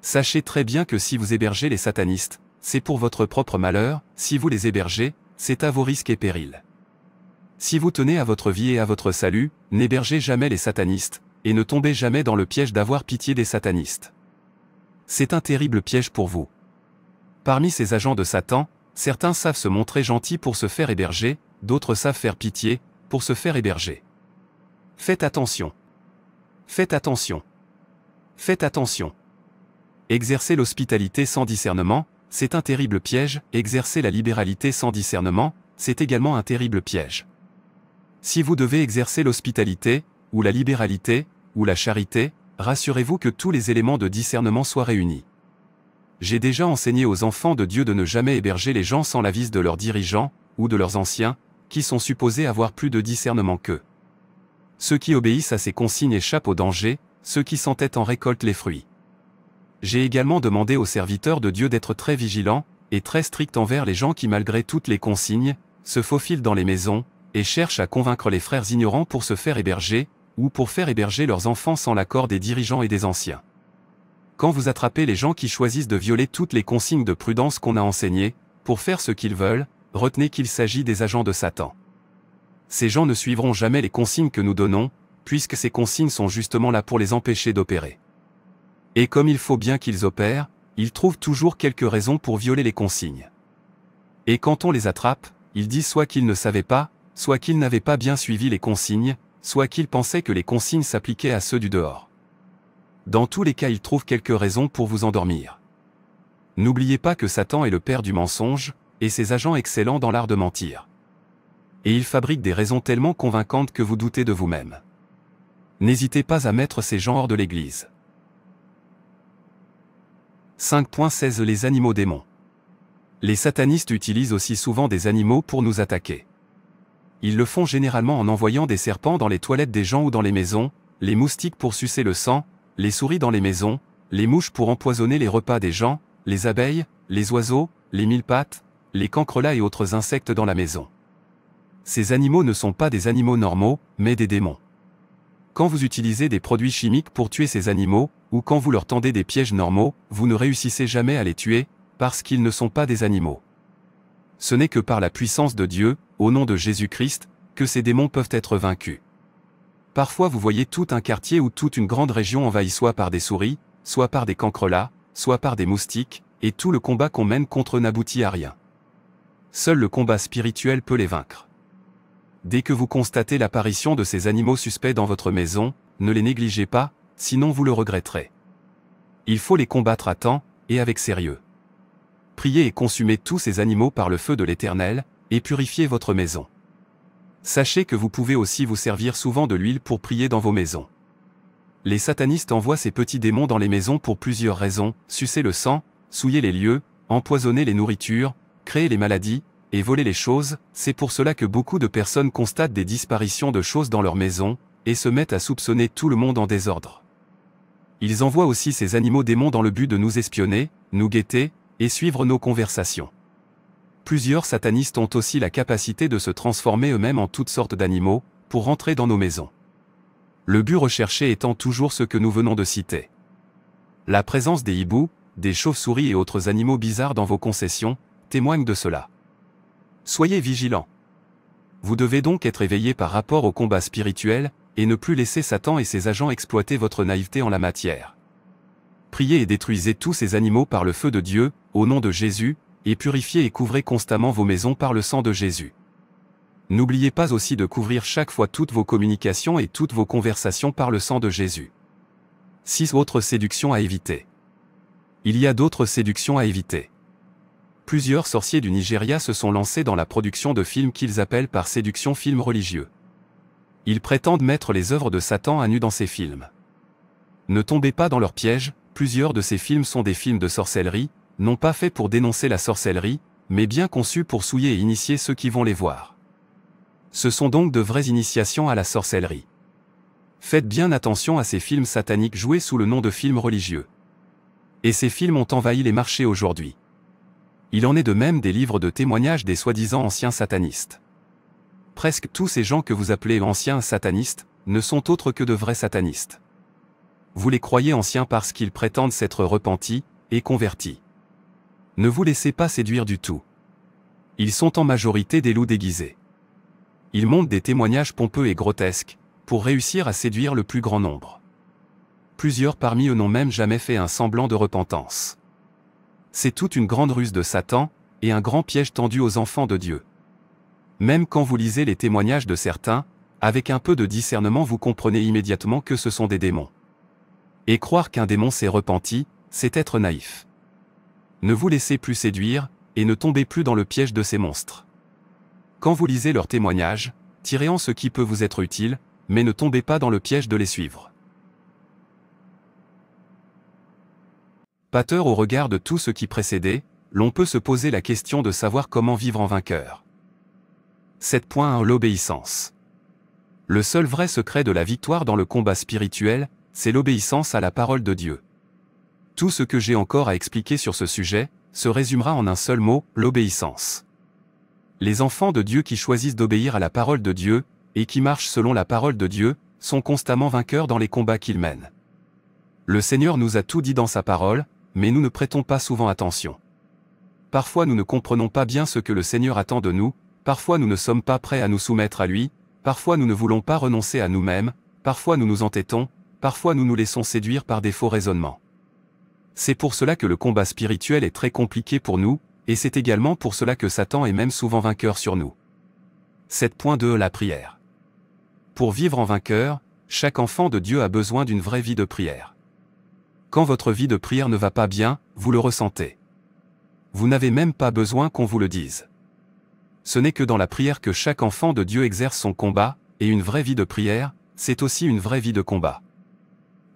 Sachez très bien que si vous hébergez les satanistes, c'est pour votre propre malheur, si vous les hébergez, c'est à vos risques et périls. Si vous tenez à votre vie et à votre salut, n'hébergez jamais les satanistes, et ne tombez jamais dans le piège d'avoir pitié des satanistes. C'est un terrible piège pour vous. Parmi ces agents de Satan, certains savent se montrer gentils pour se faire héberger, d'autres savent faire pitié, pour se faire héberger. Faites attention. Faites attention. Faites attention. Exercer l'hospitalité sans discernement, c'est un terrible piège, exercer la libéralité sans discernement, c'est également un terrible piège. Si vous devez exercer l'hospitalité, ou la libéralité, ou la charité, rassurez-vous que tous les éléments de discernement soient réunis. J'ai déjà enseigné aux enfants de Dieu de ne jamais héberger les gens sans l'avis de leurs dirigeants, ou de leurs anciens, qui sont supposés avoir plus de discernement qu'eux. Ceux qui obéissent à ces consignes échappent au danger, ceux qui s'entêtent en récoltent les fruits. J'ai également demandé aux serviteurs de Dieu d'être très vigilants, et très stricts envers les gens qui malgré toutes les consignes, se faufilent dans les maisons, et cherchent à convaincre les frères ignorants pour se faire héberger, ou pour faire héberger leurs enfants sans l'accord des dirigeants et des anciens. Quand vous attrapez les gens qui choisissent de violer toutes les consignes de prudence qu'on a enseignées, pour faire ce qu'ils veulent, retenez qu'il s'agit des agents de Satan. Ces gens ne suivront jamais les consignes que nous donnons, puisque ces consignes sont justement là pour les empêcher d'opérer. Et comme il faut bien qu'ils opèrent, ils trouvent toujours quelques raisons pour violer les consignes. Et quand on les attrape, ils disent soit qu'ils ne savaient pas, soit qu'ils n'avaient pas bien suivi les consignes, soit qu'ils pensaient que les consignes s'appliquaient à ceux du dehors. Dans tous les cas, ils trouvent quelques raisons pour vous endormir. N'oubliez pas que Satan est le père du mensonge, et ses agents excellents dans l'art de mentir. Et il fabrique des raisons tellement convaincantes que vous doutez de vous-même. N'hésitez pas à mettre ces gens hors de l'Église. 5.16 Les animaux démons. Les satanistes utilisent aussi souvent des animaux pour nous attaquer. Ils le font généralement en envoyant des serpents dans les toilettes des gens ou dans les maisons, les moustiques pour sucer le sang, les souris dans les maisons, les mouches pour empoisonner les repas des gens, les abeilles, les oiseaux, les mille pattes, les cancrelats et autres insectes dans la maison. Ces animaux ne sont pas des animaux normaux, mais des démons. Quand vous utilisez des produits chimiques pour tuer ces animaux, ou quand vous leur tendez des pièges normaux, vous ne réussissez jamais à les tuer, parce qu'ils ne sont pas des animaux. Ce n'est que par la puissance de Dieu, au nom de Jésus-Christ, que ces démons peuvent être vaincus. Parfois vous voyez tout un quartier ou toute une grande région envahie soit par des souris, soit par des cancrelats, soit par des moustiques, et tout le combat qu'on mène contre n'aboutit à rien. Seul le combat spirituel peut les vaincre. Dès que vous constatez l'apparition de ces animaux suspects dans votre maison, ne les négligez pas, sinon vous le regretterez. Il faut les combattre à temps, et avec sérieux. Priez et consumez tous ces animaux par le feu de l'Éternel, et purifiez votre maison. Sachez que vous pouvez aussi vous servir souvent de l'huile pour prier dans vos maisons. Les satanistes envoient ces petits démons dans les maisons pour plusieurs raisons, sucer le sang, souiller les lieux, empoisonner les nourritures, créer les maladies, et voler les choses, c'est pour cela que beaucoup de personnes constatent des disparitions de choses dans leur maison, et se mettent à soupçonner tout le monde en désordre. Ils envoient aussi ces animaux démons dans le but de nous espionner, nous guetter, et suivre nos conversations. Plusieurs satanistes ont aussi la capacité de se transformer eux-mêmes en toutes sortes d'animaux, pour rentrer dans nos maisons. Le but recherché étant toujours ce que nous venons de citer. La présence des hiboux, des chauves-souris et autres animaux bizarres dans vos concessions, témoigne de cela. Soyez vigilants. Vous devez donc être éveillé par rapport au combat spirituel, et ne plus laisser Satan et ses agents exploiter votre naïveté en la matière. Priez et détruisez tous ces animaux par le feu de Dieu, au nom de Jésus, et purifiez et couvrez constamment vos maisons par le sang de Jésus. N'oubliez pas aussi de couvrir chaque fois toutes vos communications et toutes vos conversations par le sang de Jésus. 6 autres séductions à éviter. Il y a d'autres séductions à éviter plusieurs sorciers du Nigeria se sont lancés dans la production de films qu'ils appellent par séduction films religieux. Ils prétendent mettre les œuvres de Satan à nu dans ces films. Ne tombez pas dans leur piège, plusieurs de ces films sont des films de sorcellerie, non pas faits pour dénoncer la sorcellerie, mais bien conçus pour souiller et initier ceux qui vont les voir. Ce sont donc de vraies initiations à la sorcellerie. Faites bien attention à ces films sataniques joués sous le nom de films religieux. Et ces films ont envahi les marchés aujourd'hui. Il en est de même des livres de témoignages des soi-disant anciens satanistes. Presque tous ces gens que vous appelez anciens satanistes ne sont autres que de vrais satanistes. Vous les croyez anciens parce qu'ils prétendent s'être repentis et convertis. Ne vous laissez pas séduire du tout. Ils sont en majorité des loups déguisés. Ils montent des témoignages pompeux et grotesques pour réussir à séduire le plus grand nombre. Plusieurs parmi eux n'ont même jamais fait un semblant de repentance. C'est toute une grande ruse de Satan, et un grand piège tendu aux enfants de Dieu. Même quand vous lisez les témoignages de certains, avec un peu de discernement vous comprenez immédiatement que ce sont des démons. Et croire qu'un démon s'est repenti, c'est être naïf. Ne vous laissez plus séduire, et ne tombez plus dans le piège de ces monstres. Quand vous lisez leurs témoignages, tirez en ce qui peut vous être utile, mais ne tombez pas dans le piège de les suivre. Pâteur au regard de tout ce qui précédait, l'on peut se poser la question de savoir comment vivre en vainqueur. 7.1 L'obéissance. Le seul vrai secret de la victoire dans le combat spirituel, c'est l'obéissance à la parole de Dieu. Tout ce que j'ai encore à expliquer sur ce sujet, se résumera en un seul mot, l'obéissance. Les enfants de Dieu qui choisissent d'obéir à la parole de Dieu, et qui marchent selon la parole de Dieu, sont constamment vainqueurs dans les combats qu'ils mènent. Le Seigneur nous a tout dit dans sa parole, mais nous ne prêtons pas souvent attention. Parfois nous ne comprenons pas bien ce que le Seigneur attend de nous, parfois nous ne sommes pas prêts à nous soumettre à lui, parfois nous ne voulons pas renoncer à nous-mêmes, parfois nous nous entêtons, parfois nous nous laissons séduire par des faux raisonnements. C'est pour cela que le combat spirituel est très compliqué pour nous, et c'est également pour cela que Satan est même souvent vainqueur sur nous. 7.2 La prière. Pour vivre en vainqueur, chaque enfant de Dieu a besoin d'une vraie vie de prière. Quand votre vie de prière ne va pas bien, vous le ressentez. Vous n'avez même pas besoin qu'on vous le dise. Ce n'est que dans la prière que chaque enfant de Dieu exerce son combat, et une vraie vie de prière, c'est aussi une vraie vie de combat.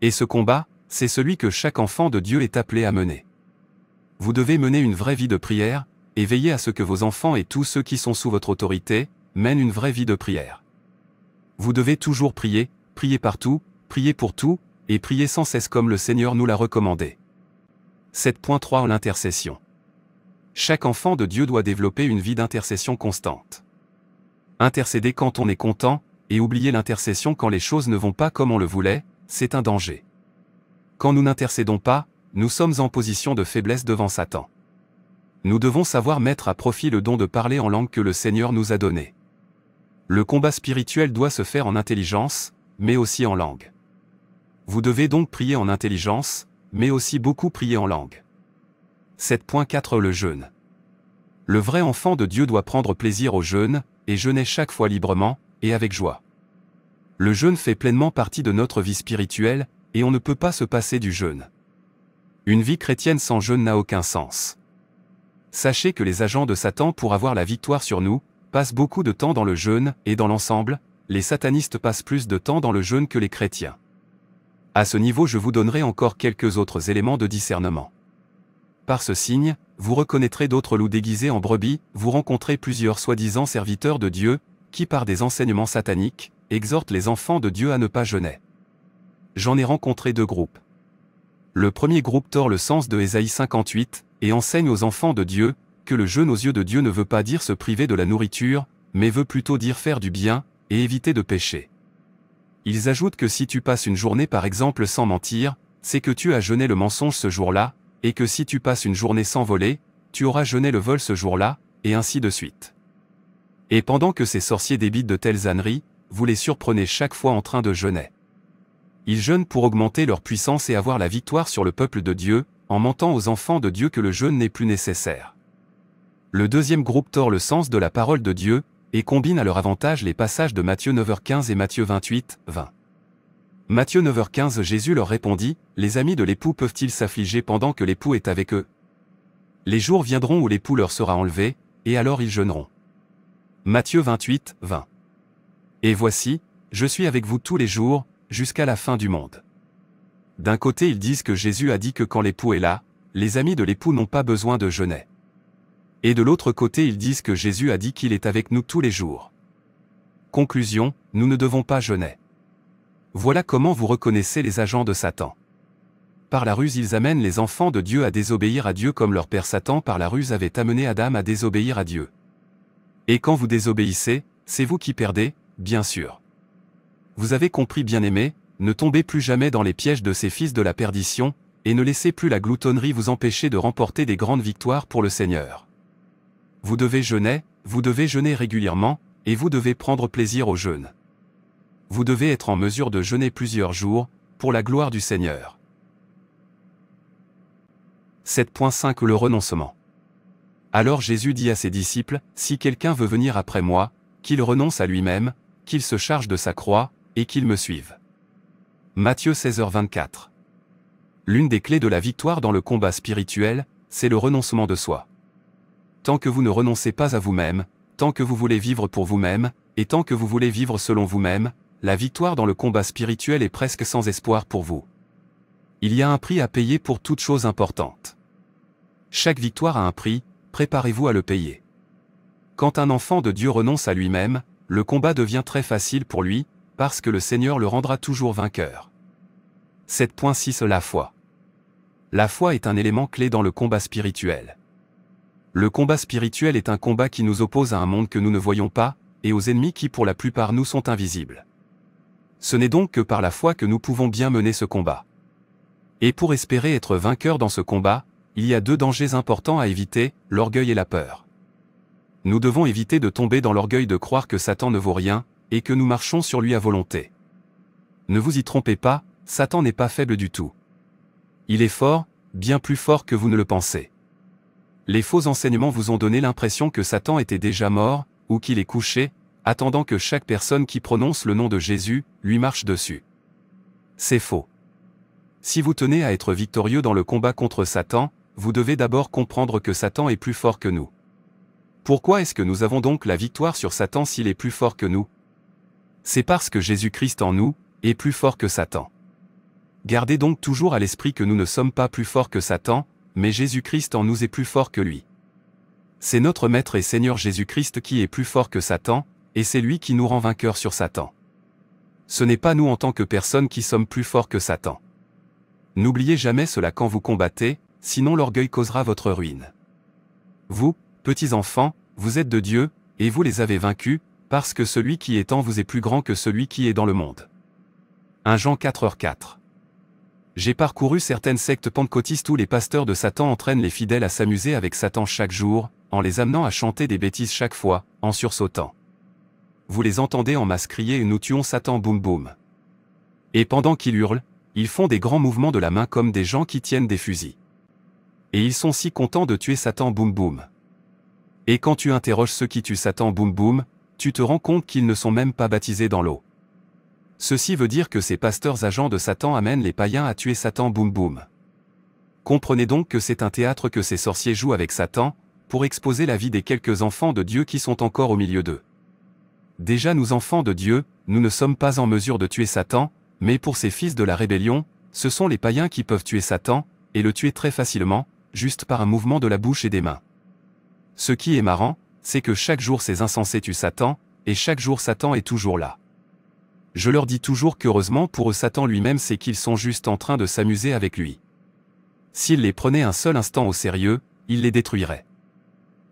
Et ce combat, c'est celui que chaque enfant de Dieu est appelé à mener. Vous devez mener une vraie vie de prière, et veiller à ce que vos enfants et tous ceux qui sont sous votre autorité, mènent une vraie vie de prière. Vous devez toujours prier, prier partout, prier pour tout, et prier sans cesse comme le Seigneur nous l'a recommandé. 7.3 L'intercession. Chaque enfant de Dieu doit développer une vie d'intercession constante. Intercéder quand on est content, et oublier l'intercession quand les choses ne vont pas comme on le voulait, c'est un danger. Quand nous n'intercédons pas, nous sommes en position de faiblesse devant Satan. Nous devons savoir mettre à profit le don de parler en langue que le Seigneur nous a donné. Le combat spirituel doit se faire en intelligence, mais aussi en langue. Vous devez donc prier en intelligence, mais aussi beaucoup prier en langue. 7.4 Le jeûne. Le vrai enfant de Dieu doit prendre plaisir au jeûne, et jeûner chaque fois librement, et avec joie. Le jeûne fait pleinement partie de notre vie spirituelle, et on ne peut pas se passer du jeûne. Une vie chrétienne sans jeûne n'a aucun sens. Sachez que les agents de Satan pour avoir la victoire sur nous, passent beaucoup de temps dans le jeûne, et dans l'ensemble, les satanistes passent plus de temps dans le jeûne que les chrétiens. À ce niveau, je vous donnerai encore quelques autres éléments de discernement. Par ce signe, vous reconnaîtrez d'autres loups déguisés en brebis, vous rencontrez plusieurs soi-disant serviteurs de Dieu, qui par des enseignements sataniques, exhortent les enfants de Dieu à ne pas jeûner. J'en ai rencontré deux groupes. Le premier groupe tord le sens de Ésaïe 58, et enseigne aux enfants de Dieu, que le jeûne aux yeux de Dieu ne veut pas dire se priver de la nourriture, mais veut plutôt dire faire du bien, et éviter de pécher. Ils ajoutent que si tu passes une journée par exemple sans mentir, c'est que tu as jeûné le mensonge ce jour-là, et que si tu passes une journée sans voler, tu auras jeûné le vol ce jour-là, et ainsi de suite. Et pendant que ces sorciers débitent de telles âneries, vous les surprenez chaque fois en train de jeûner. Ils jeûnent pour augmenter leur puissance et avoir la victoire sur le peuple de Dieu, en mentant aux enfants de Dieu que le jeûne n'est plus nécessaire. Le deuxième groupe tord le sens de la parole de Dieu, et combinent à leur avantage les passages de Matthieu 9h15 et Matthieu 28, 20. Matthieu 9h15 Jésus leur répondit, Les amis de l'époux peuvent-ils s'affliger pendant que l'époux est avec eux Les jours viendront où l'époux leur sera enlevé, et alors ils jeûneront. Matthieu 28, 20. Et voici, je suis avec vous tous les jours, jusqu'à la fin du monde. D'un côté ils disent que Jésus a dit que quand l'époux est là, les amis de l'époux n'ont pas besoin de jeûner. Et de l'autre côté ils disent que Jésus a dit qu'il est avec nous tous les jours. Conclusion, nous ne devons pas jeûner. Voilà comment vous reconnaissez les agents de Satan. Par la ruse ils amènent les enfants de Dieu à désobéir à Dieu comme leur père Satan par la ruse avait amené Adam à désobéir à Dieu. Et quand vous désobéissez, c'est vous qui perdez, bien sûr. Vous avez compris bien-aimé, ne tombez plus jamais dans les pièges de ces fils de la perdition, et ne laissez plus la gloutonnerie vous empêcher de remporter des grandes victoires pour le Seigneur. Vous devez jeûner, vous devez jeûner régulièrement, et vous devez prendre plaisir au jeûne. Vous devez être en mesure de jeûner plusieurs jours, pour la gloire du Seigneur. 7.5 Le renoncement. Alors Jésus dit à ses disciples, Si quelqu'un veut venir après moi, qu'il renonce à lui-même, qu'il se charge de sa croix, et qu'il me suive. Matthieu 16h24. L'une des clés de la victoire dans le combat spirituel, c'est le renoncement de soi tant que vous ne renoncez pas à vous-même, tant que vous voulez vivre pour vous-même, et tant que vous voulez vivre selon vous-même, la victoire dans le combat spirituel est presque sans espoir pour vous. Il y a un prix à payer pour toute chose importante. Chaque victoire a un prix, préparez-vous à le payer. Quand un enfant de Dieu renonce à lui-même, le combat devient très facile pour lui, parce que le Seigneur le rendra toujours vainqueur. 7.6 La foi. La foi est un élément clé dans le combat spirituel. Le combat spirituel est un combat qui nous oppose à un monde que nous ne voyons pas, et aux ennemis qui pour la plupart nous sont invisibles. Ce n'est donc que par la foi que nous pouvons bien mener ce combat. Et pour espérer être vainqueur dans ce combat, il y a deux dangers importants à éviter, l'orgueil et la peur. Nous devons éviter de tomber dans l'orgueil de croire que Satan ne vaut rien, et que nous marchons sur lui à volonté. Ne vous y trompez pas, Satan n'est pas faible du tout. Il est fort, bien plus fort que vous ne le pensez. Les faux enseignements vous ont donné l'impression que Satan était déjà mort, ou qu'il est couché, attendant que chaque personne qui prononce le nom de Jésus, lui marche dessus. C'est faux. Si vous tenez à être victorieux dans le combat contre Satan, vous devez d'abord comprendre que Satan est plus fort que nous. Pourquoi est-ce que nous avons donc la victoire sur Satan s'il est plus fort que nous C'est parce que Jésus-Christ en nous est plus fort que Satan. Gardez donc toujours à l'esprit que nous ne sommes pas plus forts que Satan, mais Jésus-Christ en nous est plus fort que lui. C'est notre Maître et Seigneur Jésus-Christ qui est plus fort que Satan, et c'est lui qui nous rend vainqueurs sur Satan. Ce n'est pas nous en tant que personnes qui sommes plus forts que Satan. N'oubliez jamais cela quand vous combattez, sinon l'orgueil causera votre ruine. Vous, petits enfants, vous êtes de Dieu, et vous les avez vaincus, parce que celui qui est en vous est plus grand que celui qui est dans le monde. 1 Jean 4h4 j'ai parcouru certaines sectes pentecôtistes où les pasteurs de Satan entraînent les fidèles à s'amuser avec Satan chaque jour, en les amenant à chanter des bêtises chaque fois, en sursautant. Vous les entendez en masse crier « Nous tuons Satan boum boum ». Et pendant qu'ils hurlent, ils font des grands mouvements de la main comme des gens qui tiennent des fusils. Et ils sont si contents de tuer Satan boum boum. Et quand tu interroges ceux qui tuent Satan boum boum, tu te rends compte qu'ils ne sont même pas baptisés dans l'eau. Ceci veut dire que ces pasteurs agents de Satan amènent les païens à tuer Satan boum boum. Comprenez donc que c'est un théâtre que ces sorciers jouent avec Satan, pour exposer la vie des quelques enfants de Dieu qui sont encore au milieu d'eux. Déjà nous enfants de Dieu, nous ne sommes pas en mesure de tuer Satan, mais pour ces fils de la rébellion, ce sont les païens qui peuvent tuer Satan, et le tuer très facilement, juste par un mouvement de la bouche et des mains. Ce qui est marrant, c'est que chaque jour ces insensés tuent Satan, et chaque jour Satan est toujours là je leur dis toujours qu'heureusement pour eux Satan lui-même c'est qu'ils sont juste en train de s'amuser avec lui. S'il les prenait un seul instant au sérieux, il les détruirait.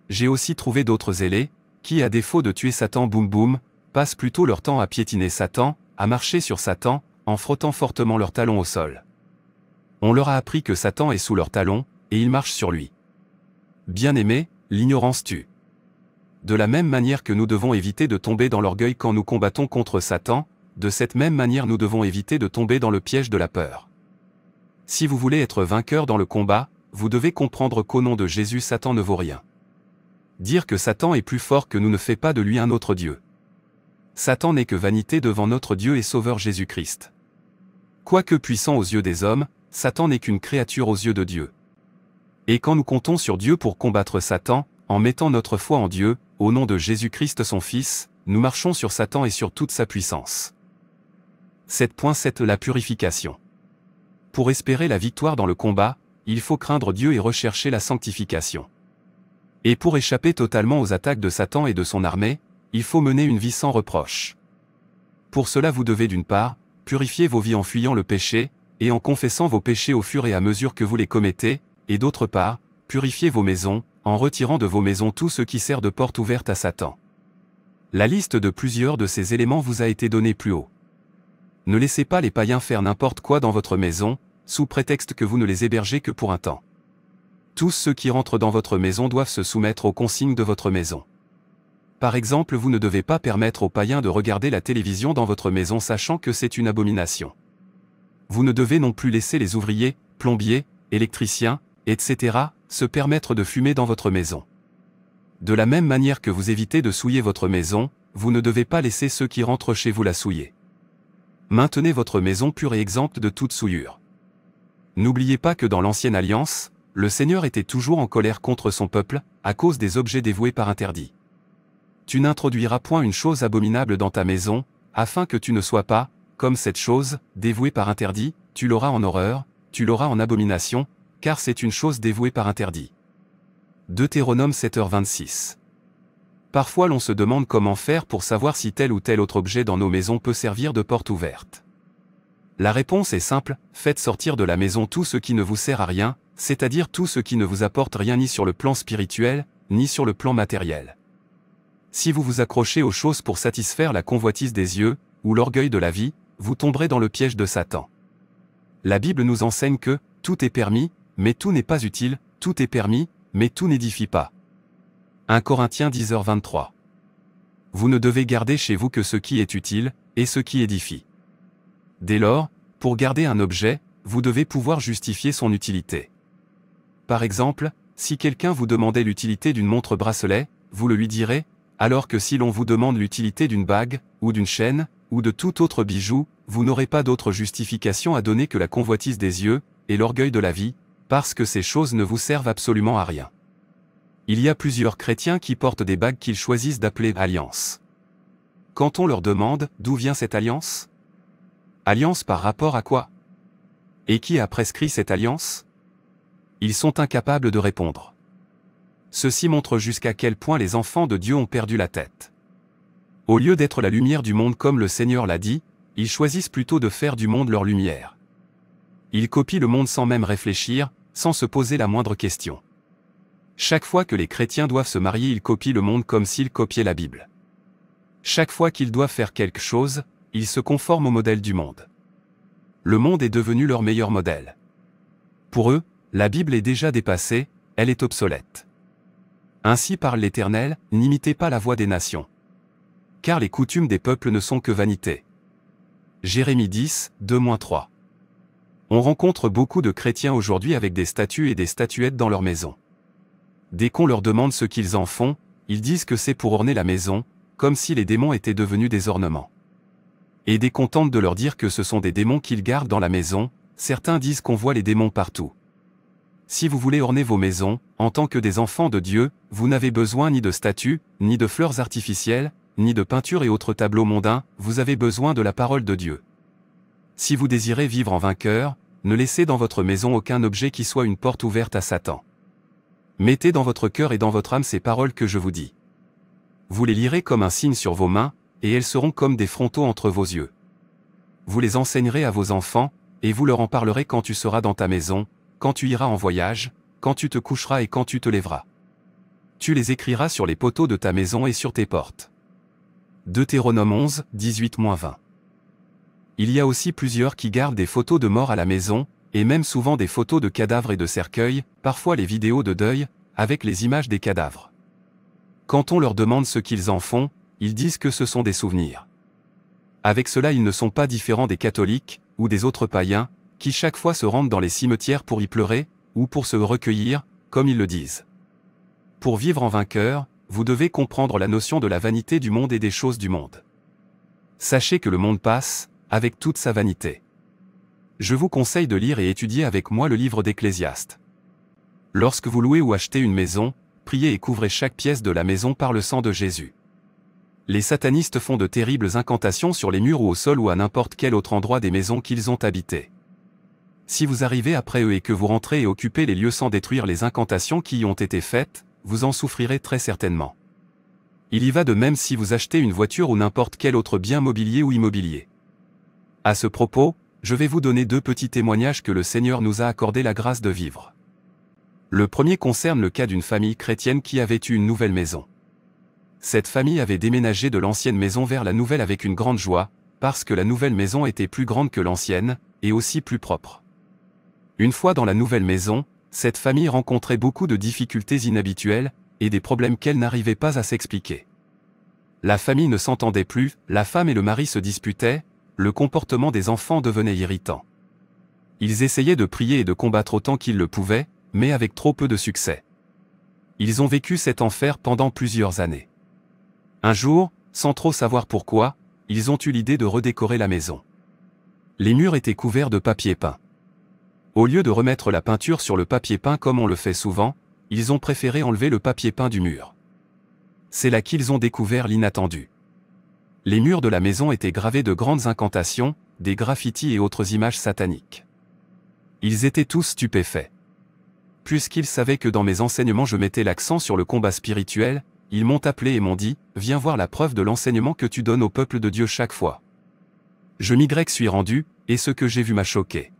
J'ai aussi trouvé d'autres ailés, qui à défaut de tuer Satan boum boum, passent plutôt leur temps à piétiner Satan, à marcher sur Satan, en frottant fortement leurs talons au sol. On leur a appris que Satan est sous leurs talons, et ils marchent sur lui. Bien aimé, l'ignorance tue. De la même manière que nous devons éviter de tomber dans l'orgueil quand nous combattons contre Satan, de cette même manière nous devons éviter de tomber dans le piège de la peur. Si vous voulez être vainqueur dans le combat, vous devez comprendre qu'au nom de Jésus Satan ne vaut rien. Dire que Satan est plus fort que nous ne fait pas de lui un autre Dieu. Satan n'est que vanité devant notre Dieu et Sauveur Jésus-Christ. Quoique puissant aux yeux des hommes, Satan n'est qu'une créature aux yeux de Dieu. Et quand nous comptons sur Dieu pour combattre Satan, en mettant notre foi en Dieu, au nom de Jésus-Christ son Fils, nous marchons sur Satan et sur toute sa puissance. 7.7 La purification. Pour espérer la victoire dans le combat, il faut craindre Dieu et rechercher la sanctification. Et pour échapper totalement aux attaques de Satan et de son armée, il faut mener une vie sans reproche. Pour cela vous devez d'une part, purifier vos vies en fuyant le péché, et en confessant vos péchés au fur et à mesure que vous les commettez, et d'autre part, purifier vos maisons, en retirant de vos maisons tout ce qui sert de porte ouverte à Satan. La liste de plusieurs de ces éléments vous a été donnée plus haut. Ne laissez pas les païens faire n'importe quoi dans votre maison, sous prétexte que vous ne les hébergez que pour un temps. Tous ceux qui rentrent dans votre maison doivent se soumettre aux consignes de votre maison. Par exemple, vous ne devez pas permettre aux païens de regarder la télévision dans votre maison sachant que c'est une abomination. Vous ne devez non plus laisser les ouvriers, plombiers, électriciens, etc., se permettre de fumer dans votre maison. De la même manière que vous évitez de souiller votre maison, vous ne devez pas laisser ceux qui rentrent chez vous la souiller maintenez votre maison pure et exempte de toute souillure. N'oubliez pas que dans l'ancienne alliance, le Seigneur était toujours en colère contre son peuple, à cause des objets dévoués par interdit. Tu n'introduiras point une chose abominable dans ta maison, afin que tu ne sois pas, comme cette chose, dévouée par interdit, tu l'auras en horreur, tu l'auras en abomination, car c'est une chose dévouée par interdit. Deutéronome 7h26 Parfois l'on se demande comment faire pour savoir si tel ou tel autre objet dans nos maisons peut servir de porte ouverte. La réponse est simple, faites sortir de la maison tout ce qui ne vous sert à rien, c'est-à-dire tout ce qui ne vous apporte rien ni sur le plan spirituel, ni sur le plan matériel. Si vous vous accrochez aux choses pour satisfaire la convoitise des yeux, ou l'orgueil de la vie, vous tomberez dans le piège de Satan. La Bible nous enseigne que, tout est permis, mais tout n'est pas utile, tout est permis, mais tout n'édifie pas. 1 Corinthiens 10h23. Vous ne devez garder chez vous que ce qui est utile, et ce qui édifie. Dès lors, pour garder un objet, vous devez pouvoir justifier son utilité. Par exemple, si quelqu'un vous demandait l'utilité d'une montre bracelet, vous le lui direz, alors que si l'on vous demande l'utilité d'une bague, ou d'une chaîne, ou de tout autre bijou, vous n'aurez pas d'autre justification à donner que la convoitise des yeux, et l'orgueil de la vie, parce que ces choses ne vous servent absolument à rien. Il y a plusieurs chrétiens qui portent des bagues qu'ils choisissent d'appeler alliance. Quand on leur demande d'où vient cette alliance Alliance par rapport à quoi Et qui a prescrit cette alliance Ils sont incapables de répondre. Ceci montre jusqu'à quel point les enfants de Dieu ont perdu la tête. Au lieu d'être la lumière du monde comme le Seigneur l'a dit, ils choisissent plutôt de faire du monde leur lumière. Ils copient le monde sans même réfléchir, sans se poser la moindre question. Chaque fois que les chrétiens doivent se marier, ils copient le monde comme s'ils copiaient la Bible. Chaque fois qu'ils doivent faire quelque chose, ils se conforment au modèle du monde. Le monde est devenu leur meilleur modèle. Pour eux, la Bible est déjà dépassée, elle est obsolète. Ainsi parle l'Éternel, n'imitez pas la voix des nations. Car les coutumes des peuples ne sont que vanité. Jérémie 10, 2-3. On rencontre beaucoup de chrétiens aujourd'hui avec des statues et des statuettes dans leur maison. Dès qu'on leur demande ce qu'ils en font, ils disent que c'est pour orner la maison, comme si les démons étaient devenus des ornements. Et dès qu'on tente de leur dire que ce sont des démons qu'ils gardent dans la maison, certains disent qu'on voit les démons partout. Si vous voulez orner vos maisons, en tant que des enfants de Dieu, vous n'avez besoin ni de statues, ni de fleurs artificielles, ni de peintures et autres tableaux mondains, vous avez besoin de la parole de Dieu. Si vous désirez vivre en vainqueur, ne laissez dans votre maison aucun objet qui soit une porte ouverte à Satan. Mettez dans votre cœur et dans votre âme ces paroles que je vous dis. Vous les lirez comme un signe sur vos mains, et elles seront comme des frontaux entre vos yeux. Vous les enseignerez à vos enfants, et vous leur en parlerez quand tu seras dans ta maison, quand tu iras en voyage, quand tu te coucheras et quand tu te lèveras. Tu les écriras sur les poteaux de ta maison et sur tes portes. Deutéronome 11, 18-20 Il y a aussi plusieurs qui gardent des photos de morts à la maison, et même souvent des photos de cadavres et de cercueils, parfois les vidéos de deuil, avec les images des cadavres. Quand on leur demande ce qu'ils en font, ils disent que ce sont des souvenirs. Avec cela ils ne sont pas différents des catholiques, ou des autres païens, qui chaque fois se rendent dans les cimetières pour y pleurer, ou pour se recueillir, comme ils le disent. Pour vivre en vainqueur, vous devez comprendre la notion de la vanité du monde et des choses du monde. Sachez que le monde passe, avec toute sa vanité je vous conseille de lire et étudier avec moi le livre d'Ecclésiaste. Lorsque vous louez ou achetez une maison, priez et couvrez chaque pièce de la maison par le sang de Jésus. Les satanistes font de terribles incantations sur les murs ou au sol ou à n'importe quel autre endroit des maisons qu'ils ont habitées. Si vous arrivez après eux et que vous rentrez et occupez les lieux sans détruire les incantations qui y ont été faites, vous en souffrirez très certainement. Il y va de même si vous achetez une voiture ou n'importe quel autre bien mobilier ou immobilier. À ce propos, je vais vous donner deux petits témoignages que le Seigneur nous a accordé la grâce de vivre. Le premier concerne le cas d'une famille chrétienne qui avait eu une nouvelle maison. Cette famille avait déménagé de l'ancienne maison vers la nouvelle avec une grande joie, parce que la nouvelle maison était plus grande que l'ancienne, et aussi plus propre. Une fois dans la nouvelle maison, cette famille rencontrait beaucoup de difficultés inhabituelles, et des problèmes qu'elle n'arrivait pas à s'expliquer. La famille ne s'entendait plus, la femme et le mari se disputaient, le comportement des enfants devenait irritant. Ils essayaient de prier et de combattre autant qu'ils le pouvaient, mais avec trop peu de succès. Ils ont vécu cet enfer pendant plusieurs années. Un jour, sans trop savoir pourquoi, ils ont eu l'idée de redécorer la maison. Les murs étaient couverts de papier peint. Au lieu de remettre la peinture sur le papier peint comme on le fait souvent, ils ont préféré enlever le papier peint du mur. C'est là qu'ils ont découvert l'inattendu. Les murs de la maison étaient gravés de grandes incantations, des graffitis et autres images sataniques. Ils étaient tous stupéfaits. Puisqu'ils savaient que dans mes enseignements je mettais l'accent sur le combat spirituel, ils m'ont appelé et m'ont dit « Viens voir la preuve de l'enseignement que tu donnes au peuple de Dieu chaque fois. » Je m'y suis rendu, et ce que j'ai vu m'a choqué.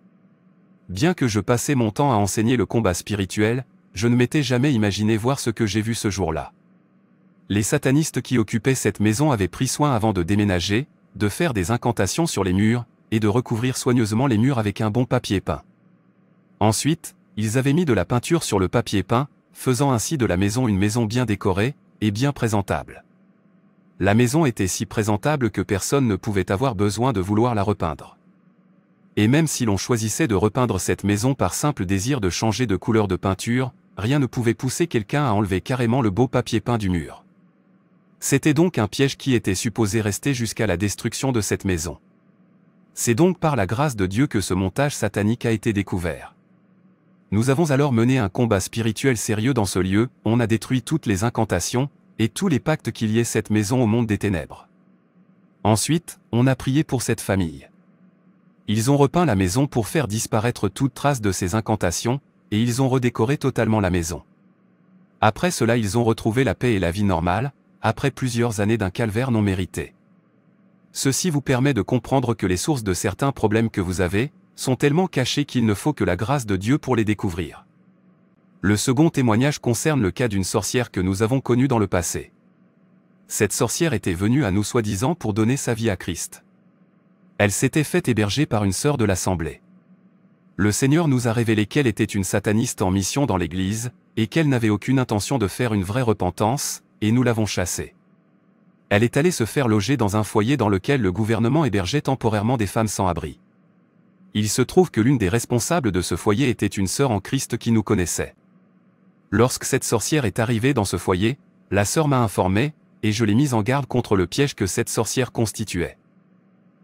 Bien que je passais mon temps à enseigner le combat spirituel, je ne m'étais jamais imaginé voir ce que j'ai vu ce jour-là. Les satanistes qui occupaient cette maison avaient pris soin avant de déménager, de faire des incantations sur les murs, et de recouvrir soigneusement les murs avec un bon papier peint. Ensuite, ils avaient mis de la peinture sur le papier peint, faisant ainsi de la maison une maison bien décorée, et bien présentable. La maison était si présentable que personne ne pouvait avoir besoin de vouloir la repeindre. Et même si l'on choisissait de repeindre cette maison par simple désir de changer de couleur de peinture, rien ne pouvait pousser quelqu'un à enlever carrément le beau papier peint du mur. C'était donc un piège qui était supposé rester jusqu'à la destruction de cette maison. C'est donc par la grâce de Dieu que ce montage satanique a été découvert. Nous avons alors mené un combat spirituel sérieux dans ce lieu, on a détruit toutes les incantations, et tous les pactes qui liaient cette maison au monde des ténèbres. Ensuite, on a prié pour cette famille. Ils ont repeint la maison pour faire disparaître toute trace de ces incantations, et ils ont redécoré totalement la maison. Après cela ils ont retrouvé la paix et la vie normale, après plusieurs années d'un calvaire non mérité. Ceci vous permet de comprendre que les sources de certains problèmes que vous avez, sont tellement cachées qu'il ne faut que la grâce de Dieu pour les découvrir. Le second témoignage concerne le cas d'une sorcière que nous avons connue dans le passé. Cette sorcière était venue à nous soi-disant pour donner sa vie à Christ. Elle s'était faite héberger par une sœur de l'Assemblée. Le Seigneur nous a révélé qu'elle était une sataniste en mission dans l'Église, et qu'elle n'avait aucune intention de faire une vraie repentance, et nous l'avons chassée. Elle est allée se faire loger dans un foyer dans lequel le gouvernement hébergeait temporairement des femmes sans abri. Il se trouve que l'une des responsables de ce foyer était une sœur en Christ qui nous connaissait. Lorsque cette sorcière est arrivée dans ce foyer, la sœur m'a informé, et je l'ai mise en garde contre le piège que cette sorcière constituait.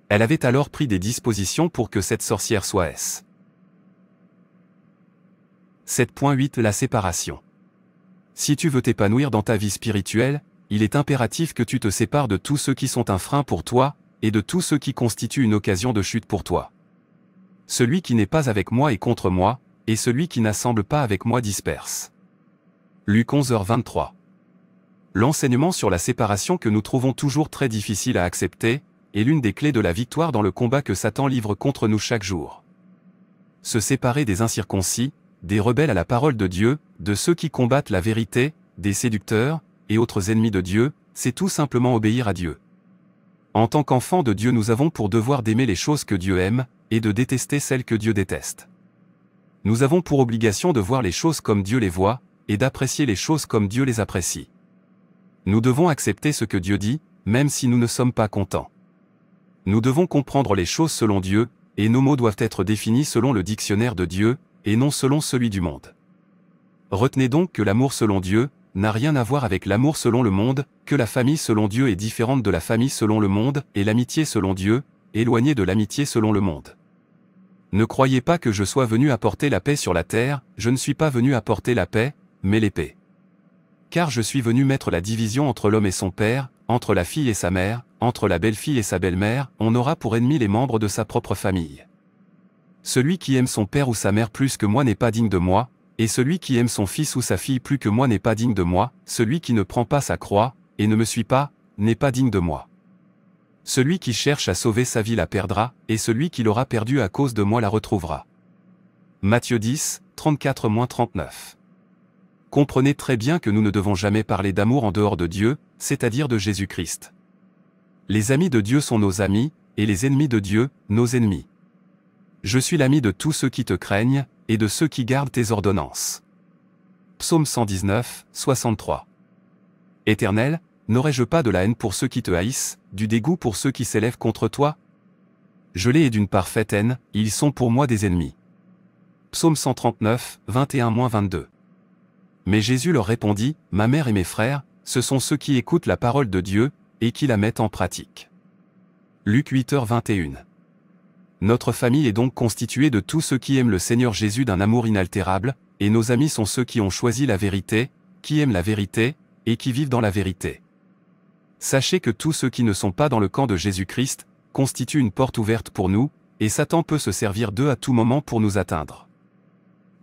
Elle avait alors pris des dispositions pour que cette sorcière soit S. 7.8 La séparation. Si tu veux t'épanouir dans ta vie spirituelle, il est impératif que tu te sépares de tous ceux qui sont un frein pour toi, et de tous ceux qui constituent une occasion de chute pour toi. Celui qui n'est pas avec moi est contre moi, et celui qui n'assemble pas avec moi disperse. Luc 11h23. L'enseignement sur la séparation que nous trouvons toujours très difficile à accepter, est l'une des clés de la victoire dans le combat que Satan livre contre nous chaque jour. Se séparer des incirconcis, des rebelles à la parole de Dieu, de ceux qui combattent la vérité, des séducteurs, et autres ennemis de Dieu, c'est tout simplement obéir à Dieu. En tant qu'enfants de Dieu nous avons pour devoir d'aimer les choses que Dieu aime, et de détester celles que Dieu déteste. Nous avons pour obligation de voir les choses comme Dieu les voit, et d'apprécier les choses comme Dieu les apprécie. Nous devons accepter ce que Dieu dit, même si nous ne sommes pas contents. Nous devons comprendre les choses selon Dieu, et nos mots doivent être définis selon le dictionnaire de Dieu, et non selon celui du monde. Retenez donc que l'amour selon Dieu n'a rien à voir avec l'amour selon le monde, que la famille selon Dieu est différente de la famille selon le monde, et l'amitié selon Dieu, éloignée de l'amitié selon le monde. Ne croyez pas que je sois venu apporter la paix sur la terre, je ne suis pas venu apporter la paix, mais l'épée. Car je suis venu mettre la division entre l'homme et son père, entre la fille et sa mère, entre la belle-fille et sa belle-mère, on aura pour ennemi les membres de sa propre famille. Celui qui aime son père ou sa mère plus que moi n'est pas digne de moi, et celui qui aime son fils ou sa fille plus que moi n'est pas digne de moi, celui qui ne prend pas sa croix, et ne me suit pas, n'est pas digne de moi. Celui qui cherche à sauver sa vie la perdra, et celui qui l'aura perdue à cause de moi la retrouvera. Matthieu 10, 34-39 Comprenez très bien que nous ne devons jamais parler d'amour en dehors de Dieu, c'est-à-dire de Jésus-Christ. Les amis de Dieu sont nos amis, et les ennemis de Dieu, nos ennemis. Je suis l'ami de tous ceux qui te craignent, et de ceux qui gardent tes ordonnances. Psaume 119, 63. Éternel, n'aurais-je pas de la haine pour ceux qui te haïssent, du dégoût pour ceux qui s'élèvent contre toi Je l'ai et d'une parfaite haine, ils sont pour moi des ennemis. Psaume 139, 21-22. Mais Jésus leur répondit, Ma mère et mes frères, ce sont ceux qui écoutent la parole de Dieu, et qui la mettent en pratique. Luc 8h21 notre famille est donc constituée de tous ceux qui aiment le Seigneur Jésus d'un amour inaltérable, et nos amis sont ceux qui ont choisi la vérité, qui aiment la vérité, et qui vivent dans la vérité. Sachez que tous ceux qui ne sont pas dans le camp de Jésus-Christ, constituent une porte ouverte pour nous, et Satan peut se servir d'eux à tout moment pour nous atteindre.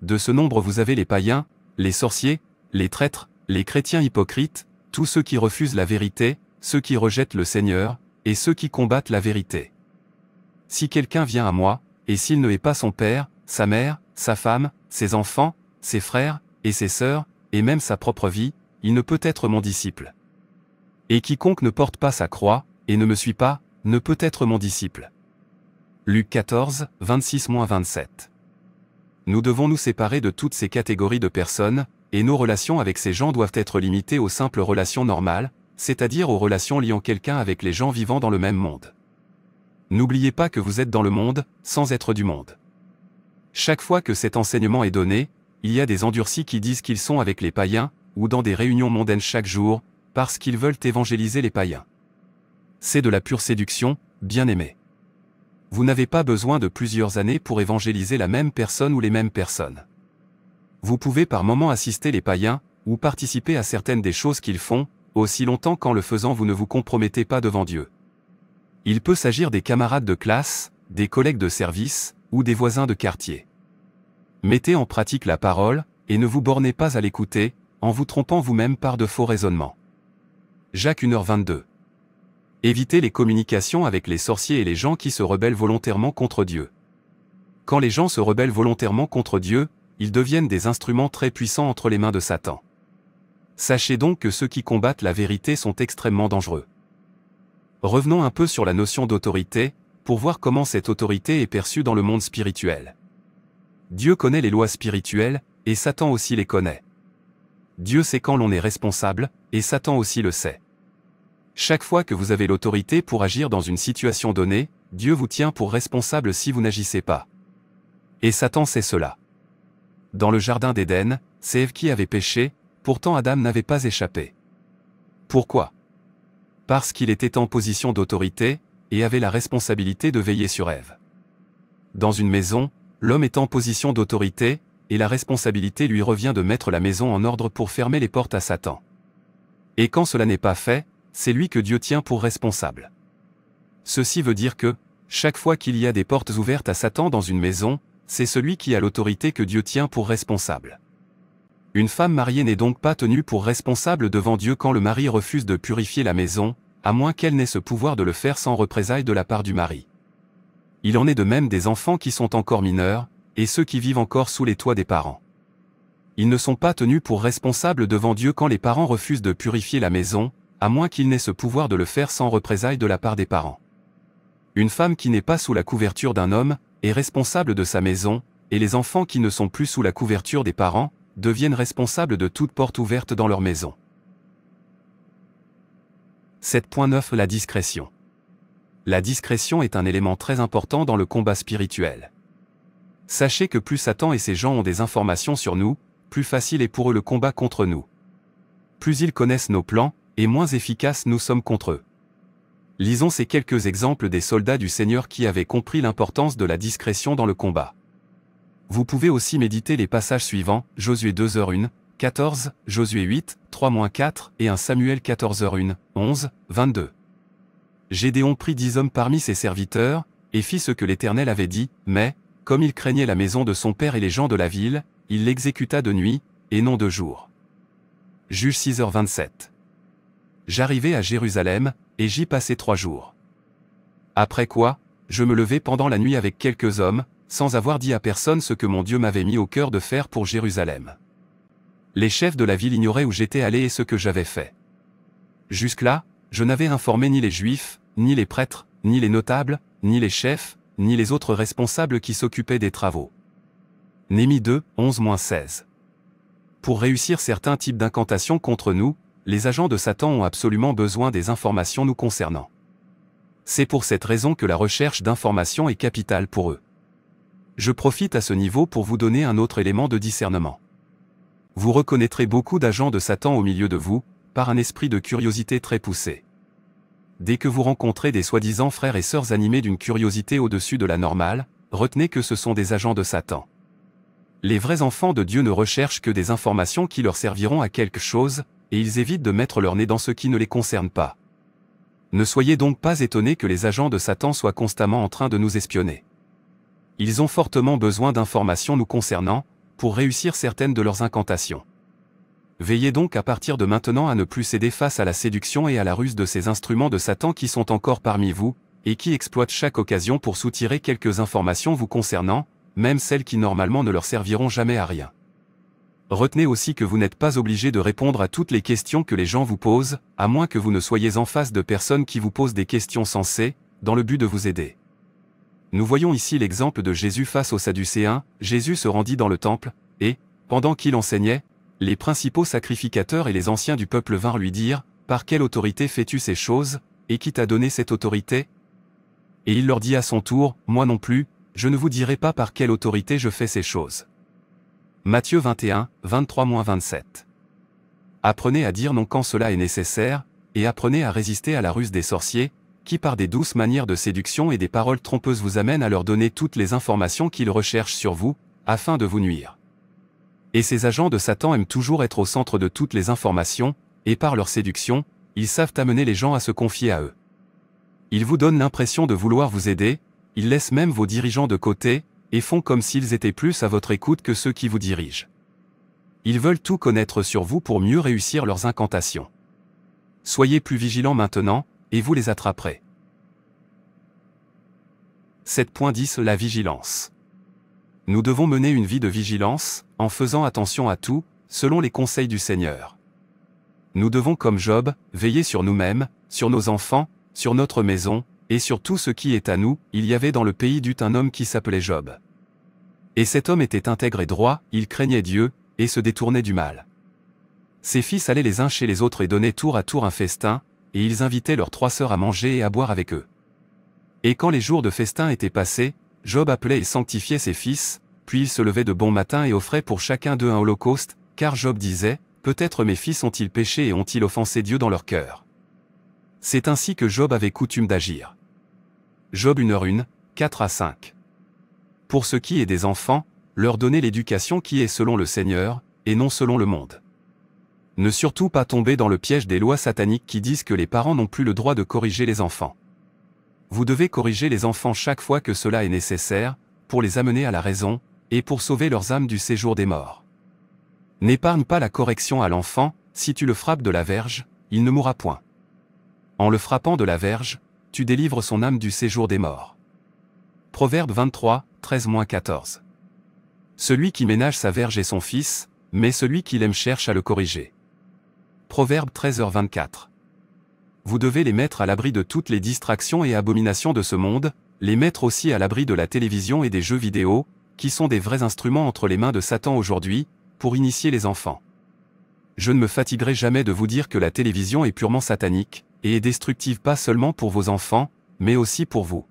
De ce nombre vous avez les païens, les sorciers, les traîtres, les chrétiens hypocrites, tous ceux qui refusent la vérité, ceux qui rejettent le Seigneur, et ceux qui combattent la vérité. Si quelqu'un vient à moi, et s'il ne est pas son père, sa mère, sa femme, ses enfants, ses frères, et ses sœurs, et même sa propre vie, il ne peut être mon disciple. Et quiconque ne porte pas sa croix, et ne me suit pas, ne peut être mon disciple. Luc 14, 26-27 Nous devons nous séparer de toutes ces catégories de personnes, et nos relations avec ces gens doivent être limitées aux simples relations normales, c'est-à-dire aux relations liant quelqu'un avec les gens vivant dans le même monde. N'oubliez pas que vous êtes dans le monde, sans être du monde. Chaque fois que cet enseignement est donné, il y a des endurcis qui disent qu'ils sont avec les païens, ou dans des réunions mondaines chaque jour, parce qu'ils veulent évangéliser les païens. C'est de la pure séduction, bien aimé. Vous n'avez pas besoin de plusieurs années pour évangéliser la même personne ou les mêmes personnes. Vous pouvez par moments assister les païens, ou participer à certaines des choses qu'ils font, aussi longtemps qu'en le faisant vous ne vous compromettez pas devant Dieu. Il peut s'agir des camarades de classe, des collègues de service, ou des voisins de quartier. Mettez en pratique la parole, et ne vous bornez pas à l'écouter, en vous trompant vous-même par de faux raisonnements. Jacques 1h22 Évitez les communications avec les sorciers et les gens qui se rebellent volontairement contre Dieu. Quand les gens se rebellent volontairement contre Dieu, ils deviennent des instruments très puissants entre les mains de Satan. Sachez donc que ceux qui combattent la vérité sont extrêmement dangereux. Revenons un peu sur la notion d'autorité, pour voir comment cette autorité est perçue dans le monde spirituel. Dieu connaît les lois spirituelles, et Satan aussi les connaît. Dieu sait quand l'on est responsable, et Satan aussi le sait. Chaque fois que vous avez l'autorité pour agir dans une situation donnée, Dieu vous tient pour responsable si vous n'agissez pas. Et Satan sait cela. Dans le jardin d'Éden, c'est qui avait péché, pourtant Adam n'avait pas échappé. Pourquoi parce qu'il était en position d'autorité, et avait la responsabilité de veiller sur Ève. Dans une maison, l'homme est en position d'autorité, et la responsabilité lui revient de mettre la maison en ordre pour fermer les portes à Satan. Et quand cela n'est pas fait, c'est lui que Dieu tient pour responsable. Ceci veut dire que, chaque fois qu'il y a des portes ouvertes à Satan dans une maison, c'est celui qui a l'autorité que Dieu tient pour responsable. Une femme mariée n'est donc pas tenue pour responsable devant Dieu quand le mari refuse de purifier la maison, à moins qu'elle n'ait ce pouvoir de le faire sans représailles de la part du mari. Il en est de même des enfants qui sont encore mineurs, et ceux qui vivent encore sous les toits des parents. Ils ne sont pas tenus pour responsables devant Dieu quand les parents refusent de purifier la maison, à moins qu'ils n'aient ce pouvoir de le faire sans représailles de la part des parents. Une femme qui n'est pas sous la couverture d'un homme, est responsable de sa maison, et les enfants qui ne sont plus sous la couverture des parents, deviennent responsables de toute porte ouverte dans leur maison. 7.9 La discrétion. La discrétion est un élément très important dans le combat spirituel. Sachez que plus Satan et ses gens ont des informations sur nous, plus facile est pour eux le combat contre nous. Plus ils connaissent nos plans, et moins efficaces nous sommes contre eux. Lisons ces quelques exemples des soldats du Seigneur qui avaient compris l'importance de la discrétion dans le combat. Vous pouvez aussi méditer les passages suivants, Josué 2h1, 14, Josué 8, 3-4 et 1 Samuel 14h1, 11, 22. Gédéon prit dix hommes parmi ses serviteurs, et fit ce que l'Éternel avait dit, mais, comme il craignait la maison de son père et les gens de la ville, il l'exécuta de nuit, et non de jour. Juge 6h27. J'arrivai à Jérusalem, et j'y passai trois jours. Après quoi, je me levai pendant la nuit avec quelques hommes, sans avoir dit à personne ce que mon Dieu m'avait mis au cœur de faire pour Jérusalem. Les chefs de la ville ignoraient où j'étais allé et ce que j'avais fait. Jusque-là, je n'avais informé ni les Juifs, ni les prêtres, ni les notables, ni les chefs, ni les autres responsables qui s'occupaient des travaux. Némi 2, 11-16. Pour réussir certains types d'incantations contre nous, les agents de Satan ont absolument besoin des informations nous concernant. C'est pour cette raison que la recherche d'informations est capitale pour eux. Je profite à ce niveau pour vous donner un autre élément de discernement. Vous reconnaîtrez beaucoup d'agents de Satan au milieu de vous, par un esprit de curiosité très poussé. Dès que vous rencontrez des soi-disant frères et sœurs animés d'une curiosité au-dessus de la normale, retenez que ce sont des agents de Satan. Les vrais enfants de Dieu ne recherchent que des informations qui leur serviront à quelque chose, et ils évitent de mettre leur nez dans ce qui ne les concerne pas. Ne soyez donc pas étonnés que les agents de Satan soient constamment en train de nous espionner. Ils ont fortement besoin d'informations nous concernant, pour réussir certaines de leurs incantations. Veillez donc à partir de maintenant à ne plus céder face à la séduction et à la ruse de ces instruments de Satan qui sont encore parmi vous, et qui exploitent chaque occasion pour soutirer quelques informations vous concernant, même celles qui normalement ne leur serviront jamais à rien. Retenez aussi que vous n'êtes pas obligé de répondre à toutes les questions que les gens vous posent, à moins que vous ne soyez en face de personnes qui vous posent des questions sensées, dans le but de vous aider. Nous voyons ici l'exemple de Jésus face aux Sadducéens, Jésus se rendit dans le temple, et, pendant qu'il enseignait, les principaux sacrificateurs et les anciens du peuple vinrent lui dire, Par quelle autorité fais-tu ces choses, et qui t'a donné cette autorité Et il leur dit à son tour, Moi non plus, je ne vous dirai pas par quelle autorité je fais ces choses. Matthieu 21, 23-27 Apprenez à dire non quand cela est nécessaire, et apprenez à résister à la ruse des sorciers, qui par des douces manières de séduction et des paroles trompeuses vous amènent à leur donner toutes les informations qu'ils recherchent sur vous, afin de vous nuire. Et ces agents de Satan aiment toujours être au centre de toutes les informations, et par leur séduction, ils savent amener les gens à se confier à eux. Ils vous donnent l'impression de vouloir vous aider, ils laissent même vos dirigeants de côté, et font comme s'ils étaient plus à votre écoute que ceux qui vous dirigent. Ils veulent tout connaître sur vous pour mieux réussir leurs incantations. Soyez plus vigilants maintenant, et vous les attraperez. 7.10 La vigilance. Nous devons mener une vie de vigilance, en faisant attention à tout, selon les conseils du Seigneur. Nous devons comme Job, veiller sur nous-mêmes, sur nos enfants, sur notre maison, et sur tout ce qui est à nous, il y avait dans le pays d'Ut un homme qui s'appelait Job. Et cet homme était intègre et droit, il craignait Dieu, et se détournait du mal. Ses fils allaient les uns chez les autres et donnaient tour à tour un festin, et ils invitaient leurs trois sœurs à manger et à boire avec eux. Et quand les jours de festin étaient passés, Job appelait et sanctifiait ses fils, puis il se levait de bon matin et offrait pour chacun d'eux un holocauste, car Job disait, Peut-être mes fils ont-ils péché et ont-ils offensé Dieu dans leur cœur. C'est ainsi que Job avait coutume d'agir. Job 1h1, 4 à 5. Pour ce qui est des enfants, leur donner l'éducation qui est selon le Seigneur, et non selon le monde. Ne surtout pas tomber dans le piège des lois sataniques qui disent que les parents n'ont plus le droit de corriger les enfants. Vous devez corriger les enfants chaque fois que cela est nécessaire, pour les amener à la raison, et pour sauver leurs âmes du séjour des morts. N'épargne pas la correction à l'enfant, si tu le frappes de la verge, il ne mourra point. En le frappant de la verge, tu délivres son âme du séjour des morts. Proverbe 23, 13-14. Celui qui ménage sa verge est son fils, mais celui qui l'aime cherche à le corriger. Proverbe 13h24. Vous devez les mettre à l'abri de toutes les distractions et abominations de ce monde, les mettre aussi à l'abri de la télévision et des jeux vidéo, qui sont des vrais instruments entre les mains de Satan aujourd'hui, pour initier les enfants. Je ne me fatiguerai jamais de vous dire que la télévision est purement satanique, et est destructive pas seulement pour vos enfants, mais aussi pour vous.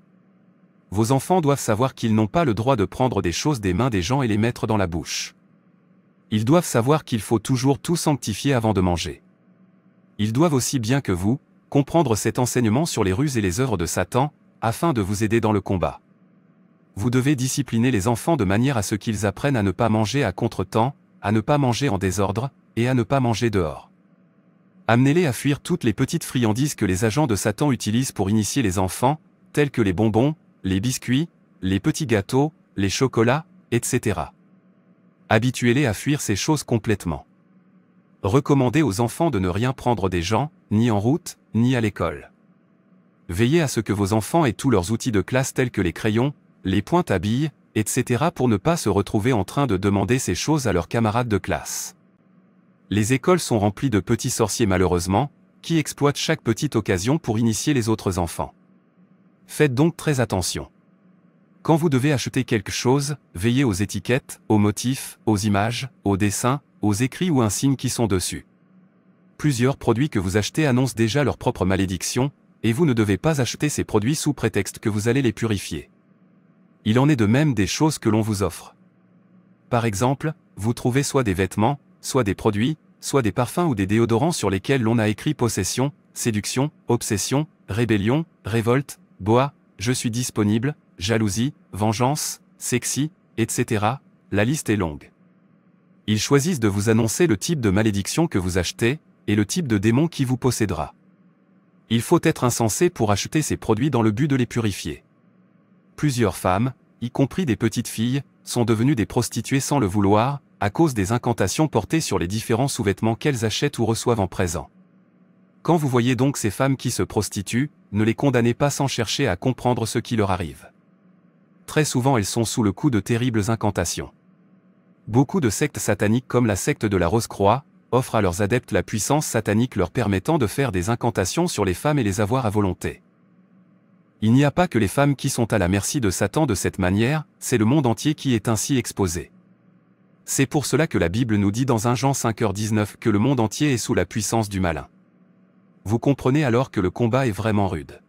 Vos enfants doivent savoir qu'ils n'ont pas le droit de prendre des choses des mains des gens et les mettre dans la bouche. Ils doivent savoir qu'il faut toujours tout sanctifier avant de manger. Ils doivent aussi bien que vous, comprendre cet enseignement sur les ruses et les œuvres de Satan, afin de vous aider dans le combat. Vous devez discipliner les enfants de manière à ce qu'ils apprennent à ne pas manger à contre-temps, à ne pas manger en désordre, et à ne pas manger dehors. Amenez-les à fuir toutes les petites friandises que les agents de Satan utilisent pour initier les enfants, telles que les bonbons, les biscuits, les petits gâteaux, les chocolats, etc. Habituez-les à fuir ces choses complètement recommandez aux enfants de ne rien prendre des gens, ni en route, ni à l'école. Veillez à ce que vos enfants aient tous leurs outils de classe tels que les crayons, les pointes à billes, etc. pour ne pas se retrouver en train de demander ces choses à leurs camarades de classe. Les écoles sont remplies de petits sorciers malheureusement, qui exploitent chaque petite occasion pour initier les autres enfants. Faites donc très attention. Quand vous devez acheter quelque chose, veillez aux étiquettes, aux motifs, aux images, aux dessins, aux écrits ou signe qui sont dessus. Plusieurs produits que vous achetez annoncent déjà leur propre malédiction, et vous ne devez pas acheter ces produits sous prétexte que vous allez les purifier. Il en est de même des choses que l'on vous offre. Par exemple, vous trouvez soit des vêtements, soit des produits, soit des parfums ou des déodorants sur lesquels l'on a écrit possession, séduction, obsession, rébellion, révolte, bois je suis disponible, jalousie, vengeance, sexy, etc. La liste est longue. Ils choisissent de vous annoncer le type de malédiction que vous achetez, et le type de démon qui vous possédera. Il faut être insensé pour acheter ces produits dans le but de les purifier. Plusieurs femmes, y compris des petites filles, sont devenues des prostituées sans le vouloir, à cause des incantations portées sur les différents sous-vêtements qu'elles achètent ou reçoivent en présent. Quand vous voyez donc ces femmes qui se prostituent, ne les condamnez pas sans chercher à comprendre ce qui leur arrive. Très souvent elles sont sous le coup de terribles incantations. Beaucoup de sectes sataniques comme la secte de la Rose-Croix, offrent à leurs adeptes la puissance satanique leur permettant de faire des incantations sur les femmes et les avoir à volonté. Il n'y a pas que les femmes qui sont à la merci de Satan de cette manière, c'est le monde entier qui est ainsi exposé. C'est pour cela que la Bible nous dit dans 1 Jean 5h19 que le monde entier est sous la puissance du malin. Vous comprenez alors que le combat est vraiment rude.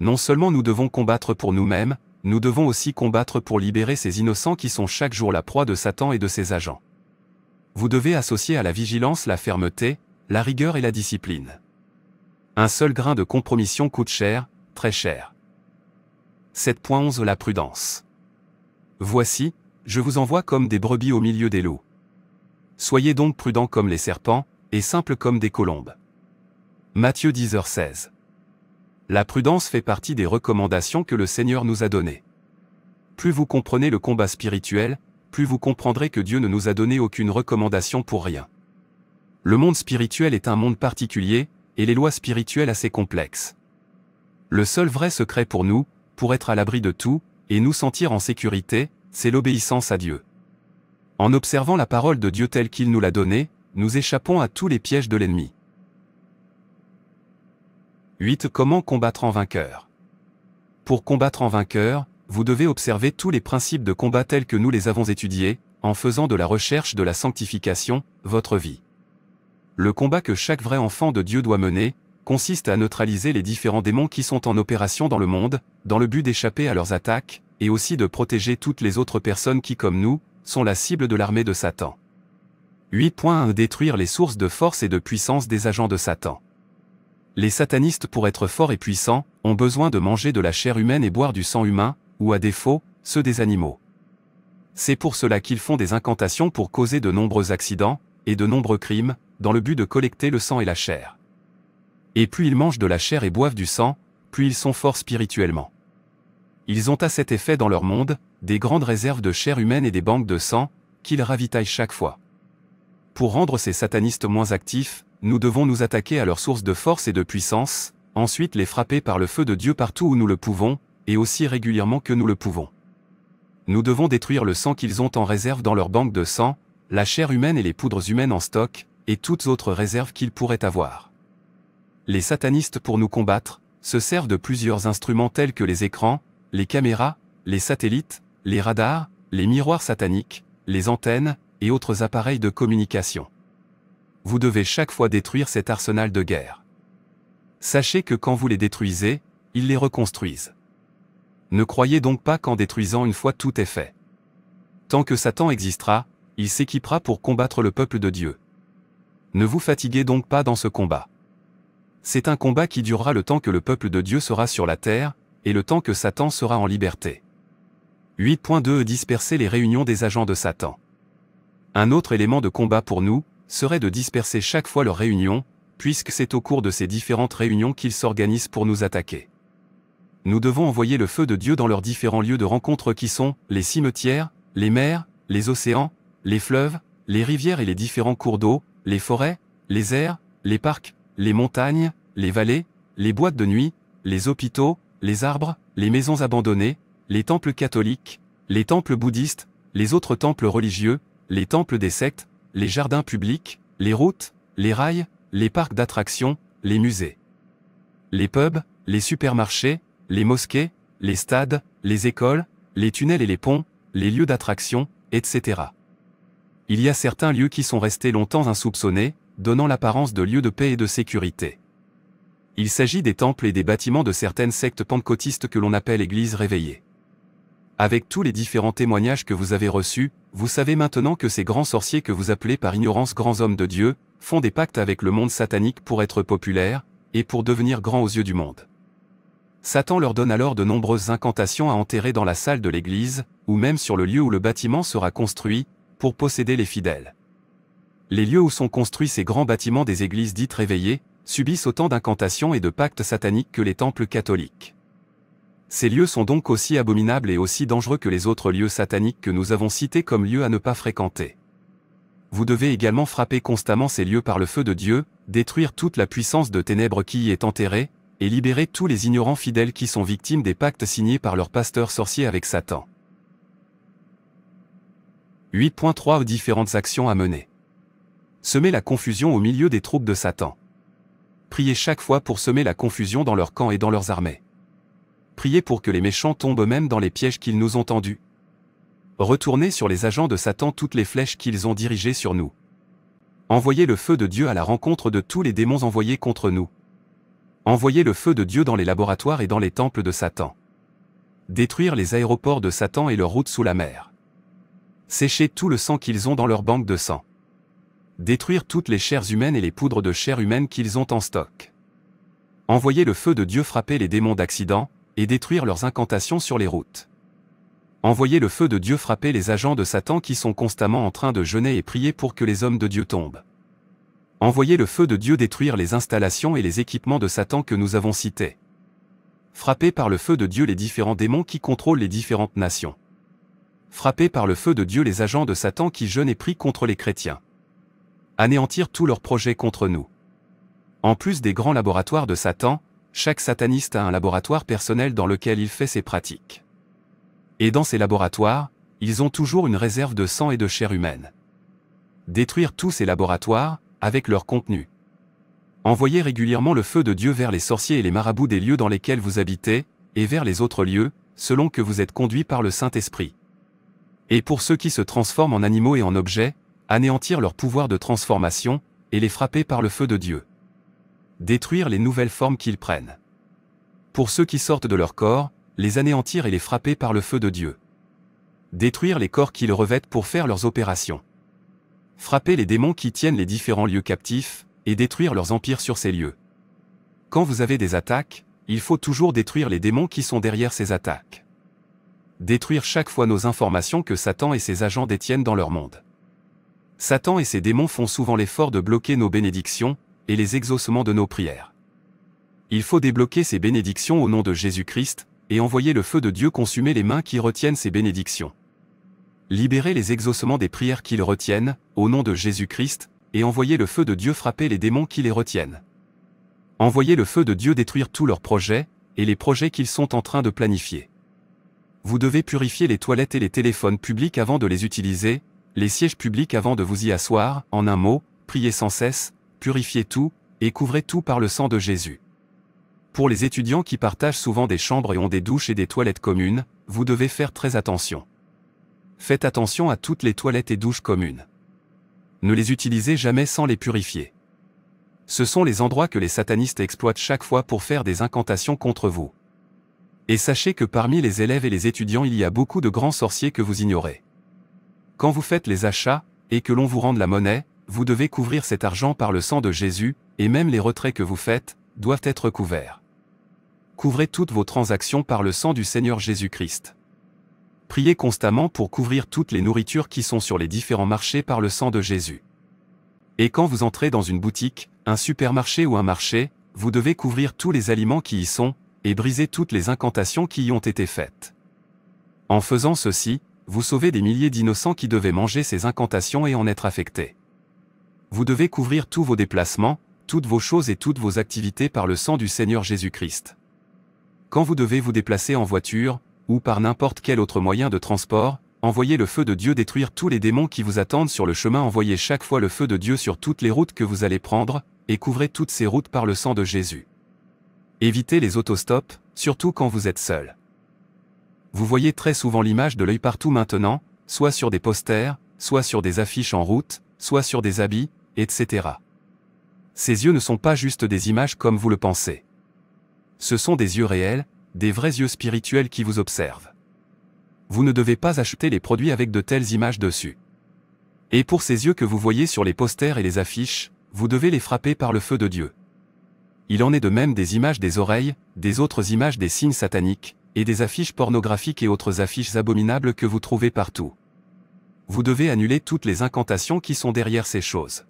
Non seulement nous devons combattre pour nous-mêmes, nous devons aussi combattre pour libérer ces innocents qui sont chaque jour la proie de Satan et de ses agents. Vous devez associer à la vigilance la fermeté, la rigueur et la discipline. Un seul grain de compromission coûte cher, très cher. 7.11 La prudence. Voici, je vous envoie comme des brebis au milieu des loups. Soyez donc prudents comme les serpents, et simples comme des colombes. Matthieu 10h16. La prudence fait partie des recommandations que le Seigneur nous a données. Plus vous comprenez le combat spirituel, plus vous comprendrez que Dieu ne nous a donné aucune recommandation pour rien. Le monde spirituel est un monde particulier, et les lois spirituelles assez complexes. Le seul vrai secret pour nous, pour être à l'abri de tout, et nous sentir en sécurité, c'est l'obéissance à Dieu. En observant la parole de Dieu telle qu'il nous l'a donnée, nous échappons à tous les pièges de l'ennemi. 8. Comment combattre en vainqueur Pour combattre en vainqueur, vous devez observer tous les principes de combat tels que nous les avons étudiés, en faisant de la recherche de la sanctification, votre vie. Le combat que chaque vrai enfant de Dieu doit mener, consiste à neutraliser les différents démons qui sont en opération dans le monde, dans le but d'échapper à leurs attaques, et aussi de protéger toutes les autres personnes qui, comme nous, sont la cible de l'armée de Satan. 8.1 Détruire les sources de force et de puissance des agents de Satan. Les satanistes pour être forts et puissants, ont besoin de manger de la chair humaine et boire du sang humain, ou à défaut, ceux des animaux. C'est pour cela qu'ils font des incantations pour causer de nombreux accidents, et de nombreux crimes, dans le but de collecter le sang et la chair. Et plus ils mangent de la chair et boivent du sang, plus ils sont forts spirituellement. Ils ont à cet effet dans leur monde, des grandes réserves de chair humaine et des banques de sang, qu'ils ravitaillent chaque fois. Pour rendre ces satanistes moins actifs, nous devons nous attaquer à leur source de force et de puissance, ensuite les frapper par le feu de Dieu partout où nous le pouvons, et aussi régulièrement que nous le pouvons. Nous devons détruire le sang qu'ils ont en réserve dans leur banque de sang, la chair humaine et les poudres humaines en stock, et toutes autres réserves qu'ils pourraient avoir. Les satanistes pour nous combattre, se servent de plusieurs instruments tels que les écrans, les caméras, les satellites, les radars, les miroirs sataniques, les antennes, et autres appareils de communication vous devez chaque fois détruire cet arsenal de guerre. Sachez que quand vous les détruisez, ils les reconstruisent. Ne croyez donc pas qu'en détruisant une fois tout est fait. Tant que Satan existera, il s'équipera pour combattre le peuple de Dieu. Ne vous fatiguez donc pas dans ce combat. C'est un combat qui durera le temps que le peuple de Dieu sera sur la terre, et le temps que Satan sera en liberté. 8.2 Disperser les réunions des agents de Satan. Un autre élément de combat pour nous, serait de disperser chaque fois leurs réunions, puisque c'est au cours de ces différentes réunions qu'ils s'organisent pour nous attaquer. Nous devons envoyer le feu de Dieu dans leurs différents lieux de rencontre qui sont les cimetières, les mers, les océans, les fleuves, les rivières et les différents cours d'eau, les forêts, les airs, les parcs, les montagnes, les vallées, les boîtes de nuit, les hôpitaux, les arbres, les maisons abandonnées, les temples catholiques, les temples bouddhistes, les autres temples religieux, les temples des sectes, les jardins publics, les routes, les rails, les parcs d'attractions, les musées. Les pubs, les supermarchés, les mosquées, les stades, les écoles, les tunnels et les ponts, les lieux d'attraction, etc. Il y a certains lieux qui sont restés longtemps insoupçonnés, donnant l'apparence de lieux de paix et de sécurité. Il s'agit des temples et des bâtiments de certaines sectes pentecôtistes que l'on appelle églises réveillées. Avec tous les différents témoignages que vous avez reçus, vous savez maintenant que ces grands sorciers que vous appelez par ignorance grands hommes de Dieu, font des pactes avec le monde satanique pour être populaires, et pour devenir grands aux yeux du monde. Satan leur donne alors de nombreuses incantations à enterrer dans la salle de l'église, ou même sur le lieu où le bâtiment sera construit, pour posséder les fidèles. Les lieux où sont construits ces grands bâtiments des églises dites réveillées, subissent autant d'incantations et de pactes sataniques que les temples catholiques. Ces lieux sont donc aussi abominables et aussi dangereux que les autres lieux sataniques que nous avons cités comme lieux à ne pas fréquenter. Vous devez également frapper constamment ces lieux par le feu de Dieu, détruire toute la puissance de ténèbres qui y est enterrée, et libérer tous les ignorants fidèles qui sont victimes des pactes signés par leurs pasteurs sorciers avec Satan. 8.3 Différentes actions à mener. Semer la confusion au milieu des troupes de Satan. Priez chaque fois pour semer la confusion dans leur camp et dans leurs armées priez pour que les méchants tombent même dans les pièges qu'ils nous ont tendus. Retournez sur les agents de Satan toutes les flèches qu'ils ont dirigées sur nous. Envoyez le feu de Dieu à la rencontre de tous les démons envoyés contre nous. Envoyez le feu de Dieu dans les laboratoires et dans les temples de Satan. Détruire les aéroports de Satan et leurs routes sous la mer. Sécher tout le sang qu'ils ont dans leur banque de sang. Détruire toutes les chairs humaines et les poudres de chair humaine qu'ils ont en stock. Envoyez le feu de Dieu frapper les démons d'accident, et détruire leurs incantations sur les routes. Envoyez le feu de Dieu frapper les agents de Satan qui sont constamment en train de jeûner et prier pour que les hommes de Dieu tombent. Envoyez le feu de Dieu détruire les installations et les équipements de Satan que nous avons cités. Frappez par le feu de Dieu les différents démons qui contrôlent les différentes nations. Frappez par le feu de Dieu les agents de Satan qui jeûnent et prient contre les chrétiens. Anéantir tous leurs projets contre nous. En plus des grands laboratoires de Satan, chaque sataniste a un laboratoire personnel dans lequel il fait ses pratiques. Et dans ces laboratoires, ils ont toujours une réserve de sang et de chair humaine. Détruire tous ces laboratoires, avec leur contenu. Envoyez régulièrement le feu de Dieu vers les sorciers et les marabouts des lieux dans lesquels vous habitez, et vers les autres lieux, selon que vous êtes conduits par le Saint-Esprit. Et pour ceux qui se transforment en animaux et en objets, anéantir leur pouvoir de transformation, et les frapper par le feu de Dieu détruire les nouvelles formes qu'ils prennent. Pour ceux qui sortent de leur corps, les anéantir et les frapper par le feu de Dieu. Détruire les corps qu'ils revêtent pour faire leurs opérations. Frapper les démons qui tiennent les différents lieux captifs, et détruire leurs empires sur ces lieux. Quand vous avez des attaques, il faut toujours détruire les démons qui sont derrière ces attaques. Détruire chaque fois nos informations que Satan et ses agents détiennent dans leur monde. Satan et ses démons font souvent l'effort de bloquer nos bénédictions, et les exaucements de nos prières. Il faut débloquer ces bénédictions au nom de Jésus-Christ, et envoyer le feu de Dieu consumer les mains qui retiennent ces bénédictions. Libérez les exaucements des prières qu'ils retiennent, au nom de Jésus-Christ, et envoyez le feu de Dieu frapper les démons qui les retiennent. Envoyez le feu de Dieu détruire tous leurs projets, et les projets qu'ils sont en train de planifier. Vous devez purifier les toilettes et les téléphones publics avant de les utiliser, les sièges publics avant de vous y asseoir, en un mot, priez sans cesse, purifiez tout, et couvrez tout par le sang de Jésus. Pour les étudiants qui partagent souvent des chambres et ont des douches et des toilettes communes, vous devez faire très attention. Faites attention à toutes les toilettes et douches communes. Ne les utilisez jamais sans les purifier. Ce sont les endroits que les satanistes exploitent chaque fois pour faire des incantations contre vous. Et sachez que parmi les élèves et les étudiants il y a beaucoup de grands sorciers que vous ignorez. Quand vous faites les achats, et que l'on vous rende la monnaie, vous devez couvrir cet argent par le sang de Jésus, et même les retraits que vous faites, doivent être couverts. Couvrez toutes vos transactions par le sang du Seigneur Jésus-Christ. Priez constamment pour couvrir toutes les nourritures qui sont sur les différents marchés par le sang de Jésus. Et quand vous entrez dans une boutique, un supermarché ou un marché, vous devez couvrir tous les aliments qui y sont, et briser toutes les incantations qui y ont été faites. En faisant ceci, vous sauvez des milliers d'innocents qui devaient manger ces incantations et en être affectés vous devez couvrir tous vos déplacements, toutes vos choses et toutes vos activités par le sang du Seigneur Jésus-Christ. Quand vous devez vous déplacer en voiture, ou par n'importe quel autre moyen de transport, envoyez le feu de Dieu détruire tous les démons qui vous attendent sur le chemin, envoyez chaque fois le feu de Dieu sur toutes les routes que vous allez prendre, et couvrez toutes ces routes par le sang de Jésus. Évitez les autostops, surtout quand vous êtes seul. Vous voyez très souvent l'image de l'œil partout maintenant, soit sur des posters, soit sur des affiches en route, soit sur des habits, etc. Ces yeux ne sont pas juste des images comme vous le pensez. Ce sont des yeux réels, des vrais yeux spirituels qui vous observent. Vous ne devez pas acheter les produits avec de telles images dessus. Et pour ces yeux que vous voyez sur les posters et les affiches, vous devez les frapper par le feu de Dieu. Il en est de même des images des oreilles, des autres images des signes sataniques, et des affiches pornographiques et autres affiches abominables que vous trouvez partout. Vous devez annuler toutes les incantations qui sont derrière ces choses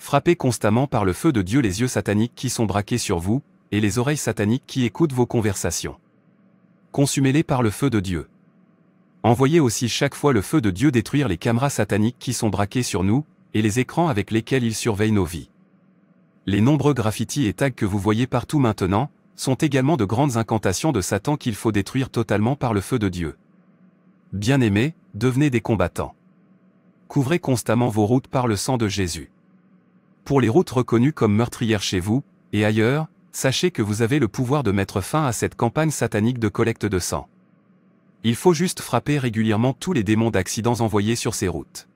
frappez constamment par le feu de Dieu les yeux sataniques qui sont braqués sur vous, et les oreilles sataniques qui écoutent vos conversations. Consumez-les par le feu de Dieu. Envoyez aussi chaque fois le feu de Dieu détruire les caméras sataniques qui sont braquées sur nous, et les écrans avec lesquels ils surveillent nos vies. Les nombreux graffitis et tags que vous voyez partout maintenant, sont également de grandes incantations de Satan qu'il faut détruire totalement par le feu de Dieu. Bien-aimés, devenez des combattants. Couvrez constamment vos routes par le sang de Jésus. Pour les routes reconnues comme meurtrières chez vous, et ailleurs, sachez que vous avez le pouvoir de mettre fin à cette campagne satanique de collecte de sang. Il faut juste frapper régulièrement tous les démons d'accidents envoyés sur ces routes.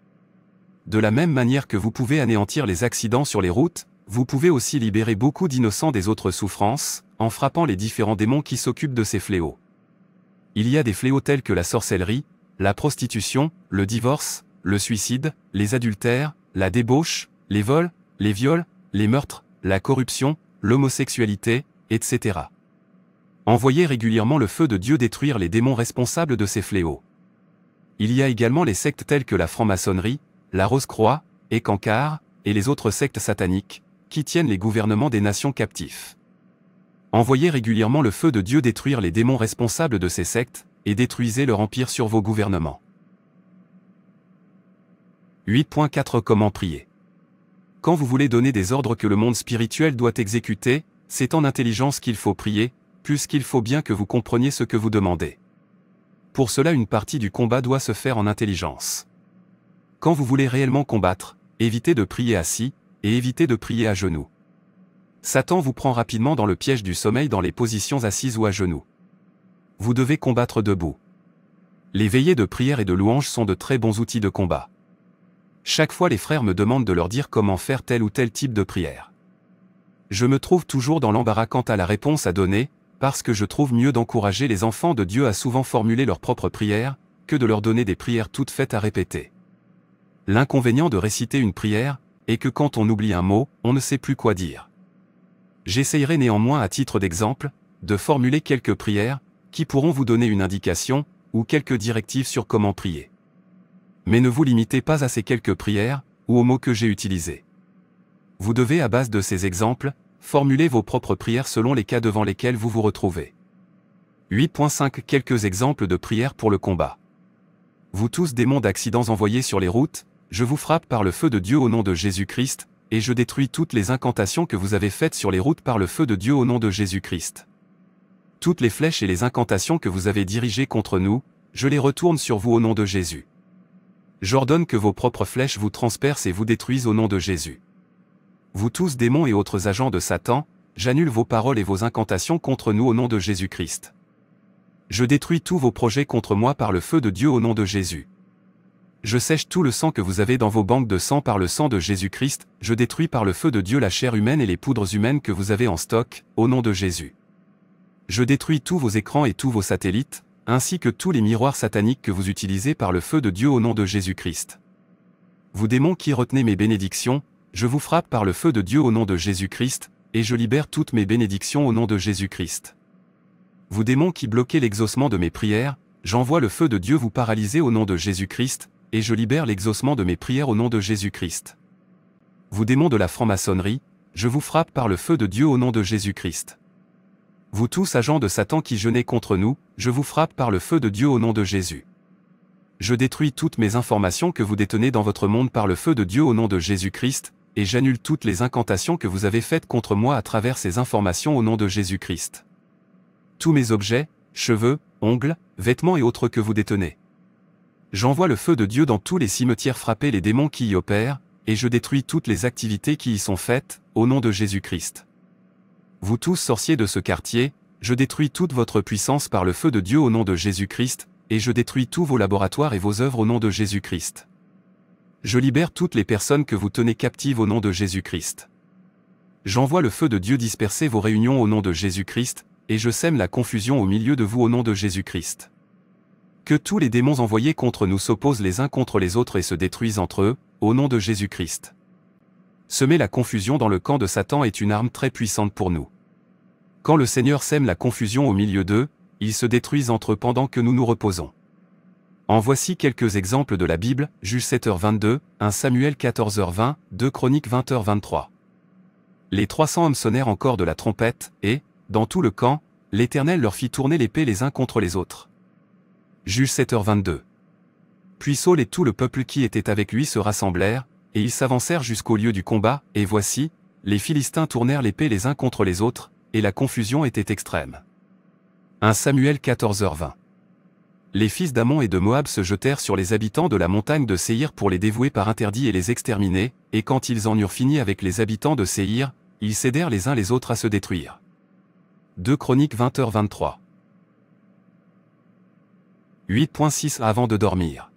De la même manière que vous pouvez anéantir les accidents sur les routes, vous pouvez aussi libérer beaucoup d'innocents des autres souffrances, en frappant les différents démons qui s'occupent de ces fléaux. Il y a des fléaux tels que la sorcellerie, la prostitution, le divorce, le suicide, les adultères, la débauche, les vols, les viols, les meurtres, la corruption, l'homosexualité, etc. Envoyez régulièrement le feu de Dieu détruire les démons responsables de ces fléaux. Il y a également les sectes telles que la franc-maçonnerie, la Rose-Croix, et cancar et les autres sectes sataniques, qui tiennent les gouvernements des nations captifs. Envoyez régulièrement le feu de Dieu détruire les démons responsables de ces sectes, et détruisez leur empire sur vos gouvernements. 8.4 Comment prier quand vous voulez donner des ordres que le monde spirituel doit exécuter, c'est en intelligence qu'il faut prier, puisqu'il faut bien que vous compreniez ce que vous demandez. Pour cela une partie du combat doit se faire en intelligence. Quand vous voulez réellement combattre, évitez de prier assis, et évitez de prier à genoux. Satan vous prend rapidement dans le piège du sommeil dans les positions assises ou à genoux. Vous devez combattre debout. Les veillées de prière et de louange sont de très bons outils de combat. Chaque fois les frères me demandent de leur dire comment faire tel ou tel type de prière. Je me trouve toujours dans l'embarras quant à la réponse à donner, parce que je trouve mieux d'encourager les enfants de Dieu à souvent formuler leurs propres prières, que de leur donner des prières toutes faites à répéter. L'inconvénient de réciter une prière, est que quand on oublie un mot, on ne sait plus quoi dire. J'essayerai néanmoins à titre d'exemple, de formuler quelques prières, qui pourront vous donner une indication, ou quelques directives sur comment prier. Mais ne vous limitez pas à ces quelques prières, ou aux mots que j'ai utilisés. Vous devez, à base de ces exemples, formuler vos propres prières selon les cas devant lesquels vous vous retrouvez. 8.5 Quelques exemples de prières pour le combat. Vous tous démons d'accidents envoyés sur les routes, je vous frappe par le feu de Dieu au nom de Jésus-Christ, et je détruis toutes les incantations que vous avez faites sur les routes par le feu de Dieu au nom de Jésus-Christ. Toutes les flèches et les incantations que vous avez dirigées contre nous, je les retourne sur vous au nom de Jésus j'ordonne que vos propres flèches vous transpercent et vous détruisent au nom de Jésus. Vous tous démons et autres agents de Satan, j'annule vos paroles et vos incantations contre nous au nom de Jésus-Christ. Je détruis tous vos projets contre moi par le feu de Dieu au nom de Jésus. Je sèche tout le sang que vous avez dans vos banques de sang par le sang de Jésus-Christ, je détruis par le feu de Dieu la chair humaine et les poudres humaines que vous avez en stock, au nom de Jésus. Je détruis tous vos écrans et tous vos satellites, ainsi que tous les miroirs sataniques que vous utilisez par le feu de Dieu au nom de Jésus-Christ. Vous démons qui retenez mes bénédictions, je vous frappe par le feu de Dieu au nom de Jésus-Christ, et je libère toutes mes bénédictions au nom de Jésus-Christ. Vous démons qui bloquez l'exaucement de mes prières, j'envoie le feu de Dieu vous paralyser au nom de Jésus-Christ, et je libère l'exaucement de mes prières au nom de Jésus-Christ. Vous démons de la franc-maçonnerie, je vous frappe par le feu de Dieu au nom de Jésus-Christ vous tous agents de Satan qui jeûnez contre nous, je vous frappe par le feu de Dieu au nom de Jésus. Je détruis toutes mes informations que vous détenez dans votre monde par le feu de Dieu au nom de Jésus-Christ, et j'annule toutes les incantations que vous avez faites contre moi à travers ces informations au nom de Jésus-Christ. Tous mes objets, cheveux, ongles, vêtements et autres que vous détenez. J'envoie le feu de Dieu dans tous les cimetières frapper les démons qui y opèrent, et je détruis toutes les activités qui y sont faites, au nom de Jésus-Christ. Vous tous sorciers de ce quartier, je détruis toute votre puissance par le feu de Dieu au nom de Jésus-Christ, et je détruis tous vos laboratoires et vos œuvres au nom de Jésus-Christ. Je libère toutes les personnes que vous tenez captives au nom de Jésus-Christ. J'envoie le feu de Dieu disperser vos réunions au nom de Jésus-Christ, et je sème la confusion au milieu de vous au nom de Jésus-Christ. Que tous les démons envoyés contre nous s'opposent les uns contre les autres et se détruisent entre eux, au nom de Jésus-Christ. Semer la confusion dans le camp de Satan est une arme très puissante pour nous. Quand le Seigneur sème la confusion au milieu d'eux, ils se détruisent entre eux pendant que nous nous reposons. En voici quelques exemples de la Bible, Jules 7h22, 1 Samuel 14h20, 2 Chroniques 20h23. Les 300 hommes sonnèrent encore de la trompette, et, dans tout le camp, l'Éternel leur fit tourner l'épée les uns contre les autres. Jules 7h22. Puis Saul et tout le peuple qui était avec lui se rassemblèrent, et ils s'avancèrent jusqu'au lieu du combat, et voici, les Philistins tournèrent l'épée les uns contre les autres, et la confusion était extrême. 1 Samuel 14h20 Les fils d'Amon et de Moab se jetèrent sur les habitants de la montagne de Séhir pour les dévouer par interdit et les exterminer, et quand ils en eurent fini avec les habitants de Séhir, ils cédèrent les uns les autres à se détruire. 2 Chroniques 20h23 8.6 Avant de dormir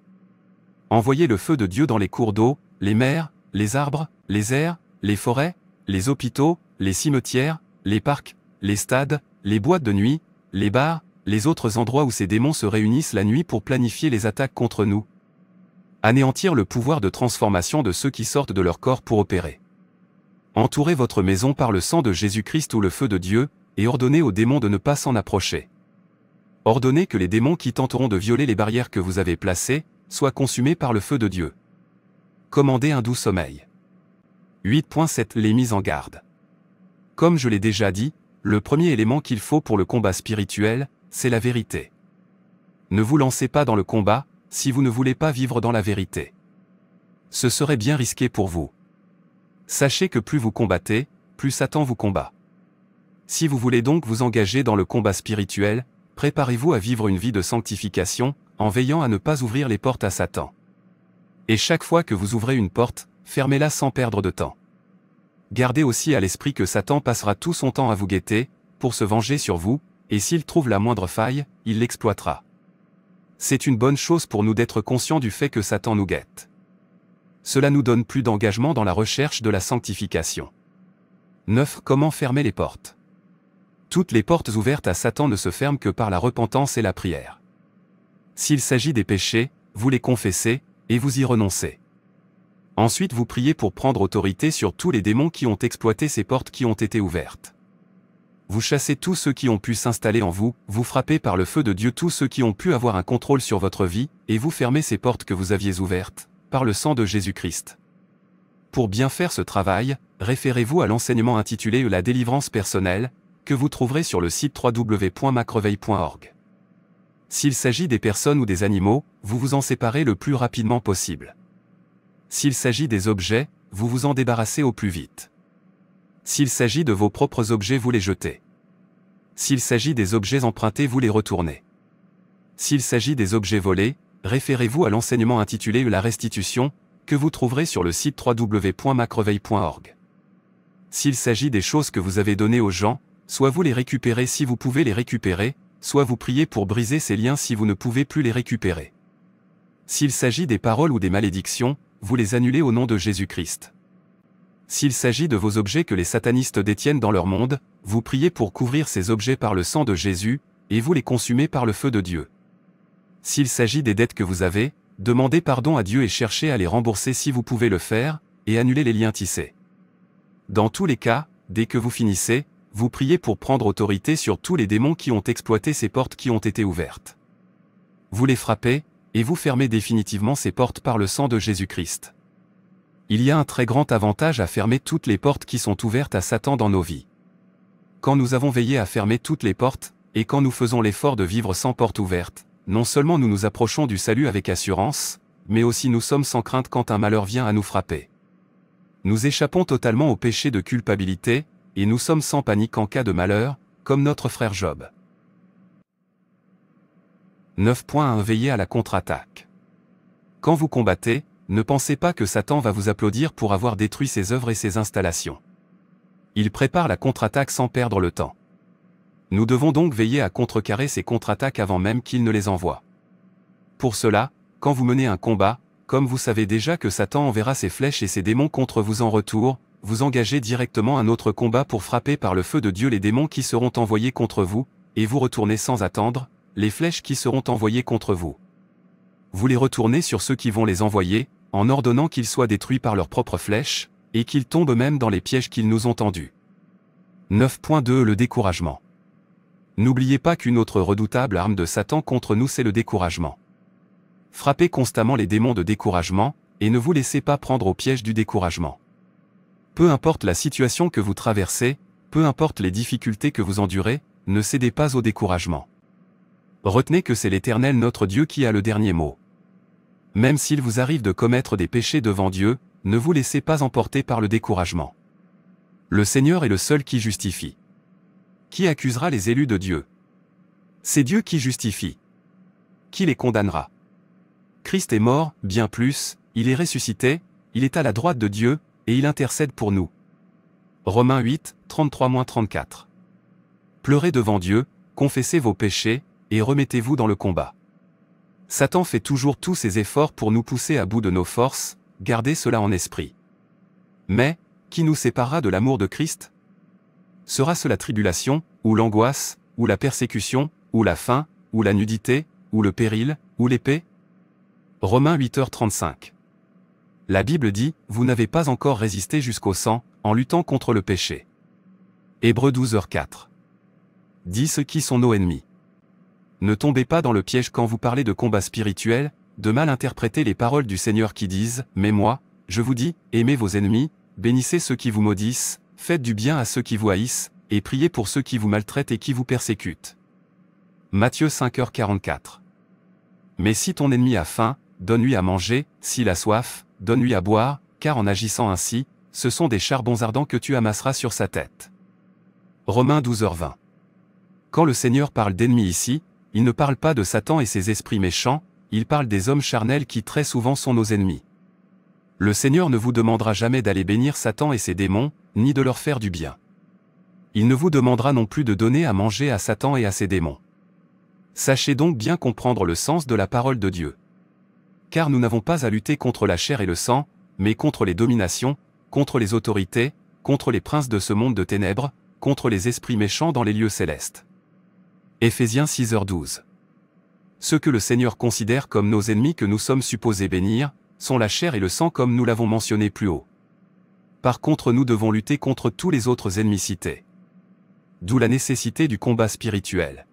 Envoyez le feu de Dieu dans les cours d'eau, les mers, les arbres, les airs, les forêts, les hôpitaux, les cimetières, les parcs, les stades, les boîtes de nuit, les bars, les autres endroits où ces démons se réunissent la nuit pour planifier les attaques contre nous. Anéantir le pouvoir de transformation de ceux qui sortent de leur corps pour opérer. Entourez votre maison par le sang de Jésus-Christ ou le feu de Dieu, et ordonnez aux démons de ne pas s'en approcher. Ordonnez que les démons qui tenteront de violer les barrières que vous avez placées, soient consumés par le feu de Dieu. Commandez un doux sommeil. 8.7 Les mises en garde. Comme je l'ai déjà dit, le premier élément qu'il faut pour le combat spirituel, c'est la vérité. Ne vous lancez pas dans le combat, si vous ne voulez pas vivre dans la vérité. Ce serait bien risqué pour vous. Sachez que plus vous combattez, plus Satan vous combat. Si vous voulez donc vous engager dans le combat spirituel, préparez-vous à vivre une vie de sanctification, en veillant à ne pas ouvrir les portes à Satan. Et chaque fois que vous ouvrez une porte, fermez-la sans perdre de temps. Gardez aussi à l'esprit que Satan passera tout son temps à vous guetter, pour se venger sur vous, et s'il trouve la moindre faille, il l'exploitera. C'est une bonne chose pour nous d'être conscients du fait que Satan nous guette. Cela nous donne plus d'engagement dans la recherche de la sanctification. 9. Comment fermer les portes Toutes les portes ouvertes à Satan ne se ferment que par la repentance et la prière. S'il s'agit des péchés, vous les confessez, et vous y renoncez. Ensuite vous priez pour prendre autorité sur tous les démons qui ont exploité ces portes qui ont été ouvertes. Vous chassez tous ceux qui ont pu s'installer en vous, vous frappez par le feu de Dieu tous ceux qui ont pu avoir un contrôle sur votre vie, et vous fermez ces portes que vous aviez ouvertes, par le sang de Jésus-Christ. Pour bien faire ce travail, référez-vous à l'enseignement intitulé La délivrance personnelle, que vous trouverez sur le site www.macreveil.org. S'il s'agit des personnes ou des animaux, vous vous en séparez le plus rapidement possible. S'il s'agit des objets, vous vous en débarrassez au plus vite. S'il s'agit de vos propres objets, vous les jetez. S'il s'agit des objets empruntés, vous les retournez. S'il s'agit des objets volés, référez-vous à l'enseignement intitulé La restitution, que vous trouverez sur le site www.macreveil.org. S'il s'agit des choses que vous avez données aux gens, soit vous les récupérez si vous pouvez les récupérer, soit vous priez pour briser ces liens si vous ne pouvez plus les récupérer. S'il s'agit des paroles ou des malédictions, vous les annulez au nom de Jésus-Christ. S'il s'agit de vos objets que les satanistes détiennent dans leur monde, vous priez pour couvrir ces objets par le sang de Jésus, et vous les consumez par le feu de Dieu. S'il s'agit des dettes que vous avez, demandez pardon à Dieu et cherchez à les rembourser si vous pouvez le faire, et annulez les liens tissés. Dans tous les cas, dès que vous finissez, vous priez pour prendre autorité sur tous les démons qui ont exploité ces portes qui ont été ouvertes. Vous les frappez, et vous fermez définitivement ces portes par le sang de Jésus-Christ. Il y a un très grand avantage à fermer toutes les portes qui sont ouvertes à Satan dans nos vies. Quand nous avons veillé à fermer toutes les portes, et quand nous faisons l'effort de vivre sans porte ouverte, non seulement nous nous approchons du salut avec assurance, mais aussi nous sommes sans crainte quand un malheur vient à nous frapper. Nous échappons totalement au péché de culpabilité, et nous sommes sans panique en cas de malheur, comme notre frère Job. 9.1 points à à la contre-attaque. Quand vous combattez, ne pensez pas que Satan va vous applaudir pour avoir détruit ses œuvres et ses installations. Il prépare la contre-attaque sans perdre le temps. Nous devons donc veiller à contrecarrer ses contre-attaques avant même qu'il ne les envoie. Pour cela, quand vous menez un combat, comme vous savez déjà que Satan enverra ses flèches et ses démons contre vous en retour, vous engagez directement un autre combat pour frapper par le feu de Dieu les démons qui seront envoyés contre vous, et vous retournez sans attendre, les flèches qui seront envoyées contre vous. Vous les retournez sur ceux qui vont les envoyer, en ordonnant qu'ils soient détruits par leurs propres flèches, et qu'ils tombent même dans les pièges qu'ils nous ont tendus. 9.2 Le découragement. N'oubliez pas qu'une autre redoutable arme de Satan contre nous c'est le découragement. Frappez constamment les démons de découragement, et ne vous laissez pas prendre au piège du découragement. Peu importe la situation que vous traversez, peu importe les difficultés que vous endurez, ne cédez pas au découragement retenez que c'est l'Éternel notre Dieu qui a le dernier mot. Même s'il vous arrive de commettre des péchés devant Dieu, ne vous laissez pas emporter par le découragement. Le Seigneur est le seul qui justifie. Qui accusera les élus de Dieu C'est Dieu qui justifie. Qui les condamnera Christ est mort, bien plus, il est ressuscité, il est à la droite de Dieu, et il intercède pour nous. Romains 8, 33-34. Pleurez devant Dieu, confessez vos péchés, et remettez-vous dans le combat. Satan fait toujours tous ses efforts pour nous pousser à bout de nos forces, gardez cela en esprit. Mais, qui nous séparera de l'amour de Christ Sera-ce la tribulation, ou l'angoisse, ou la persécution, ou la faim, ou la nudité, ou le péril, ou l'épée Romains 8h35. La Bible dit, Vous n'avez pas encore résisté jusqu'au sang, en luttant contre le péché. Hébreux 12h4. Dis ceux qui sont nos ennemis. Ne tombez pas dans le piège quand vous parlez de combat spirituel, de mal interpréter les paroles du Seigneur qui disent ⁇ Mais moi, je vous dis, aimez vos ennemis, bénissez ceux qui vous maudissent, faites du bien à ceux qui vous haïssent, et priez pour ceux qui vous maltraitent et qui vous persécutent. ⁇ Matthieu 5h44. Mais si ton ennemi a faim, donne-lui à manger, s'il a soif, donne-lui à boire, car en agissant ainsi, ce sont des charbons ardents que tu amasseras sur sa tête. Romains 12h20. Quand le Seigneur parle d'ennemis ici, il ne parle pas de Satan et ses esprits méchants, il parle des hommes charnels qui très souvent sont nos ennemis. Le Seigneur ne vous demandera jamais d'aller bénir Satan et ses démons, ni de leur faire du bien. Il ne vous demandera non plus de donner à manger à Satan et à ses démons. Sachez donc bien comprendre le sens de la parole de Dieu. Car nous n'avons pas à lutter contre la chair et le sang, mais contre les dominations, contre les autorités, contre les princes de ce monde de ténèbres, contre les esprits méchants dans les lieux célestes. Ephésiens 6h12. Ceux que le Seigneur considère comme nos ennemis que nous sommes supposés bénir, sont la chair et le sang comme nous l'avons mentionné plus haut. Par contre nous devons lutter contre tous les autres ennemis cités. D'où la nécessité du combat spirituel.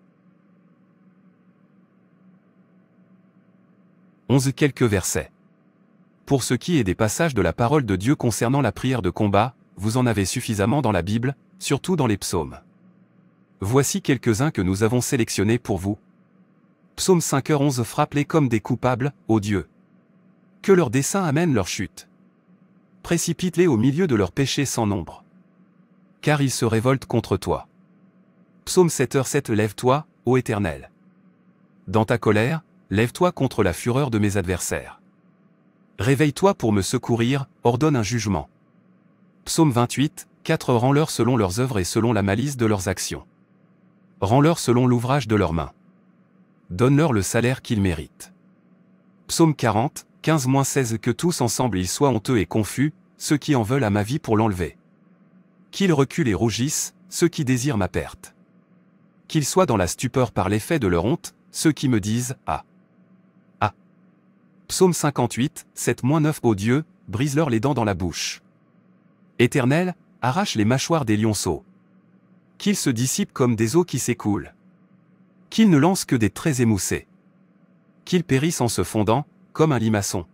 11 quelques versets. Pour ce qui est des passages de la parole de Dieu concernant la prière de combat, vous en avez suffisamment dans la Bible, surtout dans les psaumes. Voici quelques-uns que nous avons sélectionnés pour vous. Psaume 5h11 Frappes-les comme des coupables, ô Dieu. Que leur dessein amène leur chute. Précipite-les au milieu de leurs péchés sans nombre. Car ils se révoltent contre toi. Psaume 7h7 Lève-toi, ô Éternel. Dans ta colère, lève-toi contre la fureur de mes adversaires. Réveille-toi pour me secourir, ordonne un jugement. Psaume 28, 4 Rends-leur selon leurs œuvres et selon la malice de leurs actions. Rends-leur selon l'ouvrage de leurs mains. Donne-leur le salaire qu'ils méritent. Psaume 40, 15-16 Que tous ensemble ils soient honteux et confus, ceux qui en veulent à ma vie pour l'enlever. Qu'ils reculent et rougissent, ceux qui désirent ma perte. Qu'ils soient dans la stupeur par l'effet de leur honte, ceux qui me disent Ah Ah Psaume 58, 7-9 Ô Dieu, brise-leur les dents dans la bouche. Éternel, arrache les mâchoires des lionceaux qu'ils se dissipent comme des eaux qui s'écoulent. Qu'ils ne lancent que des traits émoussés. Qu'ils périssent en se fondant, comme un limaçon.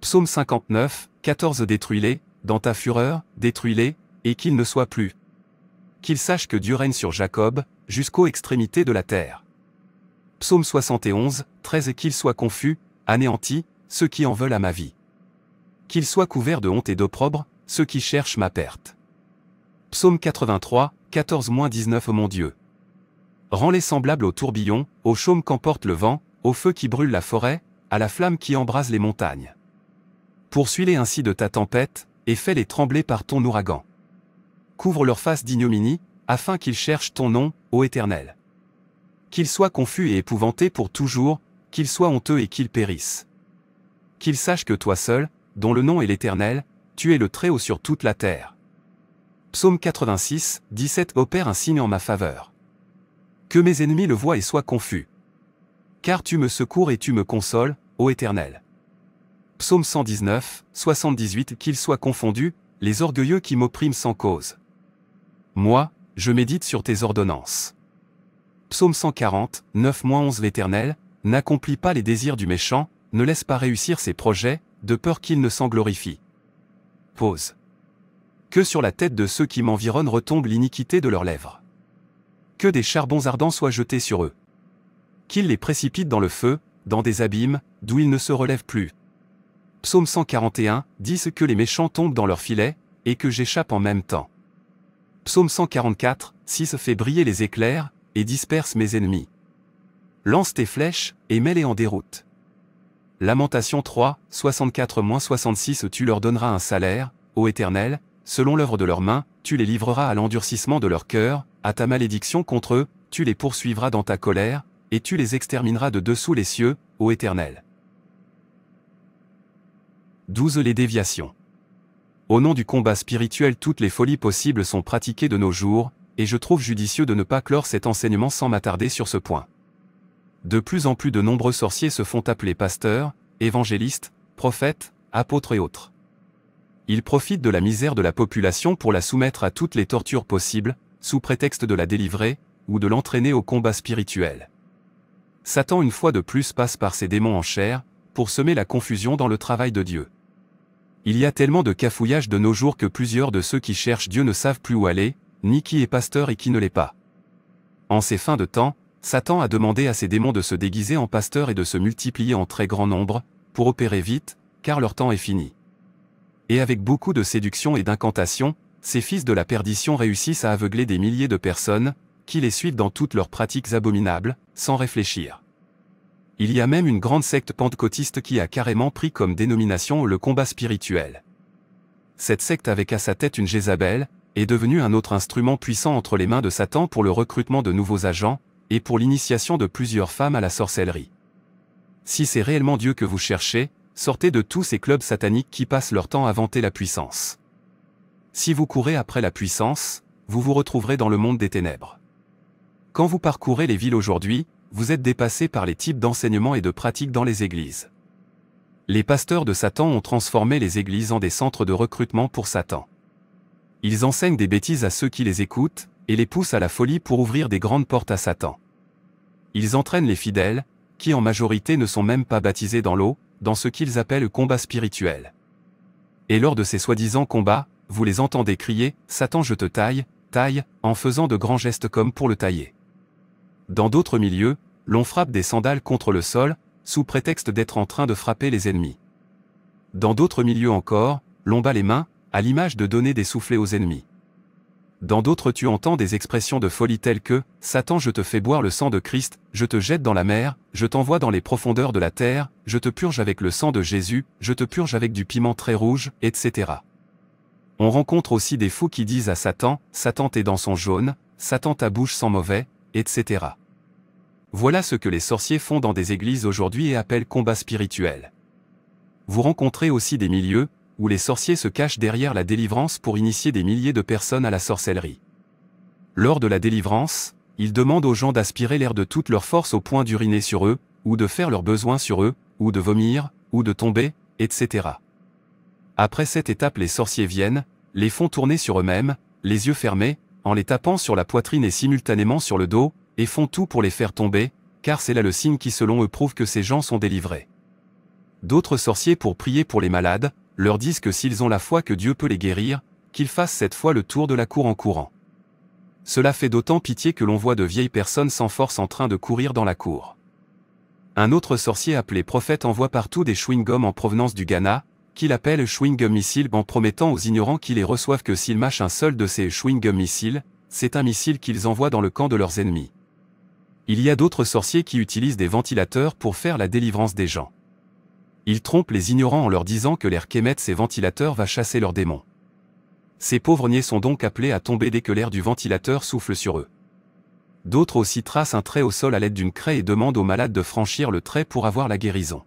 Psaume 59, 14 Détruis-les, dans ta fureur, détruis-les, et qu'ils ne soient plus. Qu'ils sachent que Dieu règne sur Jacob, jusqu'aux extrémités de la terre. Psaume 71, 13 Et qu'ils soient confus, anéantis, ceux qui en veulent à ma vie. Qu'ils soient couverts de honte et d'opprobre, ceux qui cherchent ma perte. Psaume 83, 14-19 Ô mon Dieu. Rends-les semblables aux tourbillons, aux chaumes qu'emporte le vent, au feu qui brûle la forêt, à la flamme qui embrase les montagnes. Poursuis-les ainsi de ta tempête, et fais-les trembler par ton ouragan. Couvre leur face d'ignominie, afin qu'ils cherchent ton nom, ô Éternel. Qu'ils soient confus et épouvantés pour toujours, qu'ils soient honteux et qu'ils périssent. Qu'ils sachent que toi seul, dont le nom est l'Éternel, tu es le Très-Haut sur toute la terre. Psaume 86, 17 Opère un signe en ma faveur. Que mes ennemis le voient et soient confus. Car tu me secours et tu me consoles, ô Éternel. Psaume 119, 78 Qu'ils soient confondus, les orgueilleux qui m'oppriment sans cause. Moi, je médite sur tes ordonnances. Psaume 140, 9-11 L'Éternel, n'accomplit pas les désirs du méchant, ne laisse pas réussir ses projets, de peur qu'il ne s'en glorifie. Pause que sur la tête de ceux qui m'environnent retombe l'iniquité de leurs lèvres. Que des charbons ardents soient jetés sur eux. Qu'ils les précipitent dans le feu, dans des abîmes, d'où ils ne se relèvent plus. Psaume 141, 10, que les méchants tombent dans leurs filets, et que j'échappe en même temps. Psaume 144, 6 fait briller les éclairs, et disperse mes ennemis. Lance tes flèches, et mets-les en déroute. Lamentation 3, 64-66 Tu leur donneras un salaire, ô Éternel, selon l'œuvre de leurs mains, tu les livreras à l'endurcissement de leur cœur, à ta malédiction contre eux, tu les poursuivras dans ta colère, et tu les extermineras de dessous les cieux, ô Éternel. 12. Les déviations. Au nom du combat spirituel, toutes les folies possibles sont pratiquées de nos jours, et je trouve judicieux de ne pas clore cet enseignement sans m'attarder sur ce point. De plus en plus de nombreux sorciers se font appeler pasteurs, évangélistes, prophètes, apôtres et autres il profite de la misère de la population pour la soumettre à toutes les tortures possibles, sous prétexte de la délivrer, ou de l'entraîner au combat spirituel. Satan une fois de plus passe par ses démons en chair, pour semer la confusion dans le travail de Dieu. Il y a tellement de cafouillages de nos jours que plusieurs de ceux qui cherchent Dieu ne savent plus où aller, ni qui est pasteur et qui ne l'est pas. En ces fins de temps, Satan a demandé à ses démons de se déguiser en pasteur et de se multiplier en très grand nombre, pour opérer vite, car leur temps est fini. Et avec beaucoup de séduction et d'incantation, ces fils de la perdition réussissent à aveugler des milliers de personnes, qui les suivent dans toutes leurs pratiques abominables, sans réfléchir. Il y a même une grande secte pentecôtiste qui a carrément pris comme dénomination le combat spirituel. Cette secte avec à sa tête une Jézabel, est devenue un autre instrument puissant entre les mains de Satan pour le recrutement de nouveaux agents, et pour l'initiation de plusieurs femmes à la sorcellerie. Si c'est réellement Dieu que vous cherchez, sortez de tous ces clubs sataniques qui passent leur temps à vanter la puissance. Si vous courez après la puissance, vous vous retrouverez dans le monde des ténèbres. Quand vous parcourez les villes aujourd'hui, vous êtes dépassé par les types d'enseignements et de pratiques dans les églises. Les pasteurs de Satan ont transformé les églises en des centres de recrutement pour Satan. Ils enseignent des bêtises à ceux qui les écoutent, et les poussent à la folie pour ouvrir des grandes portes à Satan. Ils entraînent les fidèles, qui en majorité ne sont même pas baptisés dans l'eau, dans ce qu'ils appellent le combat spirituel. Et lors de ces soi-disant combats, vous les entendez crier « Satan je te taille, taille », en faisant de grands gestes comme pour le tailler. Dans d'autres milieux, l'on frappe des sandales contre le sol, sous prétexte d'être en train de frapper les ennemis. Dans d'autres milieux encore, l'on bat les mains, à l'image de donner des soufflets aux ennemis. Dans d'autres tu entends des expressions de folie telles que « Satan je te fais boire le sang de Christ, je te jette dans la mer, je t'envoie dans les profondeurs de la terre, je te purge avec le sang de Jésus, je te purge avec du piment très rouge, etc. » On rencontre aussi des fous qui disent à Satan « Satan tes dans son jaune, Satan ta bouche sans mauvais, etc. » Voilà ce que les sorciers font dans des églises aujourd'hui et appellent combat spirituel. Vous rencontrez aussi des milieux, où les sorciers se cachent derrière la délivrance pour initier des milliers de personnes à la sorcellerie. Lors de la délivrance, ils demandent aux gens d'aspirer l'air de toute leur force au point d'uriner sur eux, ou de faire leurs besoins sur eux, ou de vomir, ou de tomber, etc. Après cette étape les sorciers viennent, les font tourner sur eux-mêmes, les yeux fermés, en les tapant sur la poitrine et simultanément sur le dos, et font tout pour les faire tomber, car c'est là le signe qui selon eux prouve que ces gens sont délivrés. D'autres sorciers pour prier pour les malades, leur disent que s'ils ont la foi que Dieu peut les guérir, qu'ils fassent cette fois le tour de la cour en courant. Cela fait d'autant pitié que l'on voit de vieilles personnes sans force en train de courir dans la cour. Un autre sorcier appelé prophète envoie partout des chewing-gums en provenance du Ghana, qu'il appelle chewing-gum missile en promettant aux ignorants qu'ils les reçoivent que s'ils mâchent un seul de ces chewing-gum missiles, c'est un missile qu'ils envoient dans le camp de leurs ennemis. Il y a d'autres sorciers qui utilisent des ventilateurs pour faire la délivrance des gens. Ils trompent les ignorants en leur disant que l'air qu'émettent ces ventilateurs va chasser leurs démons. Ces pauvres niais sont donc appelés à tomber dès que l'air du ventilateur souffle sur eux. D'autres aussi tracent un trait au sol à l'aide d'une craie et demandent aux malades de franchir le trait pour avoir la guérison.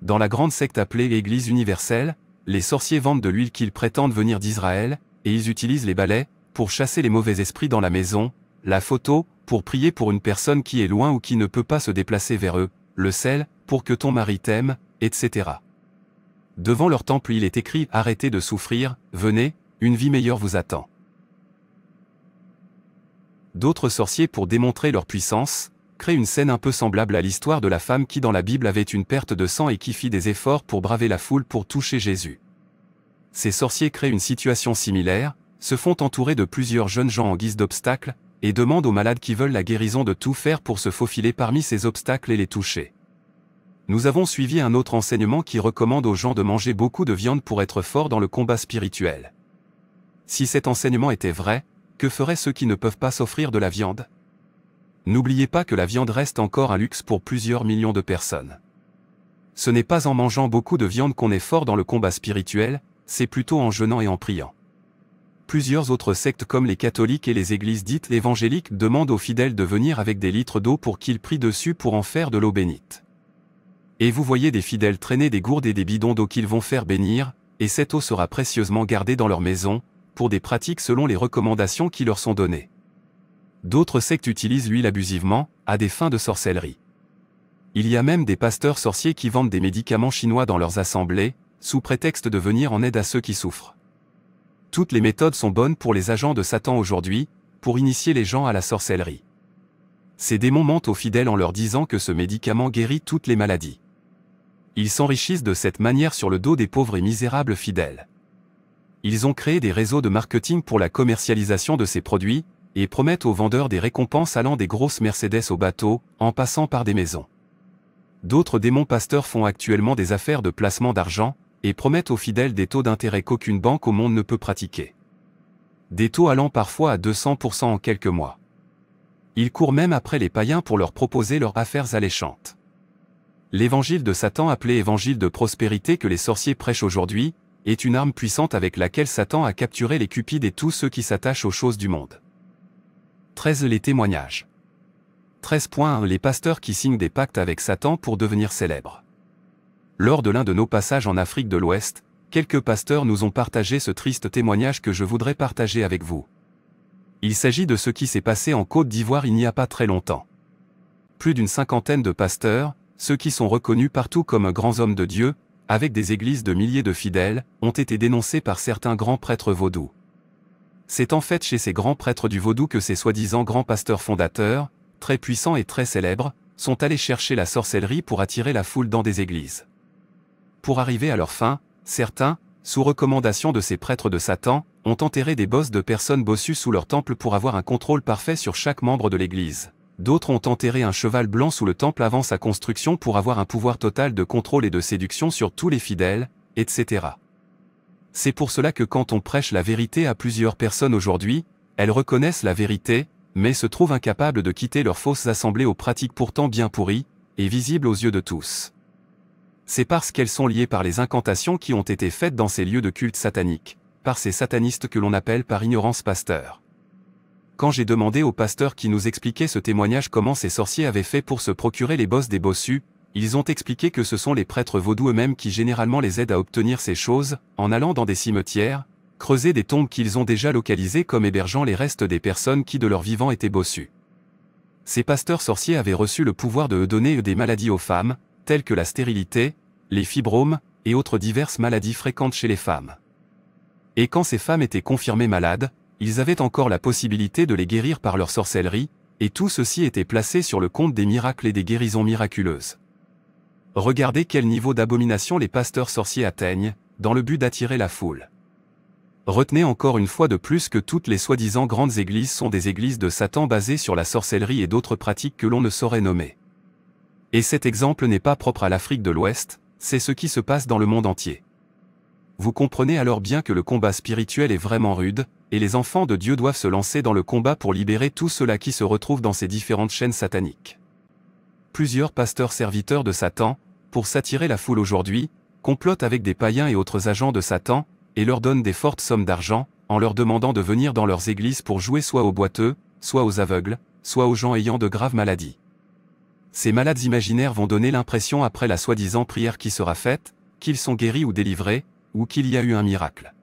Dans la grande secte appelée Église universelle, les sorciers vendent de l'huile qu'ils prétendent venir d'Israël, et ils utilisent les balais, pour chasser les mauvais esprits dans la maison, la photo, pour prier pour une personne qui est loin ou qui ne peut pas se déplacer vers eux, le sel, pour que ton mari t'aime, etc. Devant leur temple il est écrit « Arrêtez de souffrir, venez, une vie meilleure vous attend ». D'autres sorciers pour démontrer leur puissance, créent une scène un peu semblable à l'histoire de la femme qui dans la Bible avait une perte de sang et qui fit des efforts pour braver la foule pour toucher Jésus. Ces sorciers créent une situation similaire, se font entourer de plusieurs jeunes gens en guise d'obstacles, et demandent aux malades qui veulent la guérison de tout faire pour se faufiler parmi ces obstacles et les toucher. Nous avons suivi un autre enseignement qui recommande aux gens de manger beaucoup de viande pour être forts dans le combat spirituel. Si cet enseignement était vrai, que feraient ceux qui ne peuvent pas s'offrir de la viande N'oubliez pas que la viande reste encore un luxe pour plusieurs millions de personnes. Ce n'est pas en mangeant beaucoup de viande qu'on est fort dans le combat spirituel, c'est plutôt en jeûnant et en priant. Plusieurs autres sectes comme les catholiques et les églises dites évangéliques demandent aux fidèles de venir avec des litres d'eau pour qu'ils prient dessus pour en faire de l'eau bénite. Et vous voyez des fidèles traîner des gourdes et des bidons d'eau qu'ils vont faire bénir, et cette eau sera précieusement gardée dans leur maison, pour des pratiques selon les recommandations qui leur sont données. D'autres sectes utilisent l'huile abusivement, à des fins de sorcellerie. Il y a même des pasteurs sorciers qui vendent des médicaments chinois dans leurs assemblées, sous prétexte de venir en aide à ceux qui souffrent. Toutes les méthodes sont bonnes pour les agents de Satan aujourd'hui, pour initier les gens à la sorcellerie. Ces démons mentent aux fidèles en leur disant que ce médicament guérit toutes les maladies. Ils s'enrichissent de cette manière sur le dos des pauvres et misérables fidèles. Ils ont créé des réseaux de marketing pour la commercialisation de ces produits, et promettent aux vendeurs des récompenses allant des grosses Mercedes aux bateaux, en passant par des maisons. D'autres démons pasteurs font actuellement des affaires de placement d'argent, et promettent aux fidèles des taux d'intérêt qu'aucune banque au monde ne peut pratiquer. Des taux allant parfois à 200% en quelques mois. Ils courent même après les païens pour leur proposer leurs affaires alléchantes. L'évangile de Satan appelé évangile de prospérité que les sorciers prêchent aujourd'hui, est une arme puissante avec laquelle Satan a capturé les cupides et tous ceux qui s'attachent aux choses du monde. 13. Les témoignages. 13.1 Les pasteurs qui signent des pactes avec Satan pour devenir célèbres. Lors de l'un de nos passages en Afrique de l'Ouest, quelques pasteurs nous ont partagé ce triste témoignage que je voudrais partager avec vous. Il s'agit de ce qui s'est passé en Côte d'Ivoire il n'y a pas très longtemps. Plus d'une cinquantaine de pasteurs, ceux qui sont reconnus partout comme grands hommes de Dieu, avec des églises de milliers de fidèles, ont été dénoncés par certains grands prêtres vaudous. C'est en fait chez ces grands prêtres du vaudou que ces soi-disant grands pasteurs fondateurs, très puissants et très célèbres, sont allés chercher la sorcellerie pour attirer la foule dans des églises. Pour arriver à leur fin, certains, sous recommandation de ces prêtres de Satan, ont enterré des bosses de personnes bossues sous leur temple pour avoir un contrôle parfait sur chaque membre de l'Église. D'autres ont enterré un cheval blanc sous le temple avant sa construction pour avoir un pouvoir total de contrôle et de séduction sur tous les fidèles, etc. C'est pour cela que quand on prêche la vérité à plusieurs personnes aujourd'hui, elles reconnaissent la vérité, mais se trouvent incapables de quitter leurs fausses assemblées aux pratiques pourtant bien pourries, et visibles aux yeux de tous. C'est parce qu'elles sont liées par les incantations qui ont été faites dans ces lieux de culte satanique, par ces satanistes que l'on appelle par ignorance pasteur. Quand j'ai demandé au pasteur qui nous expliquait ce témoignage comment ces sorciers avaient fait pour se procurer les bosses des bossus, ils ont expliqué que ce sont les prêtres vaudous eux-mêmes qui généralement les aident à obtenir ces choses, en allant dans des cimetières, creuser des tombes qu'ils ont déjà localisées comme hébergeant les restes des personnes qui de leur vivant étaient bossues. Ces pasteurs sorciers avaient reçu le pouvoir de donner des maladies aux femmes, telles que la stérilité, les fibromes, et autres diverses maladies fréquentes chez les femmes. Et quand ces femmes étaient confirmées malades, ils avaient encore la possibilité de les guérir par leur sorcellerie, et tout ceci était placé sur le compte des miracles et des guérisons miraculeuses. Regardez quel niveau d'abomination les pasteurs sorciers atteignent, dans le but d'attirer la foule. Retenez encore une fois de plus que toutes les soi-disant grandes églises sont des églises de Satan basées sur la sorcellerie et d'autres pratiques que l'on ne saurait nommer. Et cet exemple n'est pas propre à l'Afrique de l'Ouest, c'est ce qui se passe dans le monde entier. Vous comprenez alors bien que le combat spirituel est vraiment rude, et les enfants de Dieu doivent se lancer dans le combat pour libérer tous ceux-là qui se retrouvent dans ces différentes chaînes sataniques. Plusieurs pasteurs serviteurs de Satan, pour s'attirer la foule aujourd'hui, complotent avec des païens et autres agents de Satan, et leur donnent des fortes sommes d'argent, en leur demandant de venir dans leurs églises pour jouer soit aux boiteux, soit aux aveugles, soit aux gens ayant de graves maladies. Ces malades imaginaires vont donner l'impression après la soi-disant prière qui sera faite, qu'ils sont guéris ou délivrés, ou qu'il y a eu un miracle.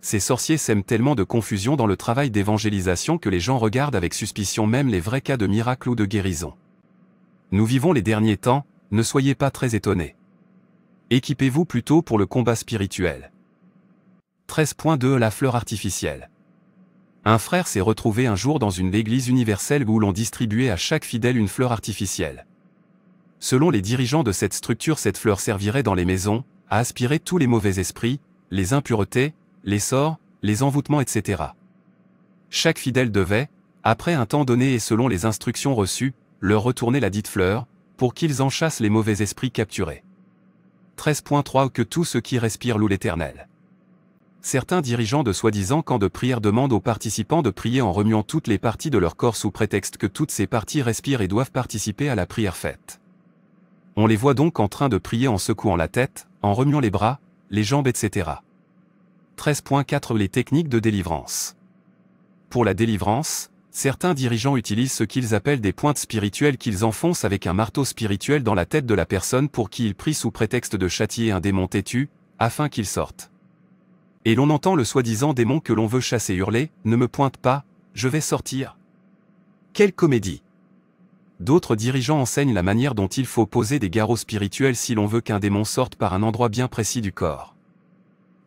Ces sorciers sèment tellement de confusion dans le travail d'évangélisation que les gens regardent avec suspicion même les vrais cas de miracles ou de guérison. Nous vivons les derniers temps, ne soyez pas très étonnés. Équipez-vous plutôt pour le combat spirituel. 13.2 La fleur artificielle. Un frère s'est retrouvé un jour dans une église universelle où l'on distribuait à chaque fidèle une fleur artificielle. Selon les dirigeants de cette structure, cette fleur servirait dans les maisons, à aspirer tous les mauvais esprits, les impuretés, les sorts, les envoûtements, etc. Chaque fidèle devait, après un temps donné et selon les instructions reçues, leur retourner la dite fleur, pour qu'ils en chassent les mauvais esprits capturés. 13.3 Que tout ce qui respire louent l'Éternel. Certains dirigeants de soi-disant camps de prière demandent aux participants de prier en remuant toutes les parties de leur corps sous prétexte que toutes ces parties respirent et doivent participer à la prière faite. On les voit donc en train de prier en secouant la tête, en remuant les bras, les jambes, etc. 13.4 Les techniques de délivrance. Pour la délivrance, certains dirigeants utilisent ce qu'ils appellent des pointes spirituelles qu'ils enfoncent avec un marteau spirituel dans la tête de la personne pour qui ils prient sous prétexte de châtier un démon têtu, afin qu'il sorte. Et l'on entend le soi-disant démon que l'on veut chasser hurler, ne me pointe pas, je vais sortir. Quelle comédie D'autres dirigeants enseignent la manière dont il faut poser des garrots spirituels si l'on veut qu'un démon sorte par un endroit bien précis du corps.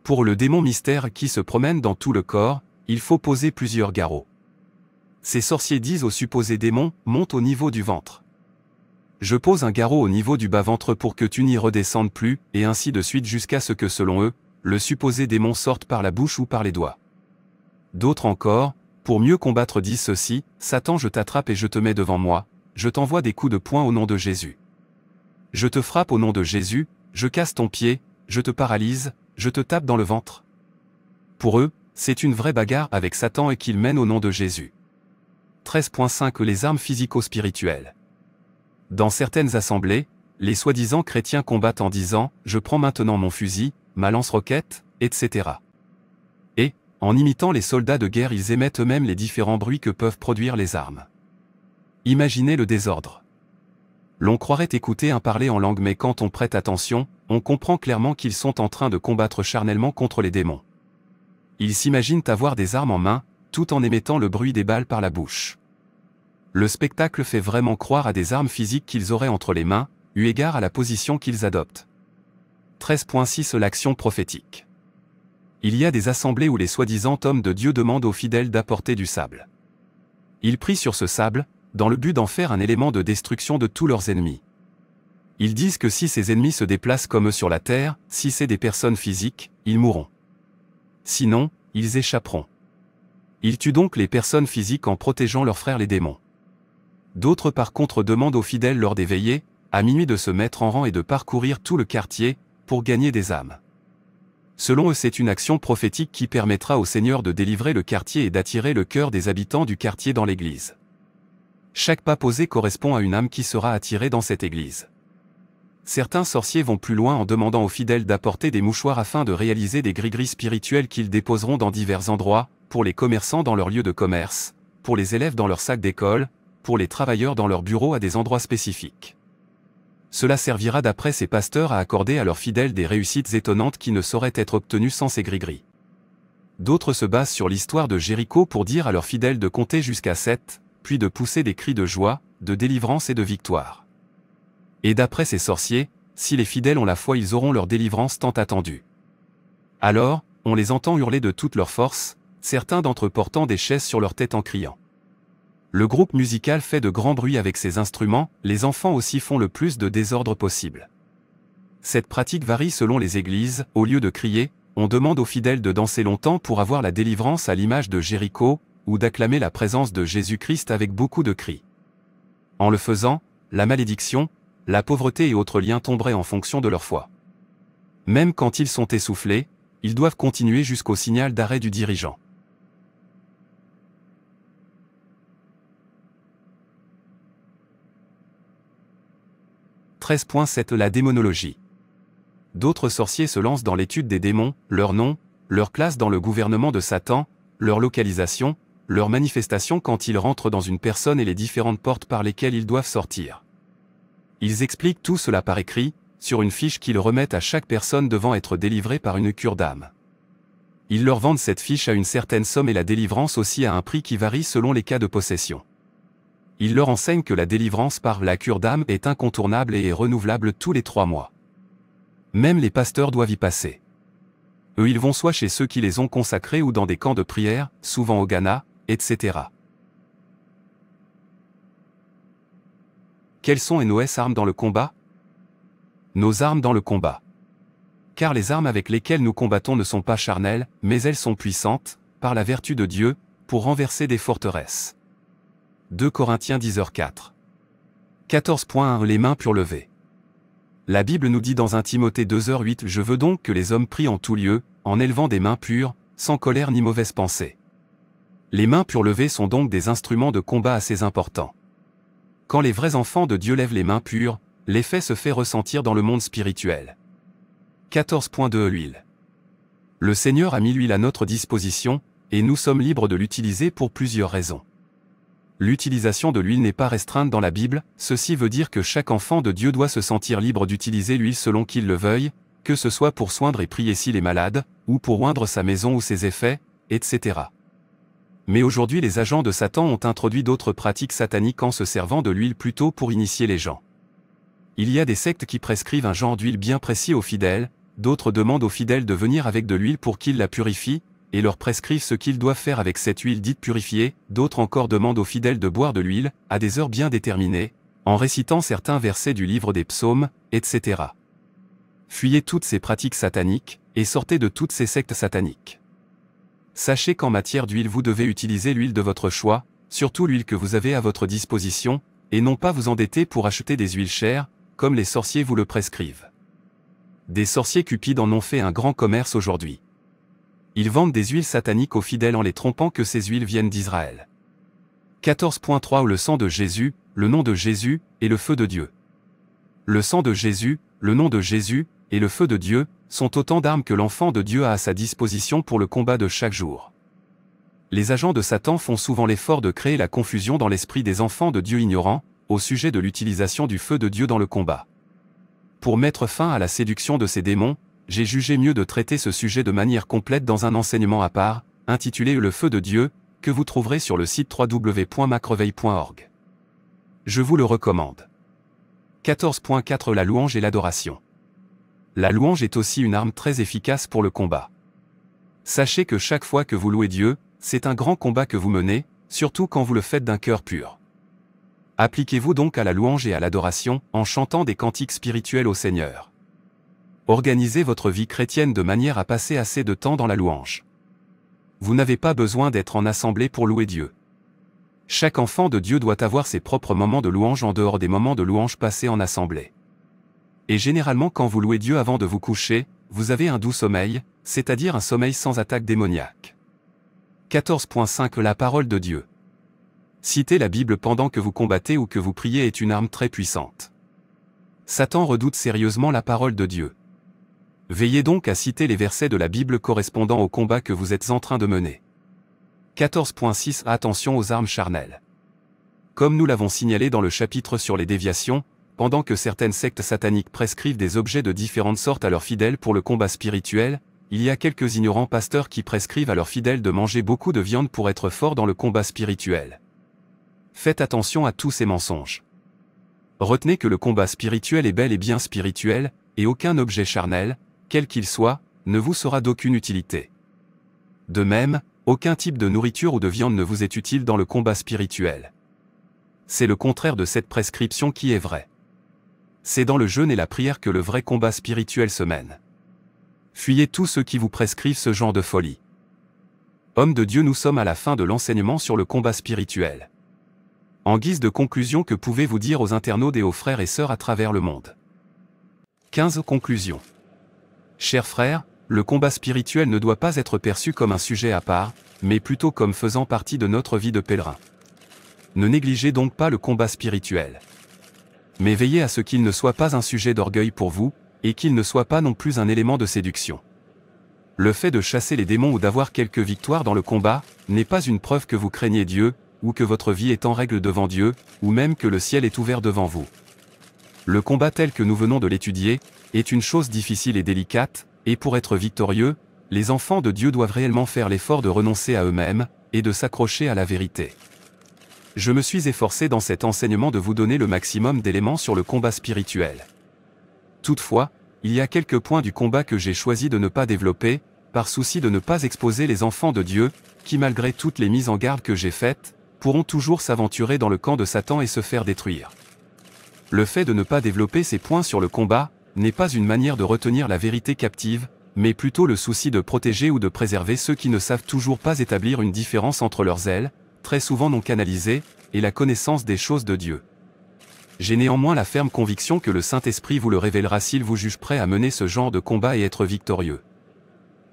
Pour le démon mystère qui se promène dans tout le corps, il faut poser plusieurs garrots. Ces sorciers disent au supposé démon, monte au niveau du ventre. Je pose un garrot au niveau du bas-ventre pour que tu n'y redescendes plus, et ainsi de suite jusqu'à ce que selon eux, le supposé démon sorte par la bouche ou par les doigts. D'autres encore, pour mieux combattre disent ceci, Satan je t'attrape et je te mets devant moi, je t'envoie des coups de poing au nom de Jésus. Je te frappe au nom de Jésus, je casse ton pied, je te paralyse, je te tape dans le ventre. Pour eux, c'est une vraie bagarre avec Satan et qu'ils mènent au nom de Jésus. 13.5 Les armes physico-spirituelles. Dans certaines assemblées, les soi-disant chrétiens combattent en disant « Je prends maintenant mon fusil, ma lance-roquette, etc. » Et, en imitant les soldats de guerre ils émettent eux-mêmes les différents bruits que peuvent produire les armes. Imaginez le désordre. L'on croirait écouter un parler en langue mais quand on prête attention, on comprend clairement qu'ils sont en train de combattre charnellement contre les démons. Ils s'imaginent avoir des armes en main, tout en émettant le bruit des balles par la bouche. Le spectacle fait vraiment croire à des armes physiques qu'ils auraient entre les mains, eu égard à la position qu'ils adoptent. 13.6 L'action prophétique. Il y a des assemblées où les soi-disant hommes de Dieu demandent aux fidèles d'apporter du sable. Ils prient sur ce sable, dans le but d'en faire un élément de destruction de tous leurs ennemis. Ils disent que si ces ennemis se déplacent comme eux sur la Terre, si c'est des personnes physiques, ils mourront. Sinon, ils échapperont. Ils tuent donc les personnes physiques en protégeant leurs frères les démons. D'autres par contre demandent aux fidèles lors des veillées, à minuit de se mettre en rang et de parcourir tout le quartier, pour gagner des âmes. Selon eux c'est une action prophétique qui permettra au Seigneur de délivrer le quartier et d'attirer le cœur des habitants du quartier dans l'église. Chaque pas posé correspond à une âme qui sera attirée dans cette église. Certains sorciers vont plus loin en demandant aux fidèles d'apporter des mouchoirs afin de réaliser des gris-gris spirituels qu'ils déposeront dans divers endroits, pour les commerçants dans leur lieux de commerce, pour les élèves dans leur sacs d'école, pour les travailleurs dans leur bureau à des endroits spécifiques. Cela servira d'après ces pasteurs à accorder à leurs fidèles des réussites étonnantes qui ne sauraient être obtenues sans ces gris-gris. D'autres se basent sur l'histoire de Jéricho pour dire à leurs fidèles de compter jusqu'à sept, puis de pousser des cris de joie, de délivrance et de victoire. Et d'après ces sorciers, si les fidèles ont la foi, ils auront leur délivrance tant attendue. Alors, on les entend hurler de toute leur force, certains d'entre eux portant des chaises sur leur tête en criant. Le groupe musical fait de grands bruits avec ses instruments, les enfants aussi font le plus de désordre possible. Cette pratique varie selon les églises, au lieu de crier, on demande aux fidèles de danser longtemps pour avoir la délivrance à l'image de Jéricho, ou d'acclamer la présence de Jésus-Christ avec beaucoup de cris. En le faisant, la malédiction, la pauvreté et autres liens tomberaient en fonction de leur foi. Même quand ils sont essoufflés, ils doivent continuer jusqu'au signal d'arrêt du dirigeant. 13.7 La démonologie. D'autres sorciers se lancent dans l'étude des démons, leur nom, leur place dans le gouvernement de Satan, leur localisation, leur manifestation quand ils rentrent dans une personne et les différentes portes par lesquelles ils doivent sortir. Ils expliquent tout cela par écrit, sur une fiche qu'ils remettent à chaque personne devant être délivrée par une cure d'âme. Ils leur vendent cette fiche à une certaine somme et la délivrance aussi à un prix qui varie selon les cas de possession. Ils leur enseignent que la délivrance par la cure d'âme est incontournable et est renouvelable tous les trois mois. Même les pasteurs doivent y passer. Eux ils vont soit chez ceux qui les ont consacrés ou dans des camps de prière, souvent au Ghana, etc. Quelles sont nos armes dans le combat Nos armes dans le combat. Car les armes avec lesquelles nous combattons ne sont pas charnelles, mais elles sont puissantes, par la vertu de Dieu, pour renverser des forteresses. 2 Corinthiens 10h4. 14.1 Les mains pures levées. La Bible nous dit dans 1 Timothée 2h8 Je veux donc que les hommes prient en tout lieu, en élevant des mains pures, sans colère ni mauvaise pensée. Les mains purlevées levées sont donc des instruments de combat assez importants. Quand les vrais enfants de Dieu lèvent les mains pures, l'effet se fait ressentir dans le monde spirituel. 14.2 L'huile. Le Seigneur a mis l'huile à notre disposition, et nous sommes libres de l'utiliser pour plusieurs raisons. L'utilisation de l'huile n'est pas restreinte dans la Bible, ceci veut dire que chaque enfant de Dieu doit se sentir libre d'utiliser l'huile selon qu'il le veuille, que ce soit pour soindre et prier s'il est malade, ou pour oindre sa maison ou ses effets, etc. Mais aujourd'hui les agents de Satan ont introduit d'autres pratiques sataniques en se servant de l'huile plutôt pour initier les gens. Il y a des sectes qui prescrivent un genre d'huile bien précis aux fidèles, d'autres demandent aux fidèles de venir avec de l'huile pour qu'ils la purifient, et leur prescrivent ce qu'ils doivent faire avec cette huile dite purifiée, d'autres encore demandent aux fidèles de boire de l'huile, à des heures bien déterminées, en récitant certains versets du livre des psaumes, etc. Fuyez toutes ces pratiques sataniques, et sortez de toutes ces sectes sataniques. Sachez qu'en matière d'huile vous devez utiliser l'huile de votre choix, surtout l'huile que vous avez à votre disposition, et non pas vous endetter pour acheter des huiles chères, comme les sorciers vous le prescrivent. Des sorciers cupides en ont fait un grand commerce aujourd'hui. Ils vendent des huiles sataniques aux fidèles en les trompant que ces huiles viennent d'Israël. 14.3 Le sang de Jésus, le nom de Jésus, et le feu de Dieu. Le sang de Jésus, le nom de Jésus, et le feu de Dieu, sont autant d'armes que l'enfant de Dieu a à sa disposition pour le combat de chaque jour. Les agents de Satan font souvent l'effort de créer la confusion dans l'esprit des enfants de Dieu ignorants, au sujet de l'utilisation du feu de Dieu dans le combat. Pour mettre fin à la séduction de ces démons, j'ai jugé mieux de traiter ce sujet de manière complète dans un enseignement à part, intitulé Le feu de Dieu, que vous trouverez sur le site www.macreveil.org. Je vous le recommande. 14.4 La louange et l'adoration. La louange est aussi une arme très efficace pour le combat. Sachez que chaque fois que vous louez Dieu, c'est un grand combat que vous menez, surtout quand vous le faites d'un cœur pur. Appliquez-vous donc à la louange et à l'adoration en chantant des cantiques spirituels au Seigneur. Organisez votre vie chrétienne de manière à passer assez de temps dans la louange. Vous n'avez pas besoin d'être en assemblée pour louer Dieu. Chaque enfant de Dieu doit avoir ses propres moments de louange en dehors des moments de louange passés en assemblée. Et généralement quand vous louez Dieu avant de vous coucher, vous avez un doux sommeil, c'est-à-dire un sommeil sans attaque démoniaque. 14.5 La parole de Dieu. Citer la Bible pendant que vous combattez ou que vous priez est une arme très puissante. Satan redoute sérieusement la parole de Dieu. Veillez donc à citer les versets de la Bible correspondant au combat que vous êtes en train de mener. 14.6 Attention aux armes charnelles. Comme nous l'avons signalé dans le chapitre sur les déviations, pendant que certaines sectes sataniques prescrivent des objets de différentes sortes à leurs fidèles pour le combat spirituel, il y a quelques ignorants pasteurs qui prescrivent à leurs fidèles de manger beaucoup de viande pour être forts dans le combat spirituel. Faites attention à tous ces mensonges. Retenez que le combat spirituel est bel et bien spirituel, et aucun objet charnel, quel qu'il soit, ne vous sera d'aucune utilité. De même, aucun type de nourriture ou de viande ne vous est utile dans le combat spirituel. C'est le contraire de cette prescription qui est vraie c'est dans le jeûne et la prière que le vrai combat spirituel se mène. Fuyez tous ceux qui vous prescrivent ce genre de folie. Hommes de Dieu, nous sommes à la fin de l'enseignement sur le combat spirituel. En guise de conclusion, que pouvez-vous dire aux internautes et aux frères et sœurs à travers le monde 15 conclusions. Chers frères, le combat spirituel ne doit pas être perçu comme un sujet à part, mais plutôt comme faisant partie de notre vie de pèlerin. Ne négligez donc pas le combat spirituel mais veillez à ce qu'il ne soit pas un sujet d'orgueil pour vous, et qu'il ne soit pas non plus un élément de séduction. Le fait de chasser les démons ou d'avoir quelques victoires dans le combat, n'est pas une preuve que vous craignez Dieu, ou que votre vie est en règle devant Dieu, ou même que le ciel est ouvert devant vous. Le combat tel que nous venons de l'étudier, est une chose difficile et délicate, et pour être victorieux, les enfants de Dieu doivent réellement faire l'effort de renoncer à eux-mêmes, et de s'accrocher à la vérité je me suis efforcé dans cet enseignement de vous donner le maximum d'éléments sur le combat spirituel. Toutefois, il y a quelques points du combat que j'ai choisi de ne pas développer, par souci de ne pas exposer les enfants de Dieu, qui malgré toutes les mises en garde que j'ai faites, pourront toujours s'aventurer dans le camp de Satan et se faire détruire. Le fait de ne pas développer ces points sur le combat, n'est pas une manière de retenir la vérité captive, mais plutôt le souci de protéger ou de préserver ceux qui ne savent toujours pas établir une différence entre leurs ailes, très souvent non canalisé et la connaissance des choses de Dieu. J'ai néanmoins la ferme conviction que le Saint-Esprit vous le révélera s'il vous juge prêt à mener ce genre de combat et être victorieux.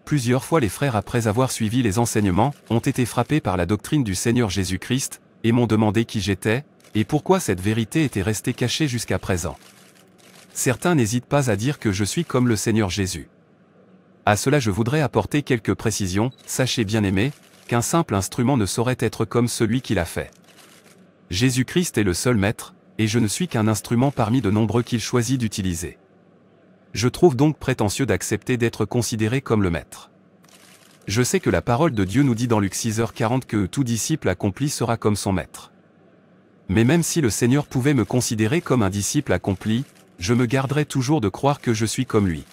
Plusieurs fois les frères après avoir suivi les enseignements ont été frappés par la doctrine du Seigneur Jésus-Christ, et m'ont demandé qui j'étais, et pourquoi cette vérité était restée cachée jusqu'à présent. Certains n'hésitent pas à dire que je suis comme le Seigneur Jésus. À cela je voudrais apporter quelques précisions, sachez bien aimé, qu'un simple instrument ne saurait être comme celui qui l'a fait. Jésus-Christ est le seul maître, et je ne suis qu'un instrument parmi de nombreux qu'il choisit d'utiliser. Je trouve donc prétentieux d'accepter d'être considéré comme le maître. Je sais que la parole de Dieu nous dit dans Luc 6h40 que tout disciple accompli sera comme son maître. Mais même si le Seigneur pouvait me considérer comme un disciple accompli, je me garderai toujours de croire que je suis comme lui.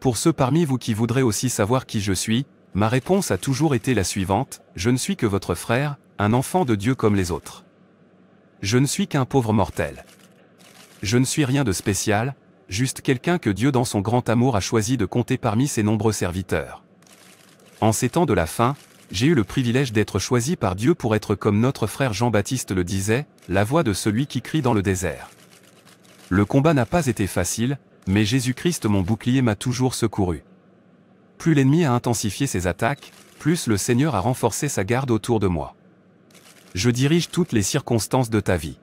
Pour ceux parmi vous qui voudraient aussi savoir qui je suis, Ma réponse a toujours été la suivante, je ne suis que votre frère, un enfant de Dieu comme les autres. Je ne suis qu'un pauvre mortel. Je ne suis rien de spécial, juste quelqu'un que Dieu dans son grand amour a choisi de compter parmi ses nombreux serviteurs. En ces temps de la fin, j'ai eu le privilège d'être choisi par Dieu pour être comme notre frère Jean-Baptiste le disait, la voix de celui qui crie dans le désert. Le combat n'a pas été facile, mais Jésus-Christ mon bouclier m'a toujours secouru. Plus l'ennemi a intensifié ses attaques, plus le Seigneur a renforcé sa garde autour de moi. Je dirige toutes les circonstances de ta vie.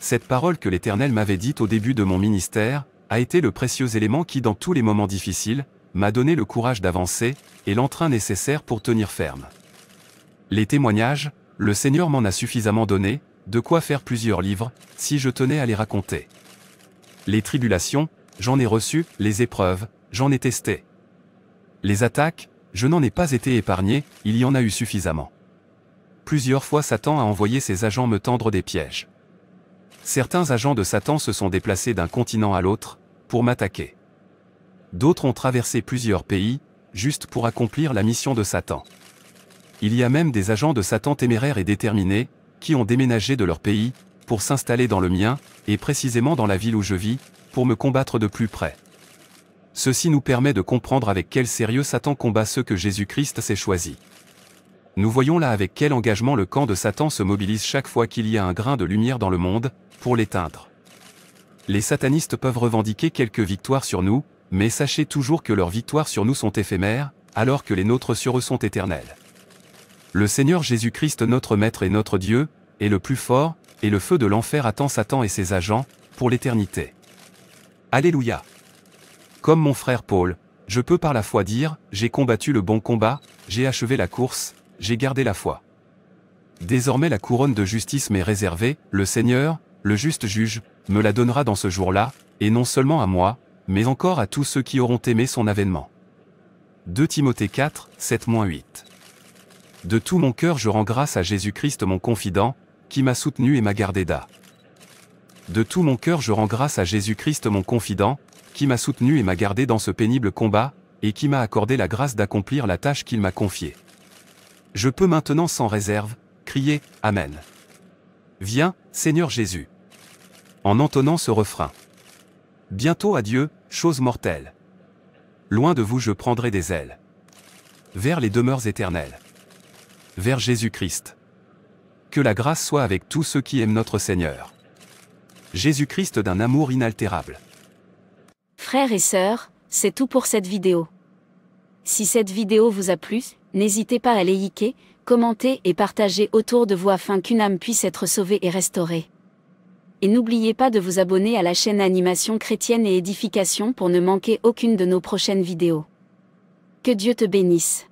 Cette parole que l'Éternel m'avait dite au début de mon ministère, a été le précieux élément qui, dans tous les moments difficiles, m'a donné le courage d'avancer, et l'entrain nécessaire pour tenir ferme. Les témoignages, le Seigneur m'en a suffisamment donné, de quoi faire plusieurs livres, si je tenais à les raconter. Les tribulations, j'en ai reçu, les épreuves, j'en ai testé. Les attaques, je n'en ai pas été épargné, il y en a eu suffisamment. Plusieurs fois Satan a envoyé ses agents me tendre des pièges. Certains agents de Satan se sont déplacés d'un continent à l'autre, pour m'attaquer. D'autres ont traversé plusieurs pays, juste pour accomplir la mission de Satan. Il y a même des agents de Satan téméraires et déterminés, qui ont déménagé de leur pays, pour s'installer dans le mien, et précisément dans la ville où je vis, pour me combattre de plus près. Ceci nous permet de comprendre avec quel sérieux Satan combat ceux que Jésus-Christ s'est choisis. Nous voyons là avec quel engagement le camp de Satan se mobilise chaque fois qu'il y a un grain de lumière dans le monde, pour l'éteindre. Les satanistes peuvent revendiquer quelques victoires sur nous, mais sachez toujours que leurs victoires sur nous sont éphémères, alors que les nôtres sur eux sont éternelles. Le Seigneur Jésus-Christ notre Maître et notre Dieu, est le plus fort, et le feu de l'enfer attend Satan et ses agents, pour l'éternité. Alléluia comme mon frère Paul, je peux par la foi dire, j'ai combattu le bon combat, j'ai achevé la course, j'ai gardé la foi. Désormais la couronne de justice m'est réservée, le Seigneur, le juste juge, me la donnera dans ce jour-là, et non seulement à moi, mais encore à tous ceux qui auront aimé son avènement. 2 Timothée 4, 7-8 De tout mon cœur je rends grâce à Jésus-Christ mon confident, qui m'a soutenu et m'a gardé d'A. De tout mon cœur je rends grâce à Jésus-Christ mon confident, qui m'a soutenu et m'a gardé dans ce pénible combat, et qui m'a accordé la grâce d'accomplir la tâche qu'il m'a confiée. Je peux maintenant sans réserve, crier, Amen. Viens, Seigneur Jésus. En entonnant ce refrain. Bientôt adieu, chose mortelle. Loin de vous je prendrai des ailes. Vers les demeures éternelles. Vers Jésus-Christ. Que la grâce soit avec tous ceux qui aiment notre Seigneur. Jésus-Christ d'un amour inaltérable. Frères et sœurs, c'est tout pour cette vidéo. Si cette vidéo vous a plu, n'hésitez pas à liker, commenter et partager autour de vous afin qu'une âme puisse être sauvée et restaurée. Et n'oubliez pas de vous abonner à la chaîne Animation chrétienne et édification pour ne manquer aucune de nos prochaines vidéos. Que Dieu te bénisse.